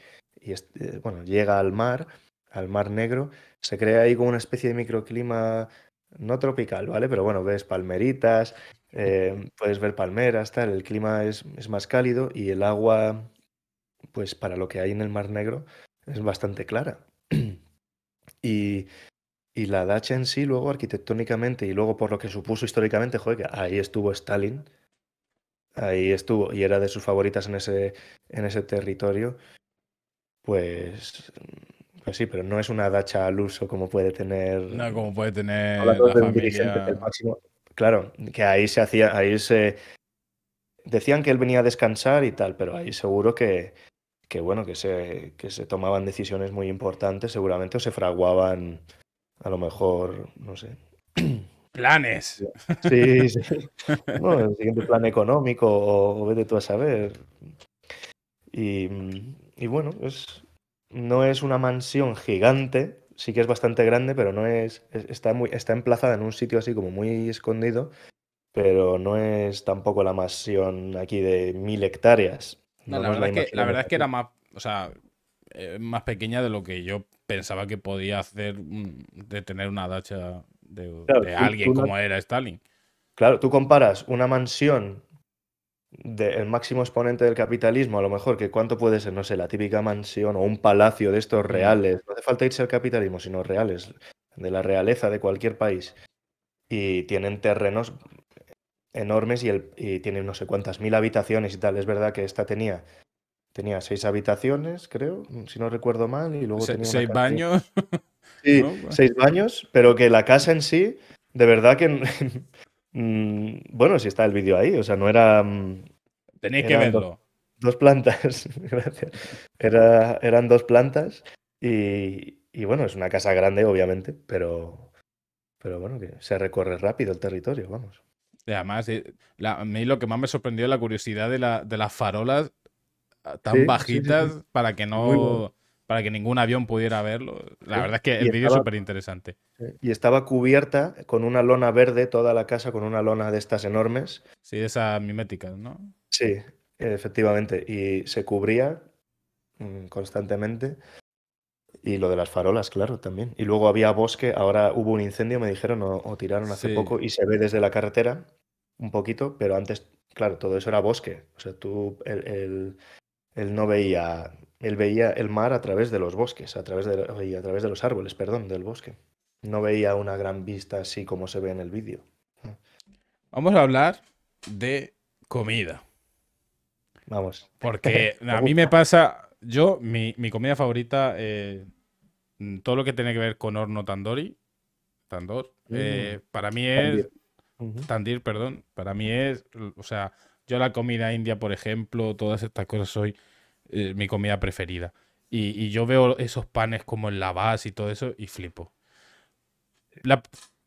bueno, llega al mar, al mar negro, se crea ahí como una especie de microclima no tropical, ¿vale? Pero bueno, ves palmeritas, eh, puedes ver palmeras, tal, el clima es, más cálido y el agua, pues para lo que hay en el mar negro, es bastante clara. y, y la dacha en sí, luego arquitectónicamente y luego por lo que supuso históricamente, joder, que ahí estuvo Stalin, ahí estuvo y era de sus favoritas en ese, en ese territorio, pues, pues sí, pero no es una dacha al uso como puede tener. como puede tener la familia. Claro, que ahí se hacía, ahí se decían que él venía a descansar y tal, pero ahí seguro que, que bueno, que se, que se tomaban decisiones muy importantes, seguramente, o se fraguaban a lo mejor, no sé. Planes. Sí, sí. el siguiente plan económico o, vete tú a saber. Y, bueno, es, no es una mansión gigante, sí que es bastante grande, pero no es, está muy está emplazada en un sitio así como muy escondido, pero no es tampoco la mansión aquí de mil hectáreas. la, verdad es que, era más, o sea, eh, más pequeña de lo que yo pensaba que podía hacer de tener una dacha de, alguien como era Stalin. Claro, tú comparas una mansión del máximo exponente del capitalismo, a lo mejor, que cuánto puede ser, no sé, la típica mansión o un palacio de estos mm. reales, no hace falta irse al capitalismo, sino reales, de la realeza de cualquier país, y tienen terrenos enormes y, el, tienen no sé cuántas mil habitaciones y tal. Es verdad que esta tenía Tenía seis habitaciones, creo, si no recuerdo mal, y luego seis baños. sí, seis baños, pero que la casa en sí, de verdad que... Mm, bueno, si está el vídeo ahí, o sea, no era... Mm, Tenéis que verlo. Dos, plantas, gracias. Era, eran dos plantas y, y bueno, es una casa grande, obviamente, pero, pero bueno, que se recorre rápido el territorio, vamos. además, eh, a mí lo que más me sorprendió es la curiosidad de, la, de las farolas ah, tan bajitas para que no para que ningún avión pudiera verlo. La verdad es que el vídeo es súper interesante. Y estaba cubierta con una lona verde, toda la casa con una lona de estas enormes. Sí, de esas miméticas, ¿no? Sí, efectivamente. Y se cubría mm, constantemente. Y lo de las farolas, claro, también. Y luego había bosque, ahora hubo un incendio, me dijeron, o, tiraron hace poco, y se ve desde la carretera un poquito, pero antes, claro, todo eso era bosque. O sea, tú Él el no veía él veía el mar a través de los bosques, a través de, a través de los árboles, perdón, del bosque. No veía una gran vista así como se ve en el vídeo. Vamos a hablar de comida. Vamos. Porque a mí me pasa, yo, mi, comida favorita, eh, todo lo que tiene que ver con horno tandori, tandor, mm. eh, para mí es... Tandir, perdón, para mí es, o sea, yo la comida india, por ejemplo, todas estas cosas soy eh, mi comida preferida. Y, yo veo esos panes como en la base y todo eso y flipo.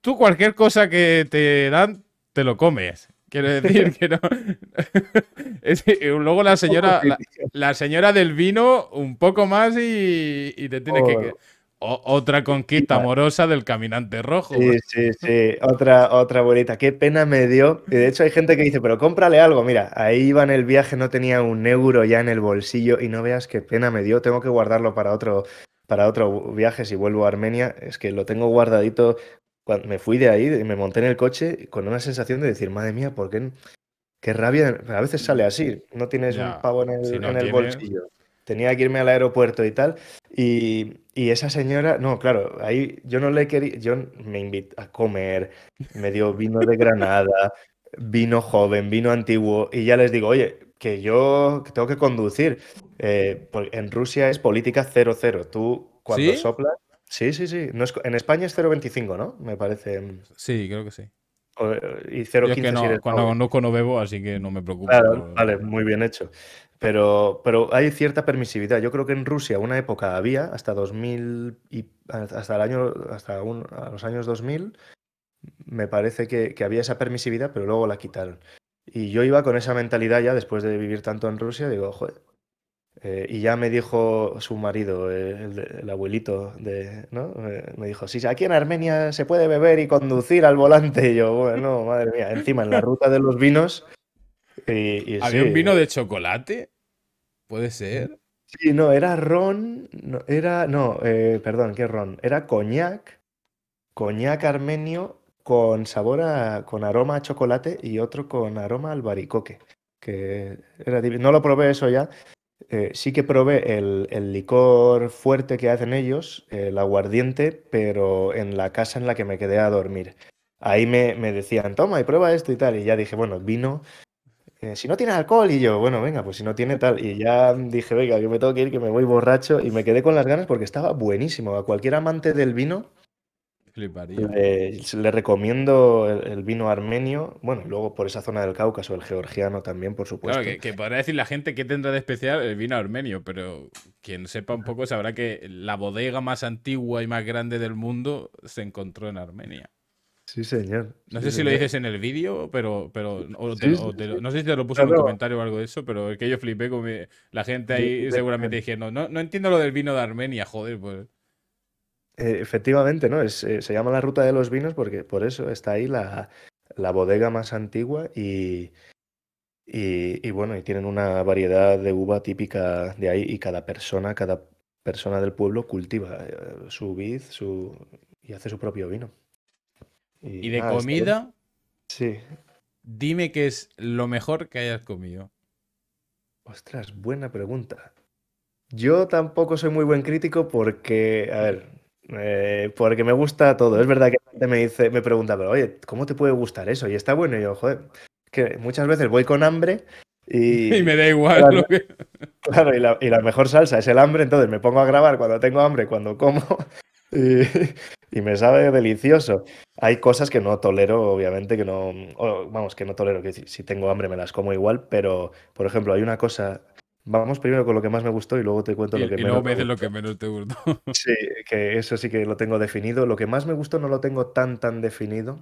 tú cualquier cosa que te dan, te lo comes. Quiero decir que no. Eh, luego la señora, la, señora del vino, un poco más y, te tienes que oh, otra conquista amorosa del caminante rojo. Sí, sí, sí, otra, otra bonita. Qué pena me dio. Y de hecho hay gente que dice, pero cómprale algo. Mira, ahí iba en el viaje, no tenía un euro ya en el bolsillo y no veas qué pena me dio. Tengo que guardarlo para otro, para otro viaje si vuelvo a Armenia. Es que lo tengo guardadito. Cuando me fui de ahí, me monté en el coche con una sensación de decir, madre mía, ¿por qué? Qué rabia. A veces sale así. No tienes un pavo en el, bolsillo tenía que irme al aeropuerto y tal. Y, y esa señora, no, claro, ahí yo no le quería, yo me invito a comer, me dio vino de Granada, vino joven, vino antiguo, y ya les digo, oye, que yo tengo que conducir. Eh, en Rusia es política 0-0. Tú cuando soplas... Sí, sí, sí. en España es 0,25, ¿no? Me parece. Mm, sí, creo que sí. y 0,15 si cuando no, no bebo, así que no me preocupo. Vale, muy bien hecho. Pero, pero hay cierta permisividad. Yo creo que en Rusia una época había, hasta 2000 y hasta el año hasta a los años 2000, me parece que, había esa permisividad, pero luego la quitaron. Y yo iba con esa mentalidad ya después de vivir tanto en Rusia, digo, joder. Eh, y ya me dijo su marido, eh, el, abuelito, de, eh, me dijo, sí, aquí en Armenia se puede beber y conducir al volante. Y yo, bueno, madre mía, encima en la ruta de los vinos, ¿Había un vino de chocolate? ¿Puede ser? Sí, no, era ron, no, era, no, eh, perdón, ¿qué ron? Era coñac, coñac armenio con sabor a, con aroma a chocolate y otro con aroma al albaricoque, que No lo probé eso ya, eh, sí que probé el, licor fuerte que hacen ellos, el aguardiente, pero en la casa en la que me quedé a dormir. Ahí me decían, toma y prueba esto y tal. Y ya dije, bueno, vino, eh, si no tiene alcohol, y yo, bueno, venga, pues si no tiene tal. Y ya dije, venga, que me tengo que ir, que me voy borracho. Y me quedé con las ganas porque estaba buenísimo. A cualquier amante del vino, le, recomiendo el, vino armenio, bueno, luego por esa zona del Cáucaso, el georgiano también, por supuesto. Claro, que, que podrá decir la gente que tendrá de especial el vino armenio, pero quien sepa un poco sabrá que la bodega más antigua y más grande del mundo se encontró en Armenia. Sí, señor. No sé si lo dices en el vídeo, pero, pero no sé si te lo puse en un comentario o algo de eso, pero es que yo flipé con la gente ahí seguramente diciendo, no, no entiendo lo del vino de Armenia, joder, pues. Eh, efectivamente, ¿no? Es, eh, se llama la ruta de los vinos porque por eso está ahí la, bodega más antigua y, y, y, bueno, y tienen una variedad de uva típica de ahí y cada persona, cada persona del pueblo cultiva eh, su vid su, y hace su propio vino. Y, de comida, sí. dime qué es lo mejor que hayas comido. Ostras, buena pregunta. Yo tampoco soy muy buen crítico porque, a ver, eh, porque me gusta todo. Es verdad que la gente me dice, me pregunta, pero oye, ¿cómo te puede gustar eso? Y está bueno. Y yo, joder, que muchas veces voy con hambre y, y me da igual. lo que... claro y, la, y, la, mejor salsa es el hambre, entonces me pongo a grabar cuando tengo hambre, cuando como. Y, y me sabe delicioso. Hay cosas que no tolero, obviamente, que no, vamos, que no tolero, que si, tengo hambre me las como igual, pero, por ejemplo, hay una cosa... Vamos primero con lo que más me gustó y luego te cuento lo que menos. Y me dices lo que menos te gustó. Sí, que eso sí que lo tengo definido. Lo que más me gustó no lo tengo tan, tan definido.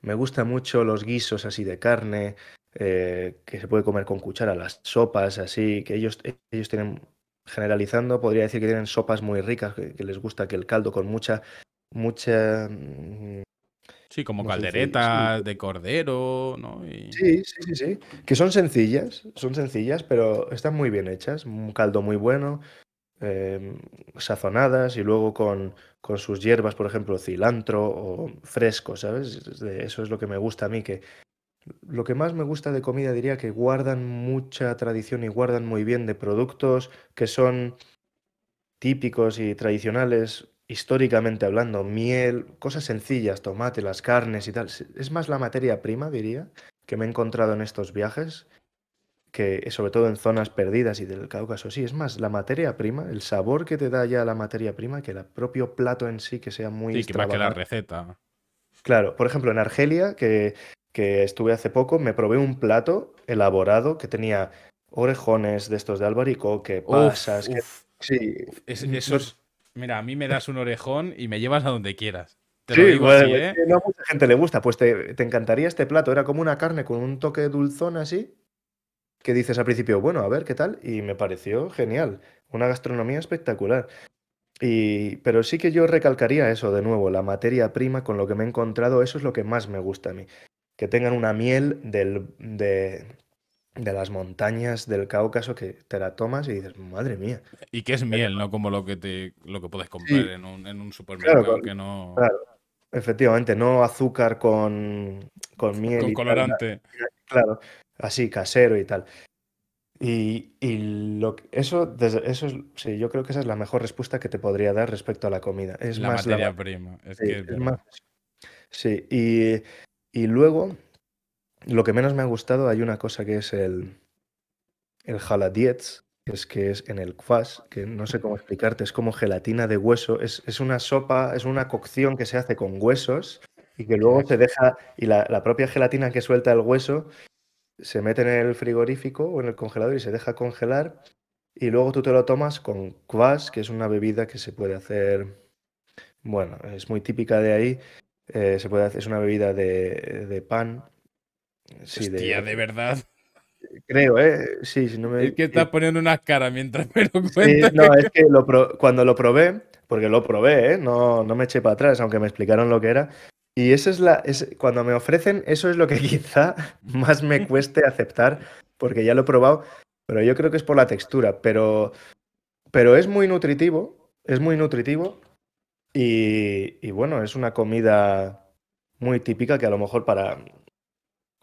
Me gustan mucho los guisos así de carne, eh, que se puede comer con cuchara, las sopas así, que ellos, ellos tienen generalizando, podría decir que tienen sopas muy ricas, que, les gusta que el caldo con mucha, mucha mm, Sí, como caldereta de cordero, ¿no? Sí, sí, sí, sí. Que son sencillas, son sencillas, pero están muy bien hechas. Un caldo muy bueno, em, sazonadas y luego con, con, sus hierbas, por ejemplo, cilantro o fresco, ¿sabes? Eso es lo que me gusta a mí, que, lo que más me gusta de comida diría que guardan mucha tradición y guardan muy bien de productos que son típicos y tradicionales históricamente hablando, miel, cosas sencillas, tomate, las carnes y tal. Es más la materia prima, diría, que me he encontrado en estos viajes, que eh, sobre todo en zonas perdidas y del Cáucaso, sí, es más la materia prima, el sabor que te da ya la materia prima, que el propio plato en sí que sea muy... Sí, que más que la receta. Claro, por ejemplo, en Argelia, que que estuve hace poco, me probé un plato elaborado que tenía orejones de estos de albaricoque, pasas. Que... Sí. Mira, a mí me das un orejón y me llevas a donde quieras. Te sí, pues, ¿eh? a mucha gente le gusta. Pues te, te, encantaría este plato. Era como una carne con un toque dulzón así. Que dices al principio, bueno, a ver qué tal. Y me pareció genial. Una gastronomía espectacular. Y, pero sí que yo recalcaría eso de nuevo, la materia prima con lo que me he encontrado, eso es lo que más me gusta a mí que tengan una miel de, las montañas del Cáucaso que te la tomas y dices, madre mía. Y que es miel, ¿no? Como lo que te lo que puedes comprar en, un, supermercado que no. Efectivamente, no azúcar con, con miel. Con colorante. claro, así, casero y tal. Y, y lo, eso, eso sí, yo creo que esa es la mejor respuesta que te podría dar respecto a la comida. Es más materia prima. más, sí, y y luego, lo que menos me ha gustado, hay una cosa que es el, el jaladietz, que es que es en el kvass, que no sé cómo explicarte, es como gelatina de hueso, es, una sopa, es una cocción que se hace con huesos y que luego se deja, y la, la, propia gelatina que suelta el hueso se mete en el frigorífico o en el congelador y se deja congelar. Y luego tú te lo tomas con kvass, que es una bebida que se puede hacer, bueno, es muy típica de ahí, eh, se puede hacer, es una bebida de, pan. Sí, Hostia, de, verdad. Creo, ¿eh? Sí, si no me... Es que estás poniendo una cara mientras me lo no, es que cuando lo probé, porque lo probé, ¿eh? No, no me eché para atrás, aunque me explicaron lo que era. Y eso es la. Es, cuando me ofrecen, eso es lo que quizá más me cueste aceptar, porque ya lo he probado. Pero yo creo que es por la textura. Pero, pero es muy nutritivo. Es muy nutritivo. Y, bueno, es una comida muy típica que a lo mejor para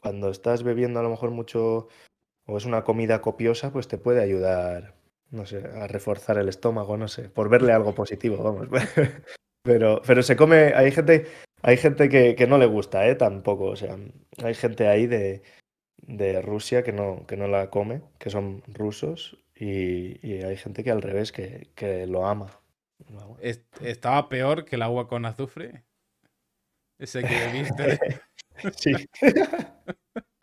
cuando estás bebiendo a lo mejor mucho o es una comida copiosa, pues te puede ayudar, no sé, a reforzar el estómago, no sé, por verle algo positivo, vamos. Pero, pero se come, hay gente, hay gente que, no le gusta, ¿eh? Tampoco, o sea, hay gente ahí de, Rusia que no, que no la come, que son rusos, y, hay gente que al revés, que lo ama estaba peor que el agua con azufre. Ese que viste. sí.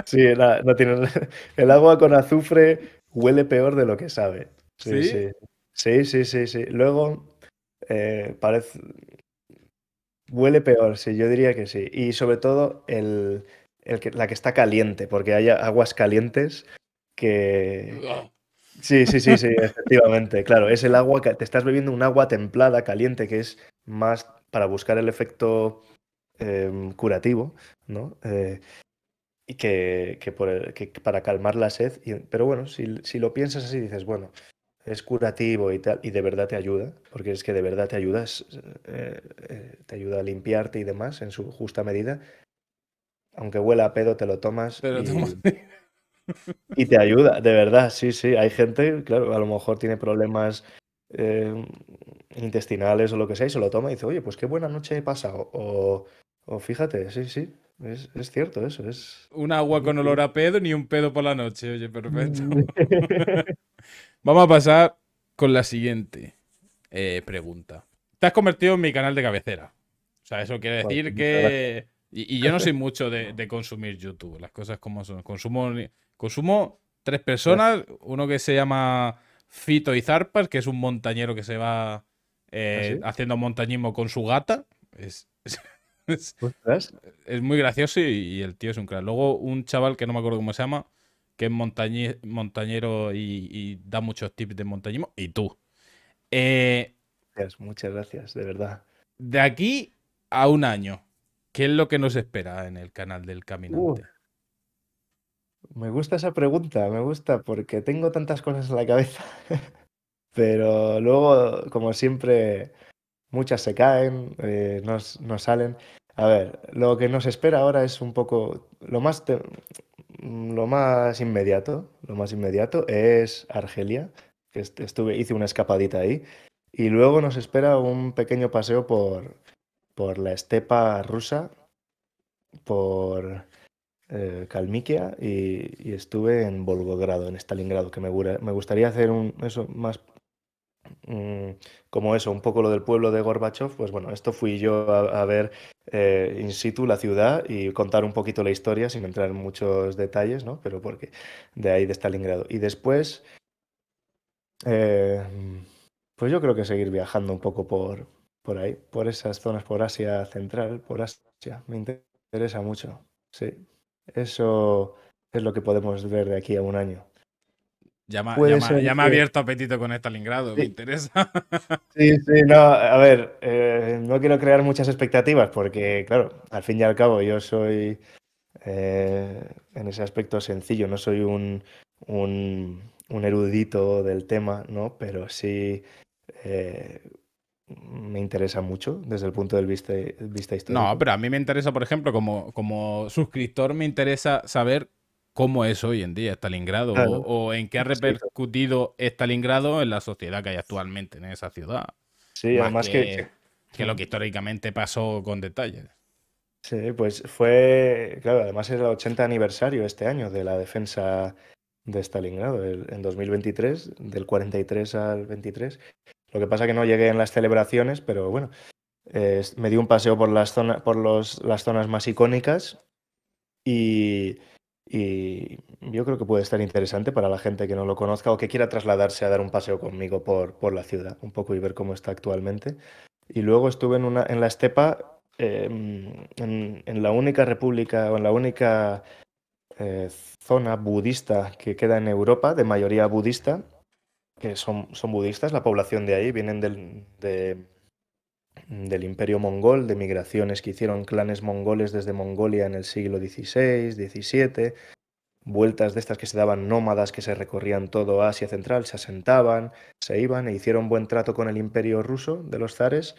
sí, El agua con azufre huele peor de lo que sabe. Sí, sí. Sí, sí, sí. Luego, eh, parece. Huele peor, sí, yo diría que sí. Y sobre todo el, la que está caliente, porque hay aguas calientes que, Sí, sí, sí, sí, efectivamente. Claro, es el agua que te estás bebiendo un agua templada, caliente, que es más para buscar el efecto em, curativo, ¿no? Eh, y que, para calmar la sed. pero bueno, si, lo piensas así, dices, bueno, es curativo y tal, y de verdad te ayuda, porque es que de verdad te ayudas, eh, eh, te ayuda a limpiarte y demás en su justa medida. Aunque huela a pedo, te lo tomas. y... Y te ayuda, de verdad, sí, sí. Hay gente, claro, a lo mejor tiene problemas eh, intestinales o lo que sea y se lo toma y dice, oye, pues qué buena noche he pasado. O, fíjate, sí, sí. Es, cierto eso, es... Un agua con olor a pedo, ni un pedo por la noche, oye, perfecto. Mm, Vamos a pasar con la siguiente eh, pregunta. Te has convertido en mi canal de cabecera. O sea, eso quiere decir que y, yo no soy mucho de, consumir YouTube, las cosas como son. Consumo, consumo tres personas, uno que se llama Fito y Zarpas, que es un montañero que se va eh, ¿Ah, haciendo montañismo con su gata. Es, muy gracioso y, el tío es un crack. Luego un chaval que no me acuerdo cómo se llama, que es montañero y, da muchos tips de montañismo. Y tú. Eh, muchas gracias, de verdad. De aquí a un año, ¿Qué es lo que nos espera en el canal del caminante? Uh. me gusta esa pregunta, me gusta porque tengo tantas cosas en la cabeza. Pero luego, como siempre, muchas se caen, eh, no, salen. A ver, lo que nos espera ahora es un poco lo más, lo más inmediato, lo más inmediato es Argelia, que estuve hice una escapadita ahí y luego nos espera un pequeño paseo por por la estepa rusa, por Kalmykia eh, y, estuve en Volgogrado, en Stalingrado, que me, gustaría hacer un, eso más mm, como eso, un poco lo del pueblo de Gorbachev. Pues bueno, esto fui yo a, ver eh, in situ la ciudad y contar un poquito la historia sin entrar en muchos detalles, ¿no? Pero porque de ahí de Stalingrado. Y después, eh, pues yo creo que seguir viajando un poco por, por ahí, por esas zonas, por Asia Central, por Asia. Me interesa mucho. Sí, eso es lo que podemos ver de aquí a un año. Ya, me ha abierto apetito con Stalingrado, me interesa. Sí, sí, no, a ver, eh, no quiero crear muchas expectativas porque, claro, al fin y al cabo yo soy eh, en ese aspecto sencillo, no soy un, un, erudito del tema, ¿no? Pero sí eh, me interesa mucho desde el punto de vista, vista histórico. No, pero a mí me interesa, por ejemplo, como, como suscriptor, me interesa saber cómo es hoy en día Stalingrado o, en qué ha repercutido Stalingrado en la sociedad que hay actualmente en esa ciudad. Sí, además que, que, lo que históricamente pasó con detalle. Sí, pues fue, claro, además es el 80 aniversario este año de la defensa de Stalingrado, en 2023, del 43 al 23, lo que pasa que no llegué en las celebraciones, pero bueno, me di un paseo por las, zonas por las zonas más icónicas y, yo creo que puede estar interesante para la gente que no lo conozca o que quiera trasladarse a dar un paseo conmigo por, por la ciudad, un poco y ver cómo está actualmente. Y luego estuve en, una, en la estepa, em, en, la única república o en la única eh, zona budista que queda en Europa, de mayoría budista, son, budistas, la población de ahí, vienen del, imperio mongol, de migraciones que hicieron clanes mongoles desde Mongolia en el siglo XVI, XVII, vueltas de estas que se daban nómadas que se recorrían todo Asia Central, se asentaban, se iban e hicieron buen trato con el imperio ruso de los zares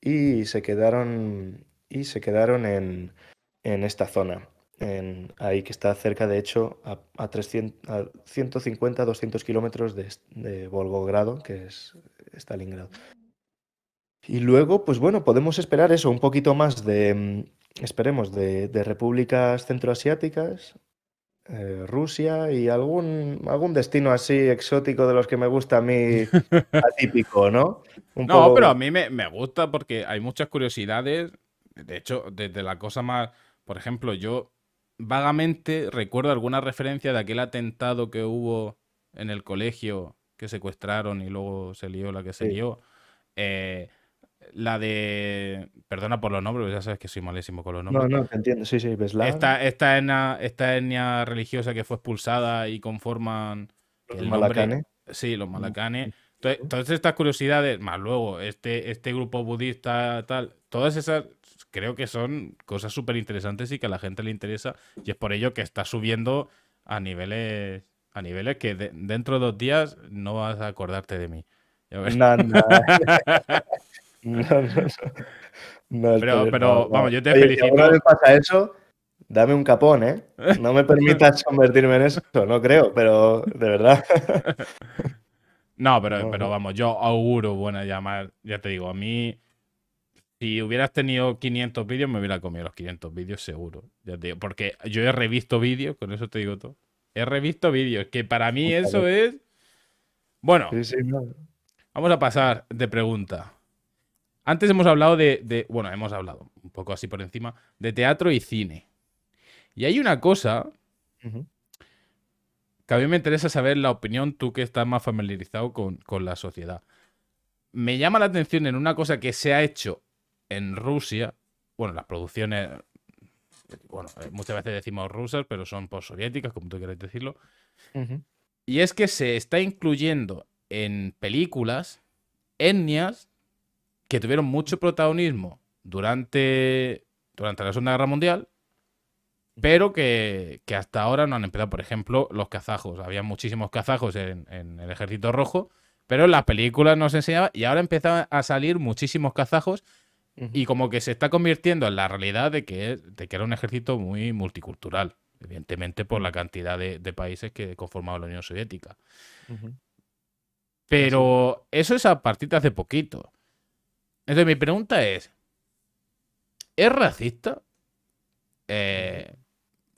y se quedaron, y se quedaron en esta zona ahí que está cerca, de hecho, a, 300, 150, 200 kilómetros de, de, Volgogrado, que es Stalingrado. Y luego, pues bueno, podemos esperar eso, un poquito más de, mm, esperemos, de, repúblicas centroasiáticas, eh, Rusia y algún, algún destino así exótico de los que me gusta a mí, atípico, ¿no? no, pero a mí me gusta porque hay muchas curiosidades. De hecho, desde la cosa más, por ejemplo, yo vagamente recuerdo alguna referencia de aquel atentado que hubo en el colegio que secuestraron y luego se lió la que se lió. Eh, la de. Perdona por los nombres, ya sabes que soy malísimo con los nombres. No, no, entiendo, sí, sí, Esta, esta, etnia, esta etnia religiosa que fue expulsada y conforman. Los malacanes. Sí, los malacanes. Entonces, todas estas curiosidades, más luego, este, este grupo budista, tal, todas esas creo que son cosas súper interesantes y que a la gente le interesa. Y es por ello que está subiendo a niveles, a niveles que dentro de dos días no vas a acordarte de mí. No, no. no, pero, pero vamos, yo te felicito. Si una vez pasa eso, dame un capón, ¿eh? No me permitas convertirme en eso, no creo, pero de verdad. No, pero, pero vamos, yo auguro buena llamada. ya te digo, a mí si hubieras tenido 500 vídeos, me hubiera comido los 500 vídeos seguro. porque yo he revisto vídeos, con eso te digo todo. He revisto vídeos, que para mí eso es... Bueno, vamos a pasar de pregunta. Antes hemos hablado de, Bueno, hemos hablado un poco así por encima, de teatro y cine. Y hay una cosa que a mí me interesa saber la opinión, tú que estás más familiarizado con, con la sociedad. Me llama la atención en una cosa que se ha hecho en Rusia, bueno, las producciones, bueno, eh, muchas veces decimos rusas, pero son postsoviéticas, como tú quieres decirlo. Y es que se está incluyendo en películas etnias que tuvieron mucho protagonismo durante, durante la Segunda Guerra Mundial, pero que, hasta ahora no han empezado. Por ejemplo, los kazajos. Había muchísimos kazajos en, en el Ejército Rojo, pero en las películas no se enseñaba y ahora empiezan a salir muchísimos kazajos y como que se está convirtiendo en la realidad de que, que era un ejército muy multicultural, evidentemente por la cantidad de, países que conformaba la Unión Soviética. Pero eso es a partir de hace poquito. Entonces mi pregunta es, ¿es racista? Eh,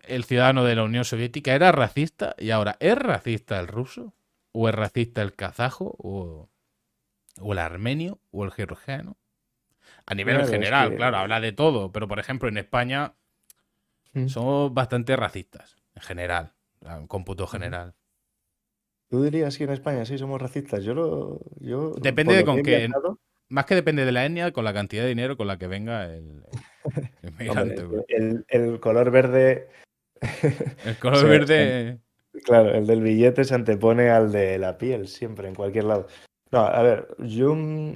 el ciudadano de la Unión Soviética era racista y ahora ¿es racista el ruso? ¿O es racista el kazajo? ¿O, o el armenio? ¿O el georgiano? A nivel general, claro, habla de todo, pero por ejemplo, en España mm. somos bastante racistas, en general, en cómputo general. ¿Tú dirías que en España sí somos racistas? Yo lo. Yo, depende de con qué. Más que depende de la etnia, con la cantidad de dinero con la que venga el, el, el, color verde. el color verde. Claro, el del billete se antepone al de la piel, siempre, en cualquier lado. No, a ver, yo mm,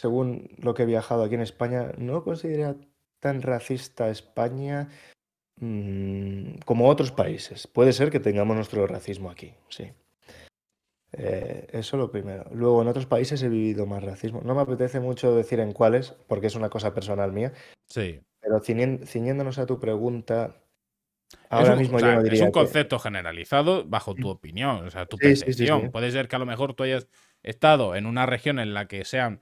según lo que he viajado aquí en España, no considera tan racista España mm, como otros países. Puede ser que tengamos nuestro racismo aquí, sí. Eh, eso lo primero. Luego, en otros países he vivido más racismo. No me apetece mucho decir en cuáles, porque es una cosa personal mía. Sí. Pero ciñéndonos a tu pregunta, ahora mismo yo Es un concepto generalizado bajo tu opinión, o sea, tu percepción. Puede ser que a lo mejor tú hayas estado en una región en la que sean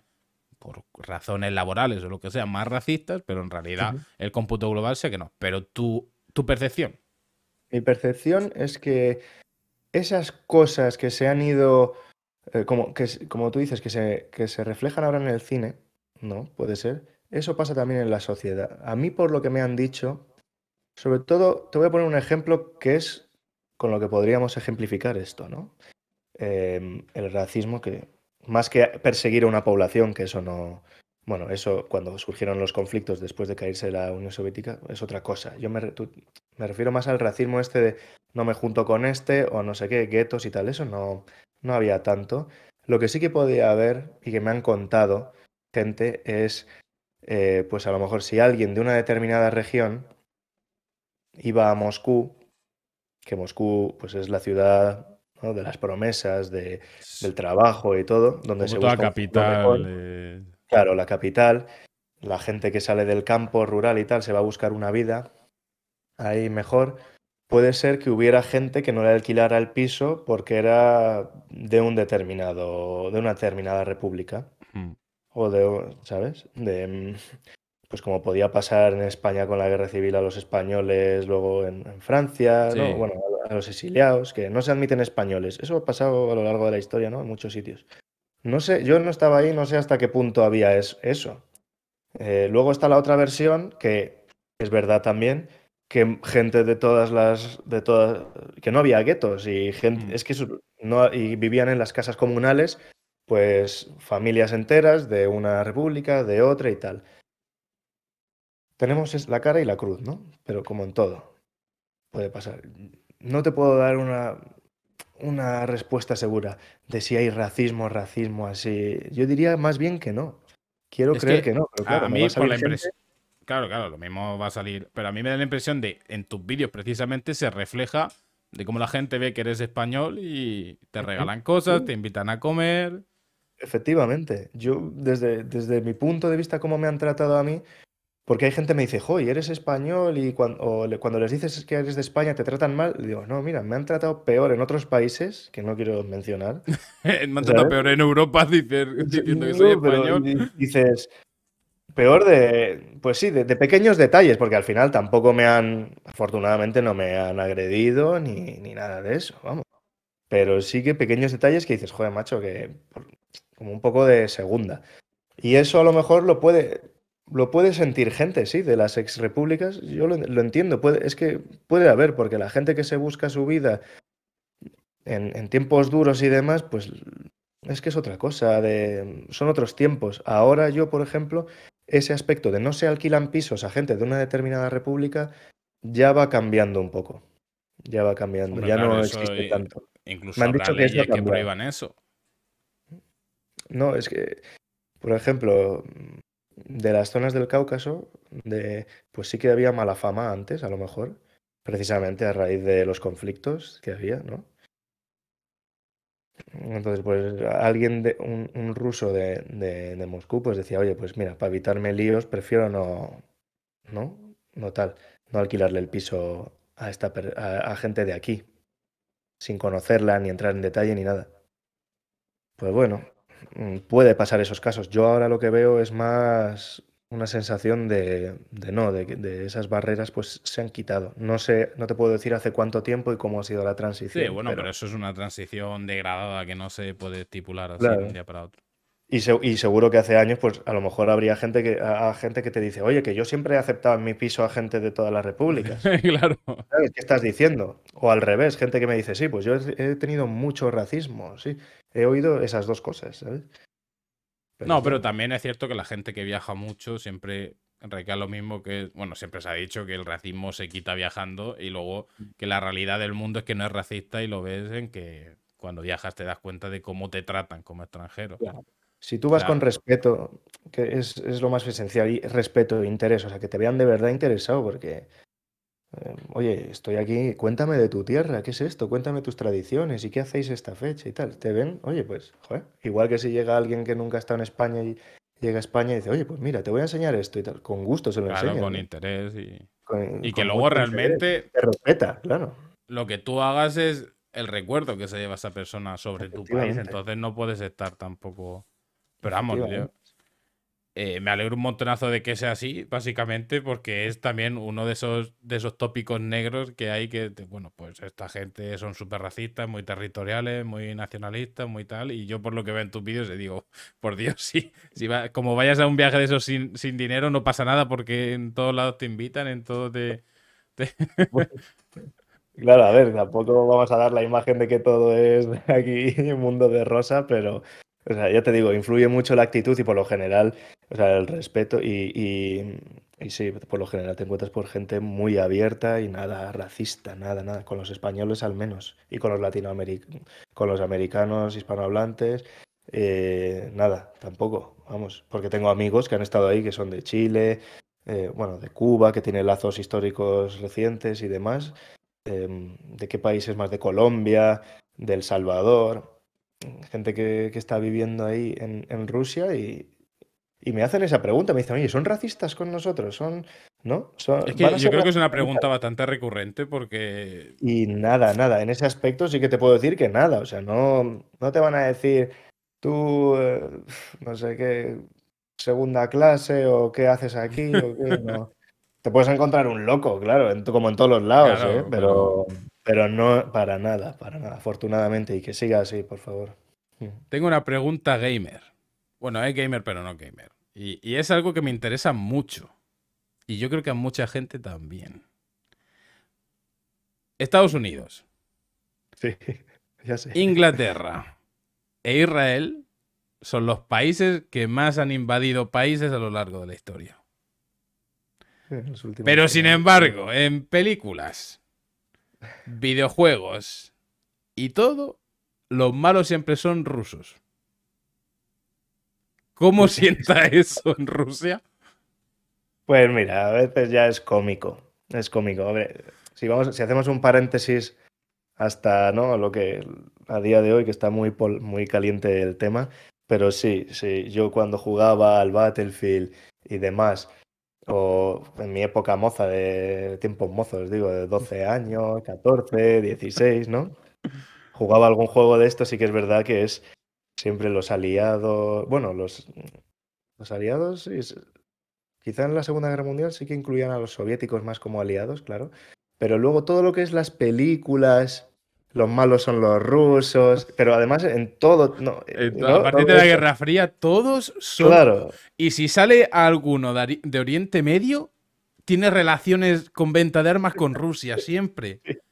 por razones laborales o lo que sea, más racistas, pero en realidad el cómputo global sé que no. Pero tu, tu percepción. Mi percepción es que esas cosas que se han ido, eh, como, que, como tú dices, que se, reflejan ahora en el cine, ¿no? Puede ser. Eso pasa también en la sociedad. A mí, por lo que me han dicho, sobre todo, te voy a poner un ejemplo que es con lo que podríamos ejemplificar esto, ¿no? Em, el racismo que más que perseguir a una población, que eso no... Bueno, eso cuando surgieron los conflictos después de caerse la Unión Soviética es otra cosa. Yo me, me refiero más al racismo este de no me junto con este o no sé qué, guetos y tal. Eso no, no había tanto. Lo que sí que podía haber y que me han contado gente es, eh, pues a lo mejor si alguien de una determinada región iba a Moscú, que Moscú pues es la ciudad de las promesas, de, del trabajo y todo, donde se busca la capital. Claro, la capital, la gente que sale del campo rural y tal se va a buscar una vida ahí mejor. Puede ser que hubiera gente que no le alquilara el piso porque era de un determinado, de una determinada república. Hmm. O de, ¿sabes? De, pues como podía pasar en España con la guerra civil a los españoles, luego en, Francia, ¿no? bueno, a los exiliados, que no se admiten españoles. Eso ha pasado a lo largo de la historia, ¿no? En muchos sitios. No sé, yo no estaba ahí, no sé hasta qué punto había eso. Eh, luego está la otra versión, que es verdad también, que gente de todas las. de todas. que no había guetos y gente. Mm. es que no, y vivían en las casas comunales, pues familias enteras de una república, de otra y tal. Tenemos la cara y la cruz, ¿no? Pero como en todo, puede pasar no te puedo dar una, una respuesta segura de si hay racismo, racismo así. Yo diría más bien que no. Quiero creer que, no, a mí por la impresión. Claro, claro, lo mismo va a salir. Pero a mí me da la impresión de en tus vídeos precisamente se refleja de cómo la gente ve que eres español y te regalan cosas, te invitan a comer. Efectivamente. Yo, desde, desde mi punto de vista, cómo me han tratado a mí, porque hay gente que me dice, joy, eres español y cuando, les dices que eres de España te tratan mal. digo, no, mira, me han tratado peor en otros países, que no quiero mencionar. me han tratado peor en Europa, dices, diciendo que soy español. Dices, peor de, pues sí, de, pequeños detalles, porque al final tampoco me han, afortunadamente no me han agredido ni, nada de eso, vamos. Pero sí que pequeños detalles que dices, joder, macho, que como un poco de segunda. Y eso a lo mejor lo puede, lo puede sentir gente, sí, de las exrepúblicas. Yo lo, entiendo. es que puede haber, porque la gente que se busca su vida en, tiempos duros y demás, pues es que es otra cosa. son otros tiempos. Ahora yo, por ejemplo, ese aspecto de no se alquilan pisos a gente de una determinada república ya va cambiando un poco. Ya va cambiando. ya no existe tanto. Incluso Me han dicho que, es que prohíban eso. No, es que, por ejemplo, de las zonas del Cáucaso, de, pues sí que había mala fama antes, a lo mejor, precisamente a raíz de los conflictos que había, ¿no? Entonces, pues alguien, de, un, ruso de, Moscú, pues decía, oye, pues mira, para evitarme líos, prefiero no, no, no tal, no alquilarle el piso a, esta, a gente de aquí, sin conocerla, ni entrar en detalle, ni nada. Pues bueno, Mm, puede pasar esos casos. Yo ahora lo que veo es más una sensación de, no, de, de, esas barreras pues se han quitado. No sé, no te puedo decir hace cuánto tiempo y cómo ha sido la transición. Sí, bueno, pero, eso es una transición degradada que no se puede estipular de un día para otro. Y, y, seguro que hace años, pues a lo mejor habría gente que, a, gente que te dice, oye, que yo siempre he aceptado en mi piso a gente de todas las repúblicas. claro. ¿Qué estás diciendo? O al revés, gente que me dice, sí, pues yo he, he tenido mucho racismo, sí he oído esas dos cosas, no, pero también es cierto que la gente que viaja mucho siempre recae lo mismo que, bueno, siempre se ha dicho que el racismo se quita viajando y luego mm. que la realidad del mundo es que no es racista y lo ves en que cuando viajas te das cuenta de cómo te tratan como extranjero. Si tú vas con respeto, que es, lo más esencial, y respeto e interés, o sea, que te vean de verdad interesado, porque Em, oye, estoy aquí, cuéntame de tu tierra, ¿qué es esto? Cuéntame tus tradiciones y qué hacéis esta fecha y tal. ¿Te ven? Oye, pues, joder, igual que si llega alguien que nunca ha estado en España y llega a España y dice, oye, pues mira, te voy a enseñar esto y tal. Con gusto se lo claro, Con interés y. que luego realmente. respeta, claro. Lo que tú hagas es el recuerdo que se lleva esa persona sobre tu país, entonces no puedes estar tampoco. Pero vamos, yo, eh, me alegro un montonazo de que sea así, básicamente, porque es también uno de esos, de esos tópicos negros que hay que, bueno, pues esta gente son súper racistas, muy territoriales, muy nacionalistas, muy tal, y yo por lo que veo en tus vídeos digo, por Dios, sí, si va, como vayas a un viaje de esos sin, dinero no pasa nada porque en todos lados te invitan, en todo te... Claro, a ver, tampoco vamos a dar la imagen de que todo es aquí un mundo de rosa, pero o sea, ya te digo, influye mucho la actitud y por lo general, o sea, el respeto y, sí, por lo general te encuentras por gente muy abierta y nada racista, nada, nada, con los españoles al menos y con los latinoamericanos, con los americanos hispanohablantes, eh, nada, tampoco, vamos, porque tengo amigos que han estado ahí, que son de Chile, eh, bueno, de Cuba, que tiene lazos históricos recientes y demás, eh, de qué países más, de Colombia, del Salvador, gente que, está viviendo ahí en, Rusia y, me hacen esa pregunta, me dicen, oye, ¿son racistas con nosotros? ¿Son, ¿no? yo creo que es una pregunta bastante recurrente porque... Y nada, nada, en ese aspecto sí que te puedo decir que nada, o sea, no, no te van a decir, tú, eh, no sé qué, segunda clase o qué haces aquí te puedes encontrar un loco, claro, como en todos los lados, ¿eh? pero... Pero no para nada, para nada, afortunadamente, y que siga así, por favor. Tengo una pregunta gamer. Bueno, es gamer, pero no gamer. Y, es algo que me interesa mucho. Y yo creo que a mucha gente también. Estados Unidos. Sí, ya sé. Inglaterra e Israel son los países que más han invadido países a lo largo de la historia. Pero sin embargo, en películas videojuegos y todo, los malos siempre son rusos. ¿Cómo pues sienta eso en Rusia? Pues mira, a veces ya es cómico. Es cómico. Hombre, si, vamos, si hacemos un paréntesis hasta ¿no? lo que a día de hoy, que está muy, muy caliente el tema, pero sí, sí, yo cuando jugaba al Battlefield y demás, o en mi época moza de tiempos mozos, digo, de 12 años, 14, 16, ¿no? Jugaba algún juego de esto sí que es verdad que es siempre los aliados, bueno, los, los aliados, quizá en la Segunda Guerra Mundial sí que incluían a los soviéticos más como aliados, claro, pero luego todo lo que es las películas los malos son los rusos, pero además en todo... a partir de la Guerra Fría todos son... Y si sale alguno de, Oriente Medio, tiene relaciones con venta de armas con Rusia, siempre.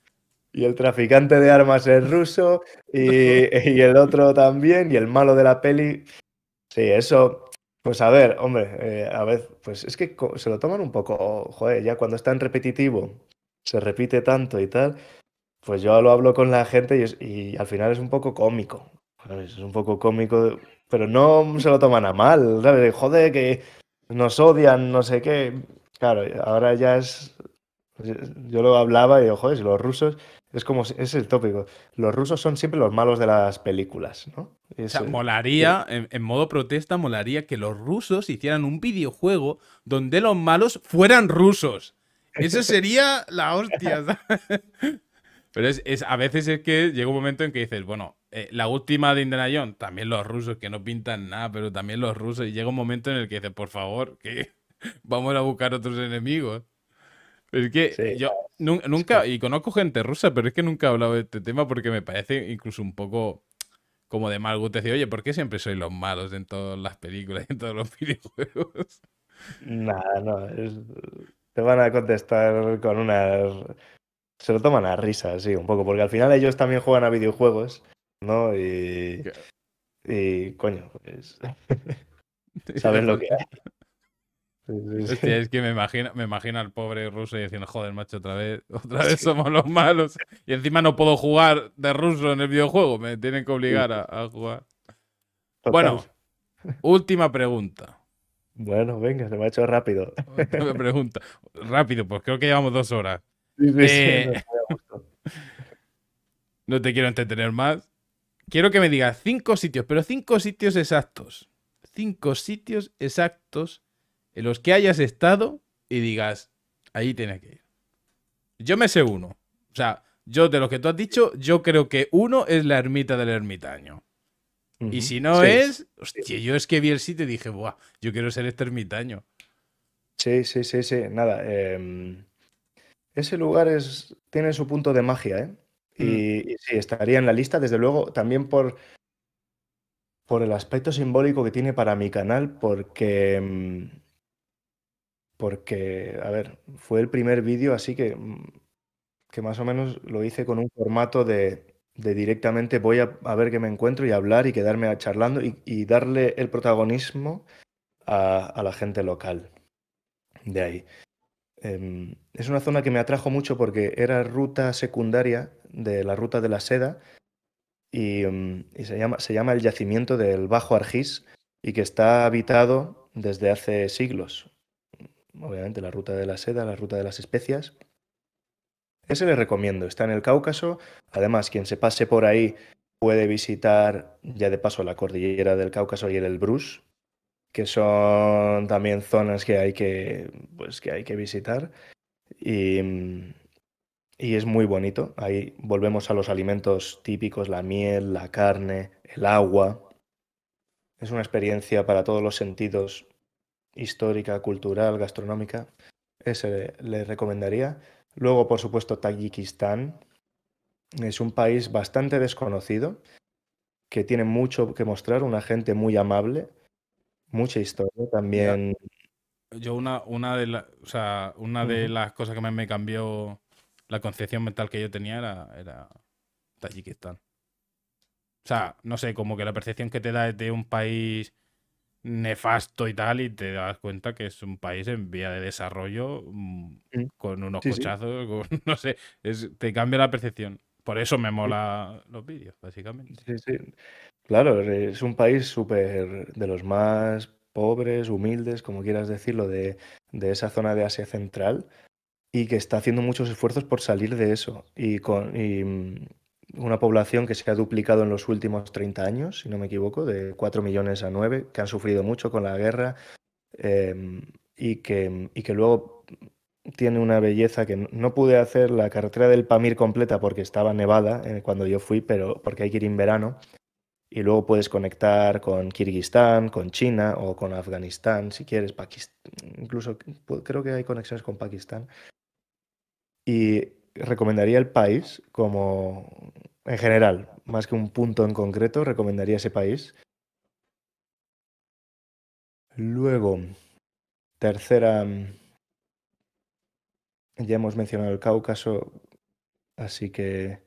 Y el traficante de armas es ruso, y, el otro también, y el malo de la peli. Sí, eso. Pues a ver, hombre, eh, a ver, pues es que se lo toman un poco, joder, ya cuando está tan repetitivo, se repite tanto y tal, pues yo lo hablo con la gente y, al final es un poco cómico. Es un poco cómico, pero no se lo toman a mal, Joder, que nos odian, no sé qué. Claro, ahora ya es. Pues, yo lo hablaba y digo, joder, si los rusos. Es como. Es el tópico. Los rusos son siempre los malos de las películas, ¿no? o sea, molaría, en, modo protesta, molaría que los rusos hicieran un videojuego donde los malos fueran rusos. Eso sería la hostia. Pero es, es, a veces es que llega un momento en que dices, bueno, eh, la última de Indiana Jones, también los rusos, que no pintan nada, pero también los rusos. Y llega un momento en el que dices, por favor, que vamos a buscar otros enemigos. es que yo nunca, y conozco gente rusa, pero es que nunca he hablado de este tema porque me parece incluso un poco como de mal gusto decir, oye, ¿por qué siempre sois los malos en todas las películas y en todos los videojuegos? Nada, no, te van a contestar con unas se lo toman a risa, sí, un poco, porque al final ellos también juegan a videojuegos, ¿no? Y, y coño, pues, saben lo que hay. es que me imagino, me imagino al pobre ruso diciendo, joder, macho, otra vez, otra vez somos los malos. Y encima no puedo jugar de ruso en el videojuego, me tienen que obligar a, jugar. Bueno, última pregunta. Bueno, venga, se me ha hecho rápido. Última pregunta. Rápido, pues creo que llevamos dos horas. Eh, no te quiero entretener más. Quiero que me digas cinco sitios, pero cinco sitios exactos. Cinco sitios exactos en los que hayas estado y digas, ahí tienes que ir. Yo me sé uno. O sea, yo de lo que tú has dicho, yo creo que uno es la ermita del ermitaño. Y si no es, hostia, yo es que vi el sitio y dije, buah, yo quiero ser este ermitaño. Sí, sí, sí, sí. Nada. Eh ese lugar es, tiene su punto de magia, ¿eh? Mm. Y, sí, estaría en la lista, desde luego, también por, por el aspecto simbólico que tiene para mi canal, porque. Mm, porque, a ver, fue el primer vídeo, así que, mm, que más o menos lo hice con un formato de, directamente voy a, ver qué me encuentro y hablar y quedarme charlando y, darle el protagonismo a la gente local de ahí. Em, es una zona que me atrajo mucho porque era ruta secundaria de la ruta de la seda y, em, se, llama, se llama el yacimiento del Bajo Argis y que está habitado desde hace siglos. Obviamente la ruta de la seda, la ruta de las especias. Ese le recomiendo, está en el Cáucaso. Además, quien se pase por ahí puede visitar ya de paso la cordillera del Cáucaso y el Elbrus, que son también zonas que hay pues, que, hay que visitar. Y, y es muy bonito. Ahí volvemos a los alimentos típicos, la miel, la carne, el agua. Es una experiencia para todos los sentidos, histórica, cultural, gastronómica. Ese le recomendaría. Luego, por supuesto, Tayikistán. Es un país bastante desconocido, que tiene mucho que mostrar, una gente muy amable Mucha historia también. Yo una, una, de, la, o sea, una de las cosas que me cambió la concepción mental que yo tenía era, era Tayikistán. O sea, no sé, como que la percepción que te da de un país nefasto y tal, y te das cuenta que es un país en vía de desarrollo mm, mm. con unos cochazos, no sé, te cambia la percepción. Por eso me mola los vídeos, básicamente. Sí, Claro, es un país súper de los más pobres, humildes, como quieras decirlo, de, esa zona de Asia Central y que está haciendo muchos esfuerzos por salir de eso. Y con mm, una población que se ha duplicado en los últimos 30 años, si no me equivoco, de 4 millones a 9, que han sufrido mucho con la guerra em, y, que, luego tiene una belleza que no pude hacer la carretera del Pamir completa porque estaba nevada eh, cuando yo fui, pero porque hay que ir en verano, y luego puedes conectar con Kirguistán, con China o con Afganistán, si quieres, Pakistán, incluso creo que hay conexiones con Pakistán. Y recomendaría el país como, en general, más que un punto en concreto, recomendaría ese país. Luego, tercera, ya hemos mencionado el Cáucaso, así que,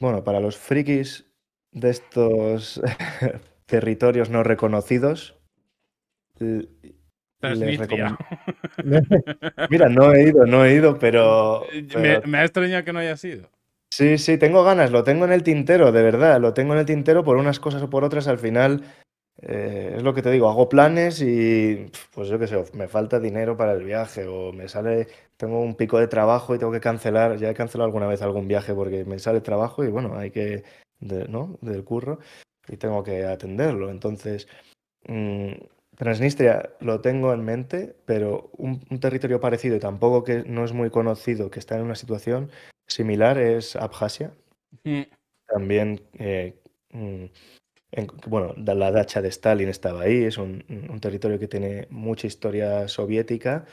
bueno, para los frikis de estos territorios no reconocidos. Mira, no he ido, no he ido, pero... Me, ha extrañado que no haya sido. Sí, sí, tengo ganas, lo tengo en el tintero, de verdad, lo tengo en el tintero por unas cosas o por otras, al final eh, es lo que te digo, hago planes y pues yo qué sé, me falta dinero para el viaje o me sale, tengo un pico de trabajo y tengo que cancelar, ya he cancelado alguna vez algún viaje porque me sale trabajo y bueno, hay que, del curro y tengo que atenderlo. Entonces, mm, Transnistria lo tengo en mente, pero un, territorio parecido y tampoco que no es muy conocido, que está en una situación similar, es Abjasia. También, eh, mm, bueno, la dacha de Stalin estaba ahí, es un territorio que tiene mucha historia soviética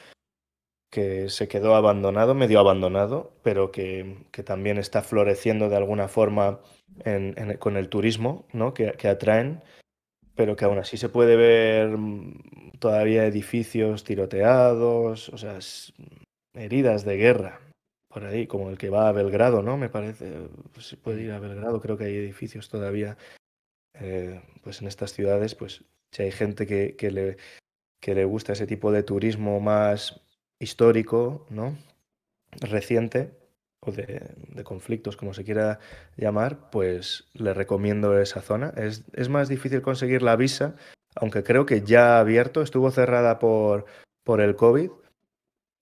que se quedó abandonado, medio abandonado, pero que, también está floreciendo de alguna forma con el turismo ¿no? que, atraen, pero que aún así se puede ver mm, todavía edificios tiroteados, o sea, heridas de guerra por ahí, como el que va a Belgrado, ¿no? Me parece, se puede ir a Belgrado, creo que hay edificios todavía, eh, pues en estas ciudades, pues si hay gente que, le, que le gusta ese tipo de turismo más histórico, ¿no? Reciente o de, conflictos, como se quiera llamar, pues le recomiendo esa zona. Es, más difícil conseguir la visa, aunque creo que ya ha abierto, estuvo cerrada por, por el COVID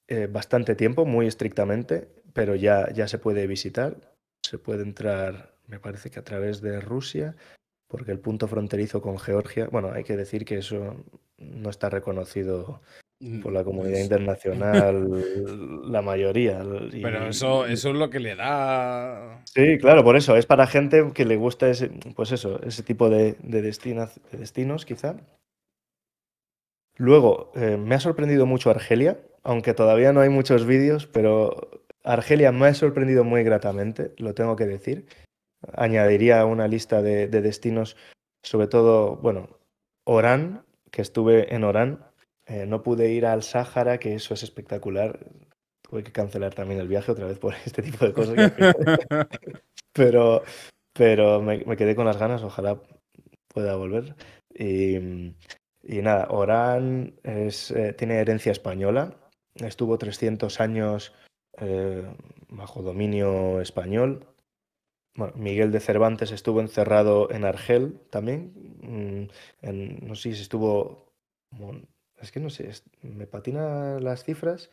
eh, bastante tiempo, muy estrictamente, pero ya, ya se puede visitar, se puede entrar, me parece que a través de Rusia, porque el punto fronterizo con Georgia, bueno, hay que decir que eso no está reconocido Mm. por la comunidad pues internacional, la mayoría. Pero eso, eso es lo que le da. Sí, claro, por eso. Es para gente que le gusta ese, pues eso, ese tipo de, destinos, quizá. Luego, eh, me ha sorprendido mucho Argelia, aunque todavía no hay muchos vídeos, pero Argelia me ha sorprendido muy gratamente, lo tengo que decir. Añadiría una lista de, de destinos, sobre todo, bueno, Orán, que estuve en Orán, eh, no pude ir al Sáhara, que eso es espectacular. Tuve que cancelar también el viaje otra vez por este tipo de cosas. pero pero me, quedé con las ganas, ojalá pueda volver. Y, nada, Orán eh, tiene herencia española, estuvo 300 años eh, bajo dominio español. Miguel de Cervantes estuvo encerrado en Argel también, mm, no sé si estuvo es que no sé, me patina las cifras,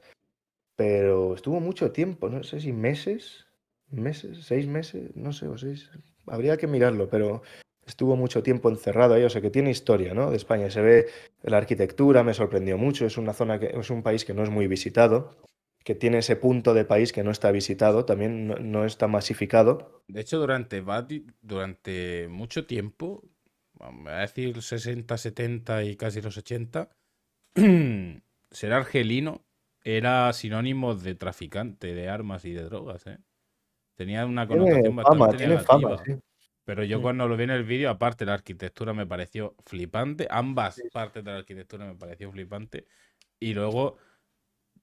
pero estuvo mucho tiempo, no sé si meses, meses, seis meses, no sé, o seis. Habría que mirarlo, pero estuvo mucho tiempo encerrado ahí, o sea que tiene historia, ¿no? De España se ve la arquitectura, me sorprendió mucho, es una zona que es un país que no es muy visitado, que tiene ese punto de país que no está visitado, también no, está masificado. De hecho, durante durante mucho tiempo, vamos a decir 60, 70 y casi los 80, ser argelino era sinónimo de traficante de armas y de drogas, ¿eh? Tenía una connotación bastante negativa. Pero yo cuando lo vi en el vídeo, aparte la arquitectura me pareció flipante, ambas partes de la arquitectura me pareció flipante, y luego,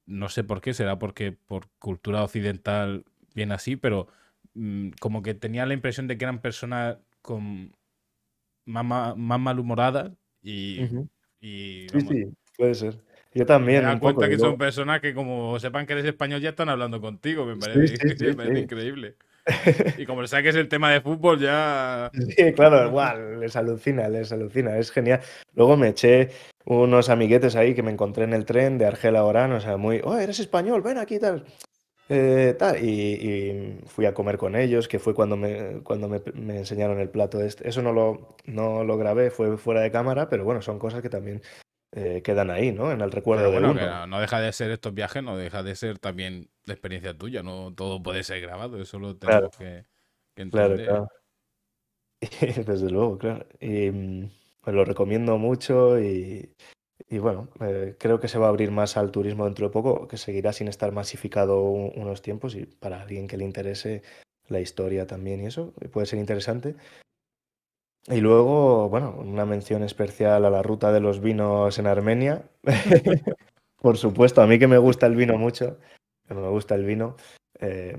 no sé por qué, será porque por cultura occidental viene así, pero mm, como que tenía la impresión de que eran personas con más, malhumoradas y, Puede ser. Yo también. Me da cuenta que son personas que, como sepan que eres español, ya están hablando contigo. Me parece, increíble. Y como que es el tema de fútbol, ya. Sí, claro, igual, les alucina, les alucina, es genial. Luego me eché unos amiguetes ahí que me encontré en el tren de Argel a Orán, o sea, muy, oh, eres español, ven aquí tal. Eh, tal. Y, fui a comer con ellos, que fue cuando me, cuando me, enseñaron el plato. Este. Eso no lo, no lo grabé, fue fuera de cámara, pero bueno, son cosas que también eh, quedan ahí, ¿no? En el recuerdo no deja de ser estos viajes, no deja de ser también la experiencia tuya, no todo puede ser grabado, eso lo tenemos que, entender. Desde luego, claro. Y mm, lo recomiendo mucho y, bueno, eh, creo que se va a abrir más al turismo dentro de poco, que seguirá sin estar masificado unos tiempos y para alguien que le interese la historia también y eso, puede ser interesante. Y luego, bueno, una mención especial a la ruta de los vinos en Armenia. Por supuesto, a mí que me gusta el vino mucho, me gusta el vino, eh,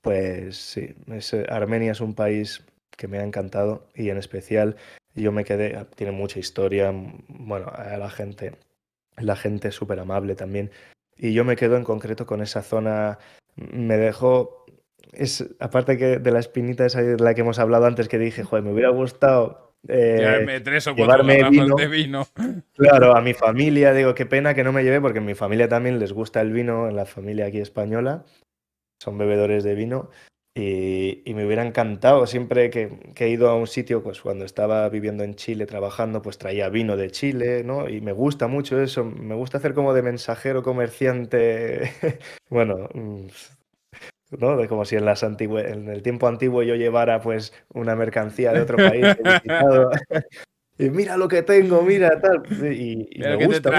pues sí, eh, Armenia es un país que me ha encantado y en especial yo me quedé, ah, tiene mucha historia, bueno, a la gente, la gente es súper amable también. Y yo me quedo en concreto con esa zona, me dejó es, aparte que de la espinita esa de la que hemos hablado antes, que dije, joder, me hubiera gustado. Eh, tres o cuatro vino. de vino. Claro, a mi familia, digo, qué pena que no me lleve porque a mi familia también les gusta el vino, en la familia aquí española, son bebedores de vino. Y, me hubiera encantado siempre que, que, he ido a un sitio, pues cuando estaba viviendo en Chile trabajando, pues traía vino de Chile, ¿no? Y me gusta mucho eso, me gusta hacer como de mensajero comerciante, bueno, mm, ¿no? De como si en, las en el tiempo antiguo yo llevara pues una mercancía de otro país. y mira lo que tengo, mira tal. Y, me gusta,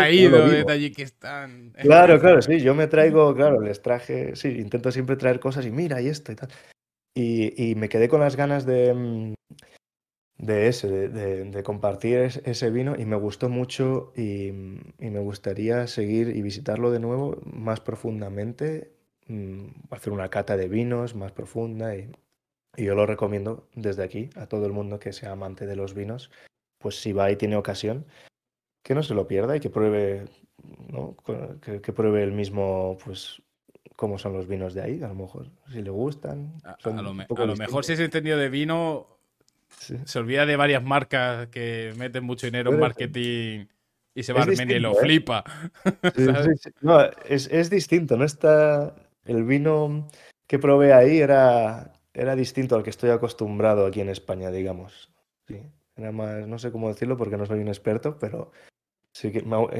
Claro, claro, sí, yo me traigo, claro, les traje, sí, intento siempre traer cosas y mira y esto y tal. Y, y me quedé con las ganas de, mm, de ese, de, compartir ese vino y me gustó mucho y me gustaría seguir y visitarlo de nuevo más profundamente Mm, hacer una cata de vinos más profunda y, yo lo recomiendo desde aquí a todo el mundo que sea amante de los vinos, pues si va y tiene ocasión, que no se lo pierda y que pruebe, que, pruebe el mismo, pues cómo son los vinos de ahí, a lo mejor, si le gustan. A, lo, mejor si es entendido de vino, se olvida de varias marcas que meten mucho dinero en marketing y se va a Armenia y lo ¿eh? flipa. es, es distinto, no está el vino que probé ahí era, era distinto al que estoy acostumbrado aquí en España, digamos. más, no sé cómo decirlo porque no soy un experto, pero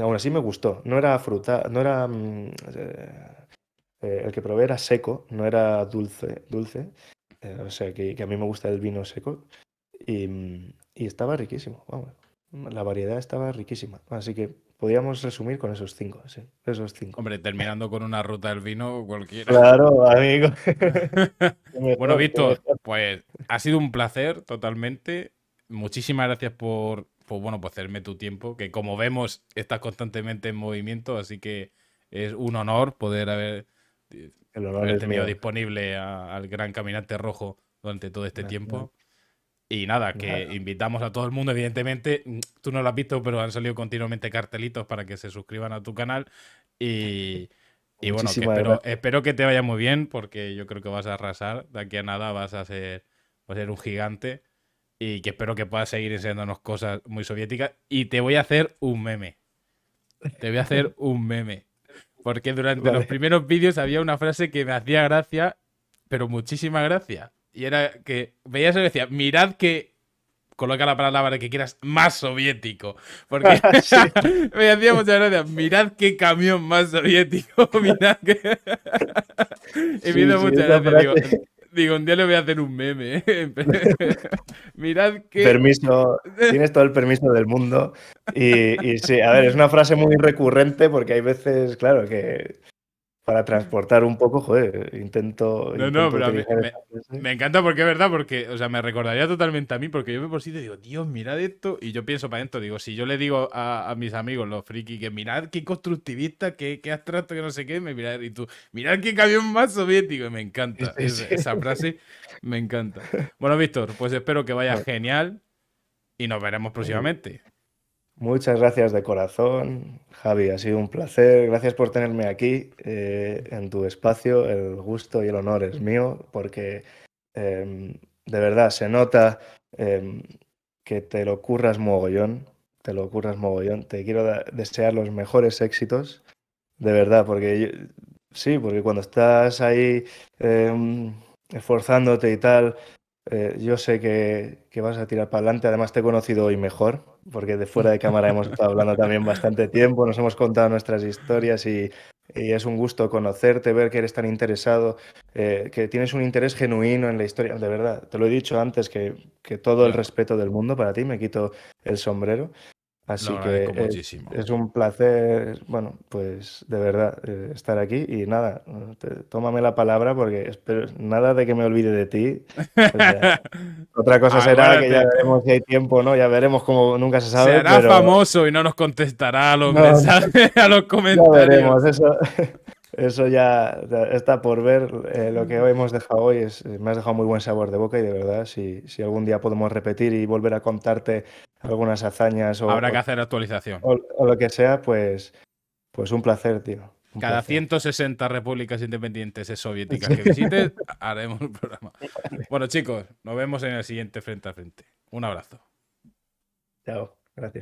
aún así me gustó. No era fruta, no era mm, eh, eh, el que probé era seco, no era dulce, dulce. Eh, o sea que, a mí me gusta el vino seco y, estaba riquísimo. la variedad estaba riquísima. Así que Podríamos resumir con esos cinco, sí, esos cinco. Hombre, terminando con una ruta del vino cualquiera. Claro, amigo. bueno, Víctor, pues ha sido un placer totalmente. Muchísimas gracias por, bueno, hacerme tu tiempo, que como vemos estás constantemente en movimiento, así que es un honor poder haber, tenido disponible al gran caminante rojo durante todo este tiempo. Y nada, que invitamos a todo el mundo, evidentemente, tú no lo has visto, pero han salido continuamente cartelitos para que se suscriban a tu canal. Y, bueno, espero, espero, que te vaya muy bien, porque yo creo que vas a arrasar. De aquí a nada vas a ser, un gigante. Y que espero que puedas seguir enseñándonos cosas muy soviéticas. Y te voy a hacer un meme. Te voy a hacer un meme. Porque durante los primeros vídeos había una frase que me hacía gracia, pero muchísima gracia. Y era que veías y decía, mirad que coloca la palabra que quieras, más soviético. Porque ah, me hacía muchas gracias. Mirad qué camión más soviético. Mirad que. y me hizo muchas gracias. Digo, un día le voy a hacer un meme. Mirad que. Permiso, tienes todo el permiso del mundo. y sí, a ver, es una frase muy recurrente porque hay veces, claro, que para transportar un poco, joder, intento. No, no, pero a me, encanta porque es verdad, porque, o sea, me recordaría totalmente a mí, porque yo me por te digo, Dios, mirad esto, y yo pienso para esto, digo, si yo le digo a, mis amigos, los friki, que mirad qué constructivista, qué, abstracto, que no sé qué, me mirad, y tú, mirad qué camión más soviético, y me encanta, esa frase me encanta. Bueno, Víctor, pues espero que vaya genial y nos veremos próximamente. Muchas gracias de corazón, Javi. Ha sido un placer. Gracias por tenerme aquí eh, en tu espacio. El gusto y el honor es mío porque em, de verdad se nota em, que te lo curras mogollón. Te lo curras mogollón. Te quiero desear los mejores éxitos. De verdad, porque sí, porque cuando estás ahí em, esforzándote y tal, eh, yo sé que, vas a tirar para adelante, además te he conocido hoy mejor, porque de fuera de cámara hemos estado hablando también bastante tiempo, nos hemos contado nuestras historias y, es un gusto conocerte, ver que eres tan interesado, eh, que tienes un interés genuino en la historia, de verdad, te lo he dicho antes, que todo el respeto del mundo para ti, me quito el sombrero, Así que es, un placer, bueno, pues de verdad eh, estar aquí y nada, tómame la palabra porque espero, nada de que me olvide de ti. otra cosa ah, será que ya veremos si hay tiempo, ¿no? Ya veremos como nunca se sabe. Será famoso y no nos contestará a los mensajes, a los comentarios. veremos, eso. Eso ya está por ver. Eh, lo que hemos dejado hoy es, me has dejado muy buen sabor de boca y de verdad, si, algún día podemos repetir y volver a contarte algunas hazañas o... Habrá que hacer actualización. O, lo que sea, pues, pues un placer, tío. Cada 160 repúblicas independientes soviéticas que visites, haremos un programa. Bueno chicos, nos vemos en el siguiente Frente a Frente. Un abrazo. Chao, gracias.